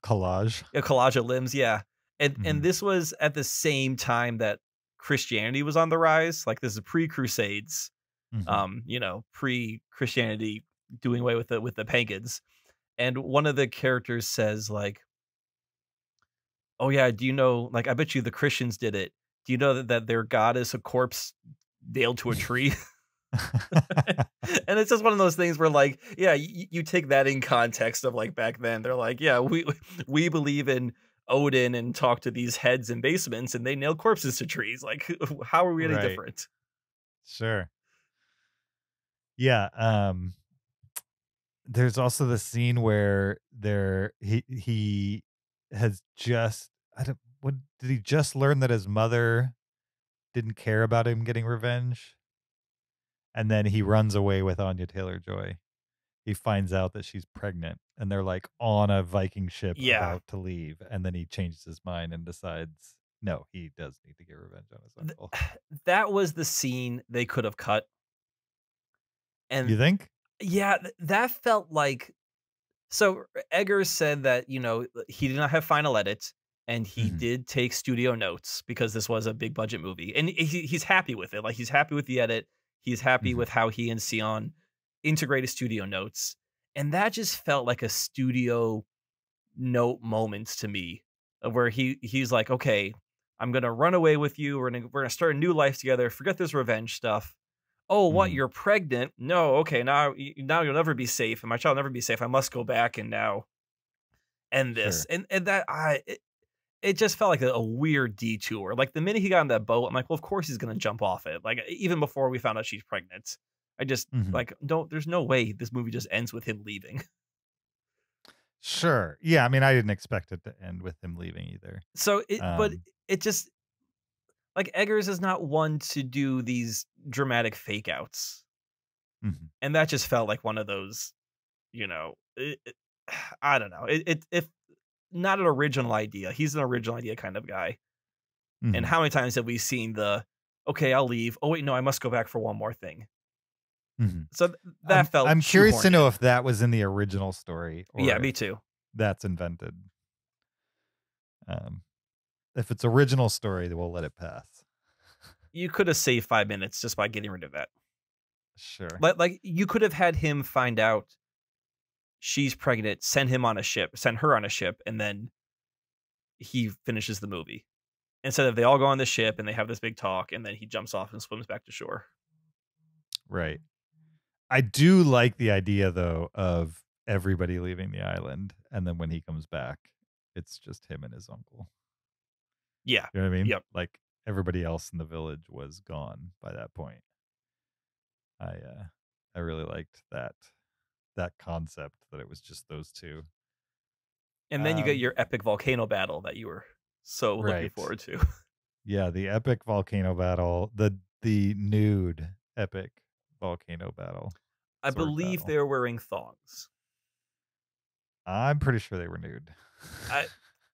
collage a collage of limbs yeah and mm-hmm. and this was at the same time that christianity was on the rise like this is pre-crusades mm-hmm. um you know pre-christianity doing away with the with the pagans and one of the characters says like oh yeah do you know like i bet you the christians did it do you know that, that their god is a corpse nailed to a tree and it's just one of those things where like yeah you, you, take that in context of like back then they're like yeah we we believe in odin and talk to these heads in basements and they nail corpses to trees like how are we any right. different sure yeah um there's also the scene where there he he has just i don't what did he just learn that his mother didn't care about him getting revenge and then he runs away with Anya Taylor Joy. He finds out that she's pregnant, and they're like on a Viking ship yeah. about to leave, and then he changes his mind and decides no, he does need to get revenge on his uncle. That was the scene they could have cut. And you think? Yeah, that felt like. So Eggers said that you know he did not have final edits, and he mm-hmm. did take studio notes because this was a big budget movie, and he, he's happy with it. Like he's happy with the edit. He's happy mm-hmm. with how he and Sion integrated studio notes. And that just felt like a studio note moment to me uh, where he he's like, okay, I'm gonna run away with you. We're gonna we're gonna start a new life together. Forget this revenge stuff. Oh, what? Mm-hmm. You're pregnant? No. Okay, now now you'll never be safe, and my child will never be safe. I must go back and now end this. Sure. And and that I it, it just felt like a, a, weird detour. Like the minute he got on that boat, I'm like, well, of course he's gonna jump off it. Like even before we found out she's pregnant, I just mm-hmm. like don't. There's no way this movie just ends with him leaving. Sure. Yeah. I mean, I didn't expect it to end with him leaving either. So, it, um, but it just like Eggers is not one to do these dramatic fake outs, mm-hmm. and that just felt like one of those. You know, it, I don't know. It, it it not an original idea. He's an original idea kind of guy. Mm-hmm. And how many times have we seen the okay, I'll leave. Oh wait, no, I must go back for one more thing. Mm-hmm. So that I'm, felt. I'm curious to know if that was in the original story. yeah, me too. That's invented. Um, if it's original story, then we'll let it pass. You could have saved five minutes just by getting rid of that. Sure. But like you could have had him find out she's pregnant, send him on a ship, send her on a ship, and then he finishes the movie. Instead of they all go on the ship and they have this big talk, and then he jumps off and swims back to shore. Right. I do like the idea though of everybody leaving the island, and then when he comes back, it's just him and his uncle. Yeah. You know what I mean? Yep. Like everybody else in the village was gone by that point. I uh I really liked that that concept that it was just those two. And then um, you get um your epic volcano battle that you were so looking forward to. yeah, the epic volcano battle, the the nude epic volcano battle. I believe they're wearing thongs. I'm pretty sure they were nude. I,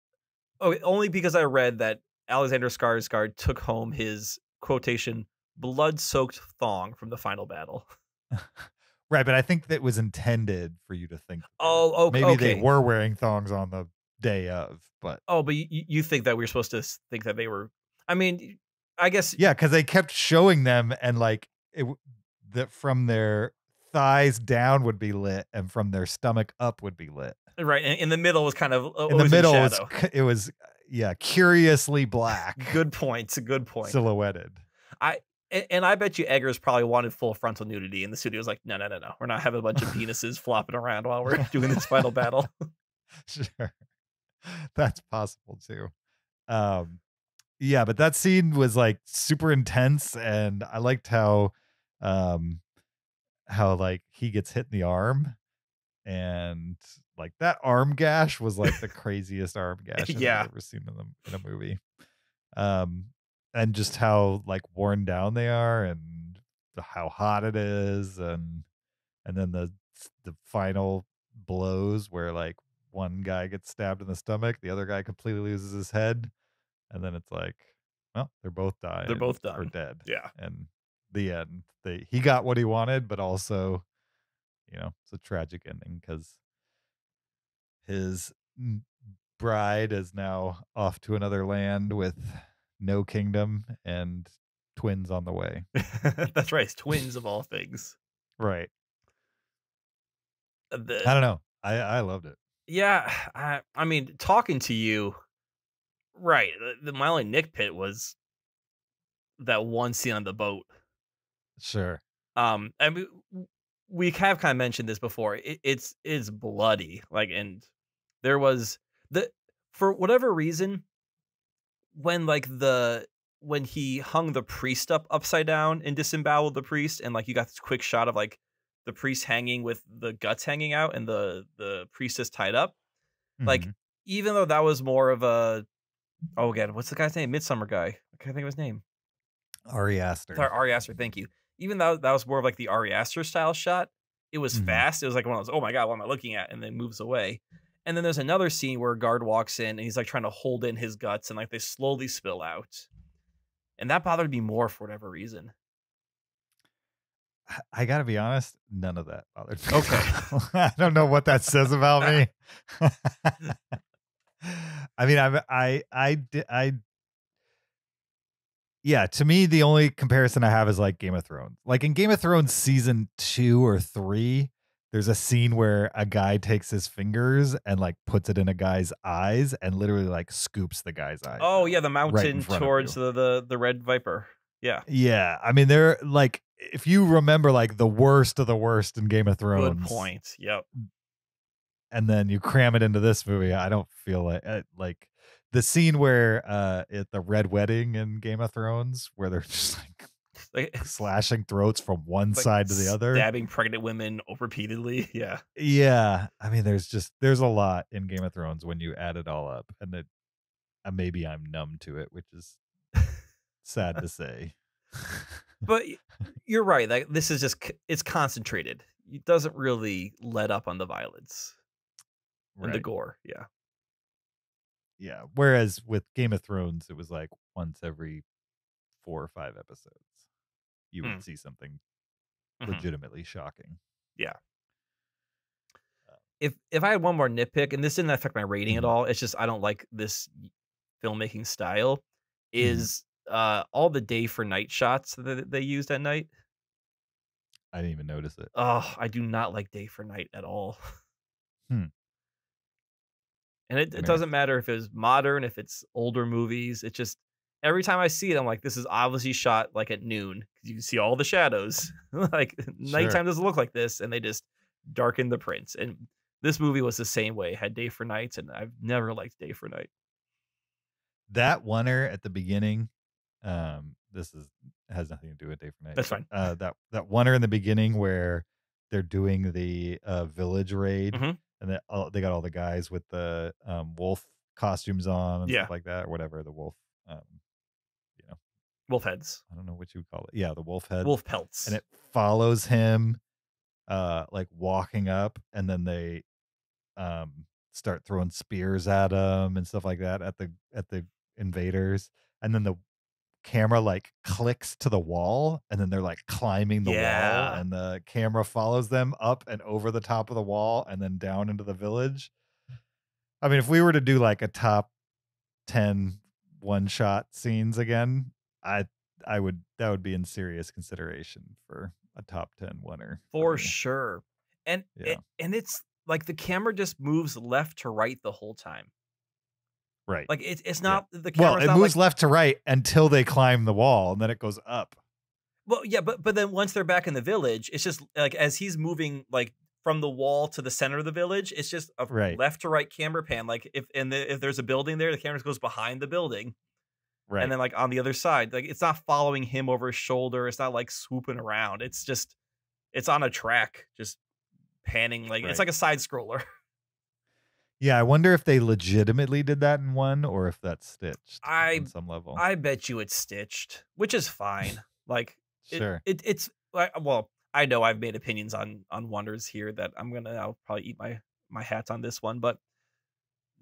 oh, only because I read that Alexander Skarsgård took home his quotation blood-soaked thong from the final battle. Right, but I think that was intended for you to think. Oh, okay. Maybe okay. they were wearing thongs on the day of, but oh, but you, you think that we are supposed to think that they were? I mean, I guess yeah, because they kept showing them, and like it, that from their thighs down would be lit, and from their stomach up would be lit. Uh, right, and in the middle was kind of uh, in the middle in was, it was uh, yeah curiously black. good point. It's a Good point. Silhouetted. I and, and, I bet you Eggers probably wanted full frontal nudity, and the studio was like, no, no, no, no, we're not having a bunch of penises flopping around while we're doing this final battle. Sure, that's possible too. Um, yeah, but that scene was like super intense, and I liked how, um, how like he gets hit in the arm, and like that arm gash was like the craziest arm gash I've yeah. ever seen in, the, in a movie. Um, and just how like worn down they are and how hot it is and and then the the final blows where like one guy gets stabbed in the stomach, the other guy completely loses his head, and then it's like, well, they're both dying. They're both done Or dead. Yeah. And the end. They he got what he wanted, but also, you know, it's a tragic ending because his bride is now off to another land with no Kingdom, and Twins on the way. That's right. twins of all things. Right. The, I don't know. I I loved it. Yeah, I I mean, talking to you, right? The, my only nitpick was that one scene on the boat. Sure. Um, I mean, we have kind of mentioned this before. It, it's it's bloody, like, and there was the for whatever reason, when like the when he hung the priest up upside down and disemboweled the priest, and like you got this quick shot of like the priest hanging with the guts hanging out and the the priestess tied up. Mm-hmm. Like even though that was more of a oh again what's the guy's name Midsummer guy I can't think of his name Ari Aster Ari Aster thank you even though that was more of like the Ari Aster style shot it was mm-hmm. fast it was like one of those oh my god what am I looking at and then moves away and then there's another scene where a guard walks in and he's like trying to hold in his guts and like they slowly spill out. And that bothered me more for whatever reason. I gotta be honest, none of that bothered me. Okay. I don't know what that says about me. I mean, I, I, I, I, yeah, to me, the only comparison I have is like Game of Thrones. Like in Game of Thrones season two or three, there's a scene where a guy takes his fingers and like puts it in a guy's eyes and literally like scoops the guy's eyes. Oh yeah, the mountain right towards the, the the red viper. Yeah. Yeah. I mean they're like if you remember like the worst of the worst in Game of Thrones. Good point. Yep. And then you cram it into this movie. I don't feel like uh, like the scene where uh at the red wedding in Game of Thrones where they're just like like, slashing throats from one like side to the other, stabbing pregnant women repeatedly. Yeah, yeah. I mean, there's just there's a lot in Game of Thrones when you add it all up, and that uh, maybe I'm numb to it, which is sad to say. but you're right. Like this is just it's concentrated. It doesn't really let up on the violence right. and the gore. Yeah. Yeah. Whereas with Game of Thrones, it was like once every four or five episodes you would mm. see something mm-hmm. legitimately shocking. Yeah. Uh, if if I had one more nitpick, and this didn't affect my rating mm at mm-hmm. all, it's just I don't like this filmmaking style. Mm-hmm. Is mm uh, all the day for night shots that they used at night? I didn't even notice it. Oh, I do not like day for night at all. Hmm. And it, it doesn't matter if it's modern, if it's older movies. It just every time I see it, I'm like, this is obviously shot like at noon because you can see all the shadows. like nighttime doesn't look like this, and they just darken the prints. And this movie was the same way. It had day for nights, and I've never liked day for night. That oneer at the beginning, um, this is has nothing to do with day for night. That's fine. Uh, that that oneer in the beginning where they're doing the uh, village raid, mm-hmm. and they, all, they got all the guys with the um, wolf costumes on and yeah. stuff like that, or whatever the wolf um, wolf heads. I don't know what you would call it. Yeah, the wolf head. Wolf pelts. And it follows him uh like walking up and then they um start throwing spears at him and stuff like that at the at the invaders. And then the camera like clicks to the wall and then they're like climbing the yeah. wall and the camera follows them up and over the top of the wall and then down into the village. I mean, if we were to do like a top 10 one shot scenes again, I I would that would be in serious consideration for a top 10 winner. For sure. And yeah. and it's like the camera just moves left to right the whole time. Right. Like it's it's not yeah. the camera. Well, it moves like, left to right until they climb the wall and then it goes up. Well, yeah, but but then once they're back in the village, it's just like as he's moving like from the wall to the center of the village, it's just a right. left to right camera pan. Like if and the, if there's a building there, the camera goes behind the building. Right. And then like on the other side, like it's not following him over his shoulder. It's not like swooping around. It's just it's on a track, just panning like right. it's like a side scroller. Yeah, I wonder if they legitimately did that in one or if that's stitched I, on some level. I bet you it's stitched, which is fine. like sure. It, it's it's well, I know I've made opinions on on wonders here that I'm gonna I'll probably eat my my hats on this one, but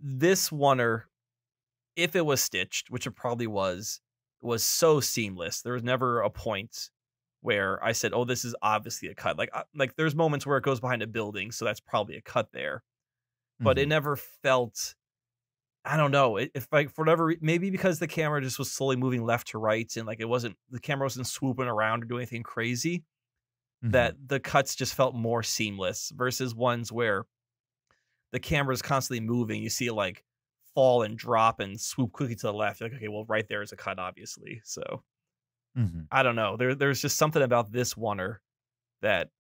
this wonder if it was stitched, which it probably was, was so seamless. There was never a point where I said, "Oh, this is obviously a cut." Like uh, like there's moments where it goes behind a building, so that's probably a cut there. But mm-hmm. it never felt I don't know. If like for whatever maybe because the camera just was slowly moving left to right and like it wasn't the camera wasn't swooping around or doing anything crazy mm-hmm. that the cuts just felt more seamless versus ones where the camera is constantly moving. You see like fall and drop and swoop quickly to the left. You're like, okay, well, right there is a cut, obviously. So mm-hmm. I don't know. There, there's just something about this oneer that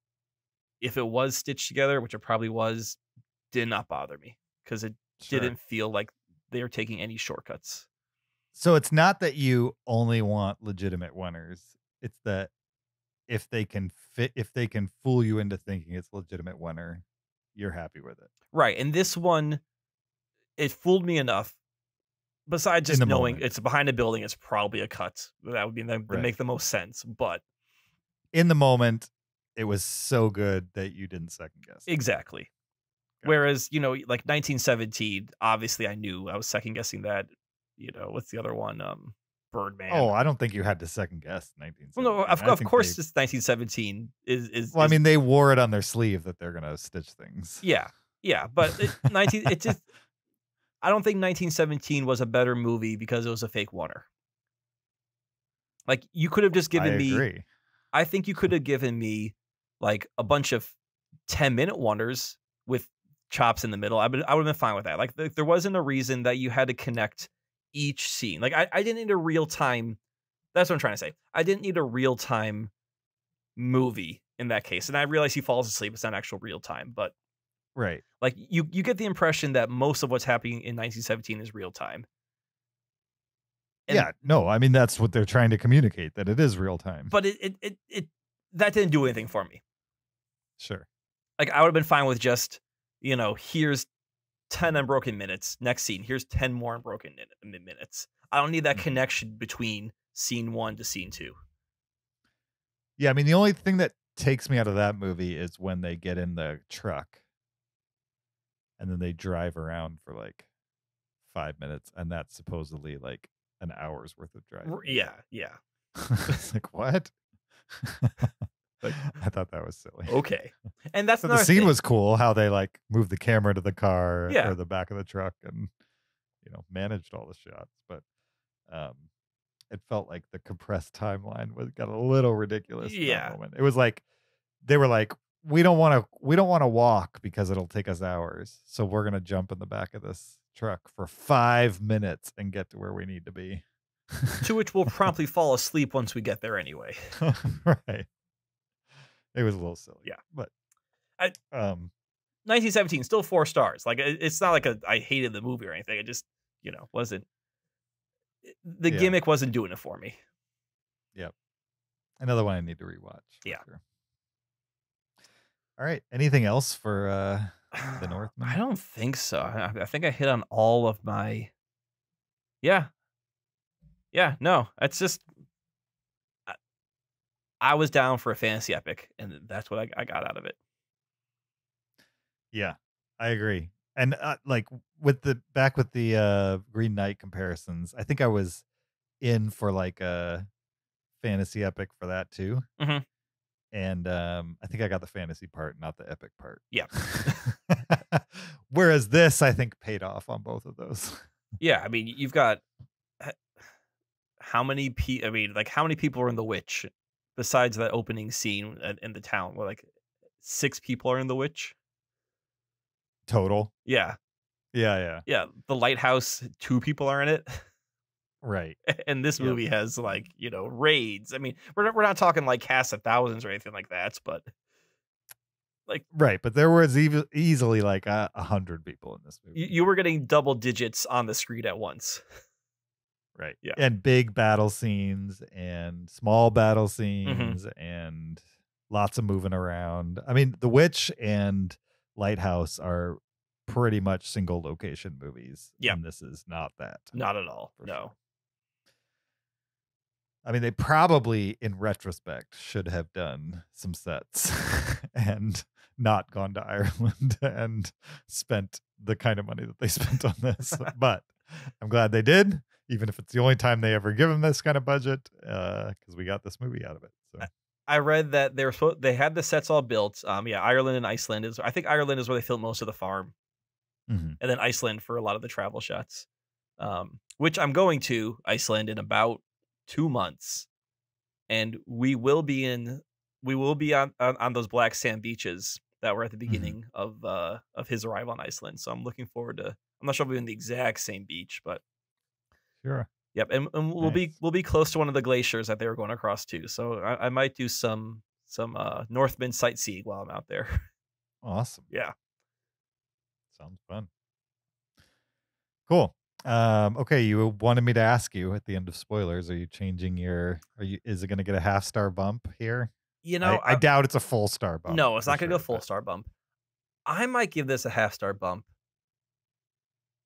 if it was stitched together, which it probably was, did not bother me because it sure. didn't feel like they were taking any shortcuts. So it's not that you only want legitimate winners. It's that if they can fit, if they can fool you into thinking it's legitimate winner, you're happy with it. Right. And this one it fooled me enough. Besides just knowing moment. it's behind a building, it's probably a cut. That would be the, right. make the most sense. But in the moment, it was so good that you didn't second guess. Exactly. Got Whereas, you know, like 1917, obviously I knew I was second guessing that, you know, what's the other one, um, Birdman. Oh, I don't think you had to second guess 1917. Well, no, of, of course they, it's 1917 is, is Well, is, I mean, they wore it on their sleeve that they're going to stitch things. Yeah. Yeah, but it, 19 it just I don't think 1917 was a better movie because it was a fake wonder. Like you could have just given I me. I think you could have given me like a bunch of 10 minute wonders with chops in the middle. I would I would have been fine with that. Like there wasn't a reason that you had to connect each scene. Like I, I didn't need a real time. That's what I'm trying to say. I didn't need a real time movie in that case. And I realize he falls asleep. It's not actual real time, but Right. Like you you get the impression that most of what's happening in 1917 is real time. And yeah, no, I mean that's what they're trying to communicate that it is real time. But it, it it it, that didn't do anything for me. Sure. Like I would have been fine with just, you know, here's 10 unbroken minutes, next scene, here's 10 more unbroken minutes. I don't need that mm-hmm. connection between scene 1 to scene 2. Yeah, I mean the only thing that takes me out of that movie is when they get in the truck and then they drive around for like five minutes, and that's supposedly like an hour's worth of driving. Yeah, yeah. it's like what? like, I thought that was silly. Okay, and that's so the scene thing. was cool. How they like moved the camera to the car yeah. or the back of the truck, and you know managed all the shots, but um, it felt like the compressed timeline was got a little ridiculous. Yeah, it was like they were like, we don't want to we don't want to walk because it'll take us hours. So we're gonna jump in the back of this truck for five minutes and get to where we need to be. to which we'll promptly fall asleep once we get there anyway. right. It was a little silly. Yeah. But I, um 1917 still four stars. Like it's not like a, I hated the movie or anything. It just, you know, wasn't eh, the yeah. gimmick wasn't doing it for me. Yep. Another one I need to rewatch. Yeah. Sure. All right. Anything else for uh, the North? I don't think so. I, I, think I hit on all of my. Yeah. Yeah. No, it's just. I, I was down for a fantasy epic, and that's what I, I got out of it. Yeah, I agree. And uh, like with the back with the uh, Green Knight comparisons, I think I was in for like a fantasy epic for that too. Mm-hmm and um, I think I got the fantasy part, not the epic part. Yeah. Whereas this, I think, paid off on both of those. yeah, I mean, you've got how many pe? I mean, like how many people are in The Witch besides that opening scene in the town? like six people are in The Witch total. Yeah. Yeah, yeah. Yeah, the lighthouse, two people are in it. Right. And this yep. movie has like, you know, raids. I mean, we're not, we're not talking like cast of thousands or anything like that, but like right but there was even easily like a uh, hundred people in this movie you were getting double digits on the screen at once right yeah and big battle scenes and small battle mm-hmm. scenes mm-hmm. and lots of moving around i mean the witch and lighthouse are pretty much single location movies yeah and this is not that not at all no sure. I mean, they probably, in retrospect, should have done some sets and not gone to Ireland and spent the kind of money that they spent on this. but I'm glad they did, even if it's the only time they ever give them this kind of budget, because uh, we got this movie out of it. So. I read that they were they had the sets all built. Um, yeah, Ireland and Iceland is. I think Ireland is where they filmed most of the farm, mm-hmm. and then Iceland for a lot of the travel shots. Um, which I'm going to Iceland in about two months, and we will be in we will be on on, on those black sand beaches that were at the mm-hmm. beginning mm-hmm. of uh of his arrival in Iceland. So I'm looking forward to. I'm not sure we'll be in the exact same beach, but sure. Yep, and, and we'll nice. be we'll be close to one of the glaciers that they were going across too. So I, I might do some some uh Northman sightseeing while I'm out there. Awesome. Yeah. Sounds fun. Cool. Um, okay, you wanted me to ask you at the end of spoilers, are you changing your are you is it gonna get a half star bump here? You know, I, I, I doubt it's a full star bump. No, it's not gonna go full star bump. I might give this a half star bump.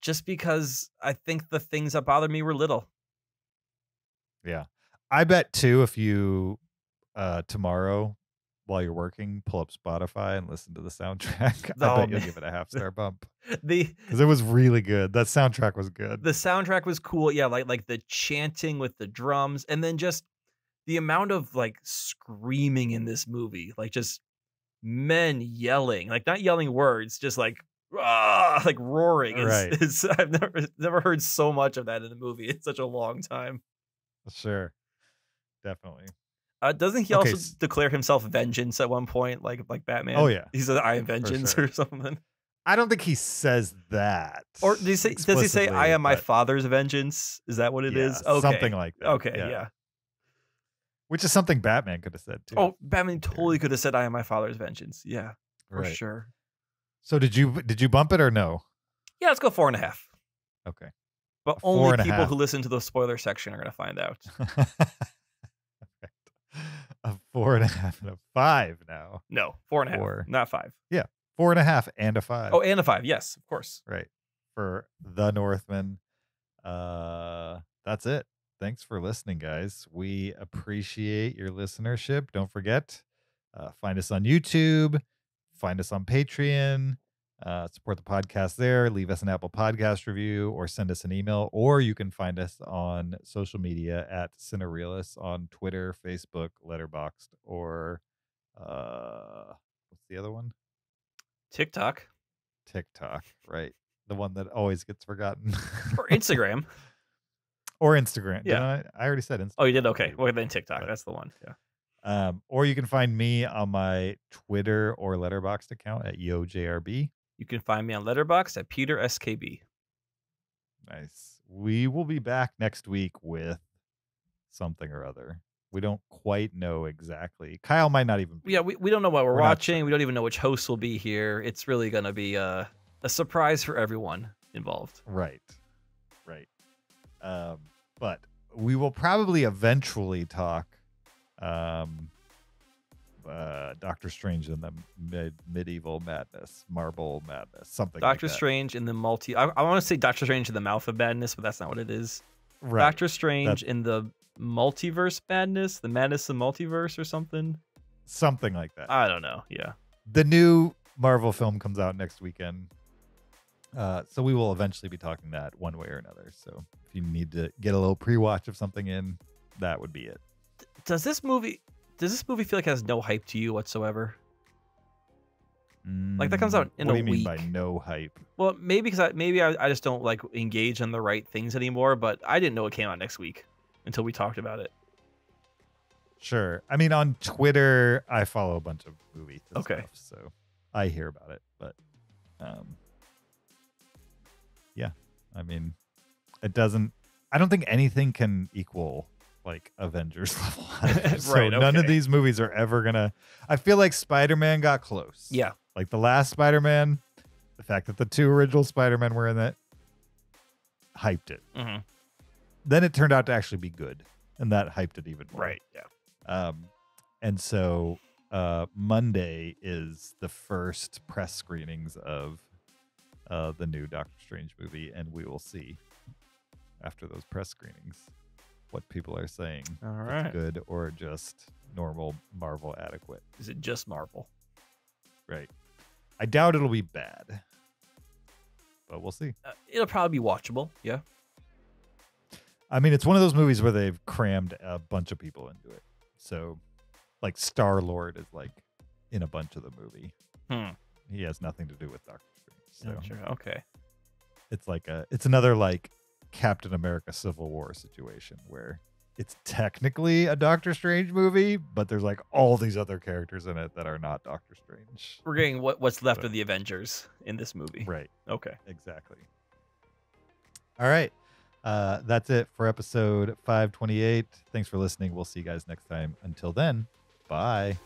Just because I think the things that bothered me were little. Yeah. I bet too if you uh tomorrow while you're working, pull up Spotify and listen to the soundtrack. I oh, bet you'll give it a half star bump. the because it was really good. That soundtrack was good. The soundtrack was cool. Yeah, like like the chanting with the drums, and then just the amount of like screaming in this movie, like just men yelling, like not yelling words, just like ah, like roaring. right. I've never never heard so much of that in a movie in such a long time. Sure, definitely. Uh, doesn't he okay. also declare himself vengeance at one point, like like Batman? Oh yeah, he says "I am vengeance" sure. or something. I don't think he says that. Or does he say, does he say "I am my father's vengeance"? Is that what it yeah, is? Okay. Something like that. Okay, yeah. yeah. Which is something Batman could have said too. Oh, Batman totally could have said "I am my father's vengeance." Yeah, for right. sure. So did you did you bump it or no? Yeah, let's go four and a half. Okay. But only people half. who listen to the spoiler section are going to find out. a four and a half and a five now. No, 45 not 5 yeah 45 and a half, four. not five. Yeah, four and a half and a five. Oh, and a five. Yes, of course. Right for the Northman. Uh, that's it. Thanks for listening, guys. We appreciate your listenership. Don't forget, uh, find us on YouTube, find us on Patreon. Uh, support the podcast there. Leave us an Apple Podcast review or send us an email, or you can find us on social media at Cinerealists on Twitter, Facebook, Letterboxd, or uh, what's the other one? TikTok. TikTok, right? The one that always gets forgotten. or Instagram. or Instagram. Yeah, I? I? already said Instagram. Oh, you did. Okay, well then TikTok. That's the one. Yeah. Um, or you can find me on my Twitter or Letterboxd account at YoJRB. You can find me on Letterbox at Peter SKB. Nice. We will be back next week with something or other. We don't quite know exactly. Kyle might not even. Be. Yeah, we, we don't know what we're, we're watching. We don't even know which host will be here. It's really going to be a, uh, a surprise for everyone involved. Right. Right. Um, but we will probably eventually talk um, uh, Doctor Strange in the mid- medieval madness, Marble madness, something. Doctor like Strange in the multi. I, I want to say Doctor Strange in the mouth of madness, but that's not what it is. Right. Doctor Strange that's... in the multiverse madness, the madness of multiverse, or something. Something like that. I don't know. Yeah. The new Marvel film comes out next weekend. Uh, so we will eventually be talking that one way or another. So if you need to get a little pre-watch of something in, that would be it. Does this movie does this movie feel like has no hype to you whatsoever? Mm, like that comes mm, out in a week. do you mean by no hype? Well, maybe because I, maybe I, I just don't like engage in the right things anymore. But I didn't know it came out next week until we talked about it. Sure. I mean, on Twitter, I follow a bunch of movies. okay. Stuff, so I hear about it, but um, yeah. I mean, it doesn't. I don't think anything can equal like Avengers level. right, so okay. none of these movies are ever gonna. I feel like Spider Man got close. Yeah, like the last Spider Man, the fact that the two original Spider Men were in it hyped it. Mm-hmm. Then it turned out to actually be good, and that hyped it even more. Right. Yeah. Um, and so uh, Monday is the first press screenings of uh, the new Doctor Strange movie, and we will see after those press screenings what people are saying. All right. Good or just normal Marvel adequate. Is it just Marvel? Right. I doubt it'll be bad, but we'll see. Uh, it'll probably be watchable. Yeah. I mean, it's one of those movies where they've crammed a bunch of people into it. So, like, Star Lord is like in a bunch of the movie. Hmm. He has nothing to do with Doctor Strange. So, sure. okay. It's like a, it's another like Captain America Civil War situation where it's technically a Doctor Strange movie, but there's like all these other characters in it that are not Doctor Strange. We're getting what, what's left of the Avengers in this movie. Right. Okay. Exactly. All right. Uh, that's it for episode 528. Thanks for listening. We'll see you guys next time. Until then, bye.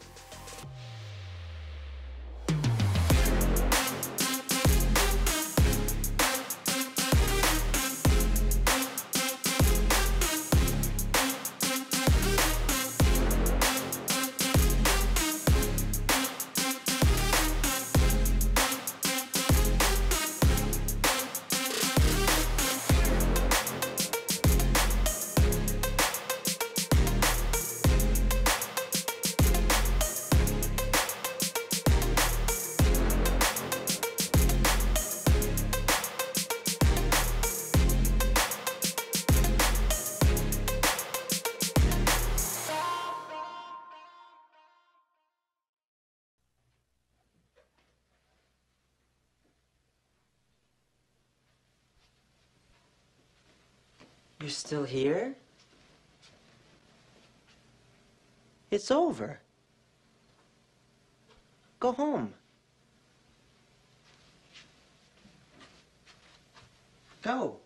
It's over. Go home. Go.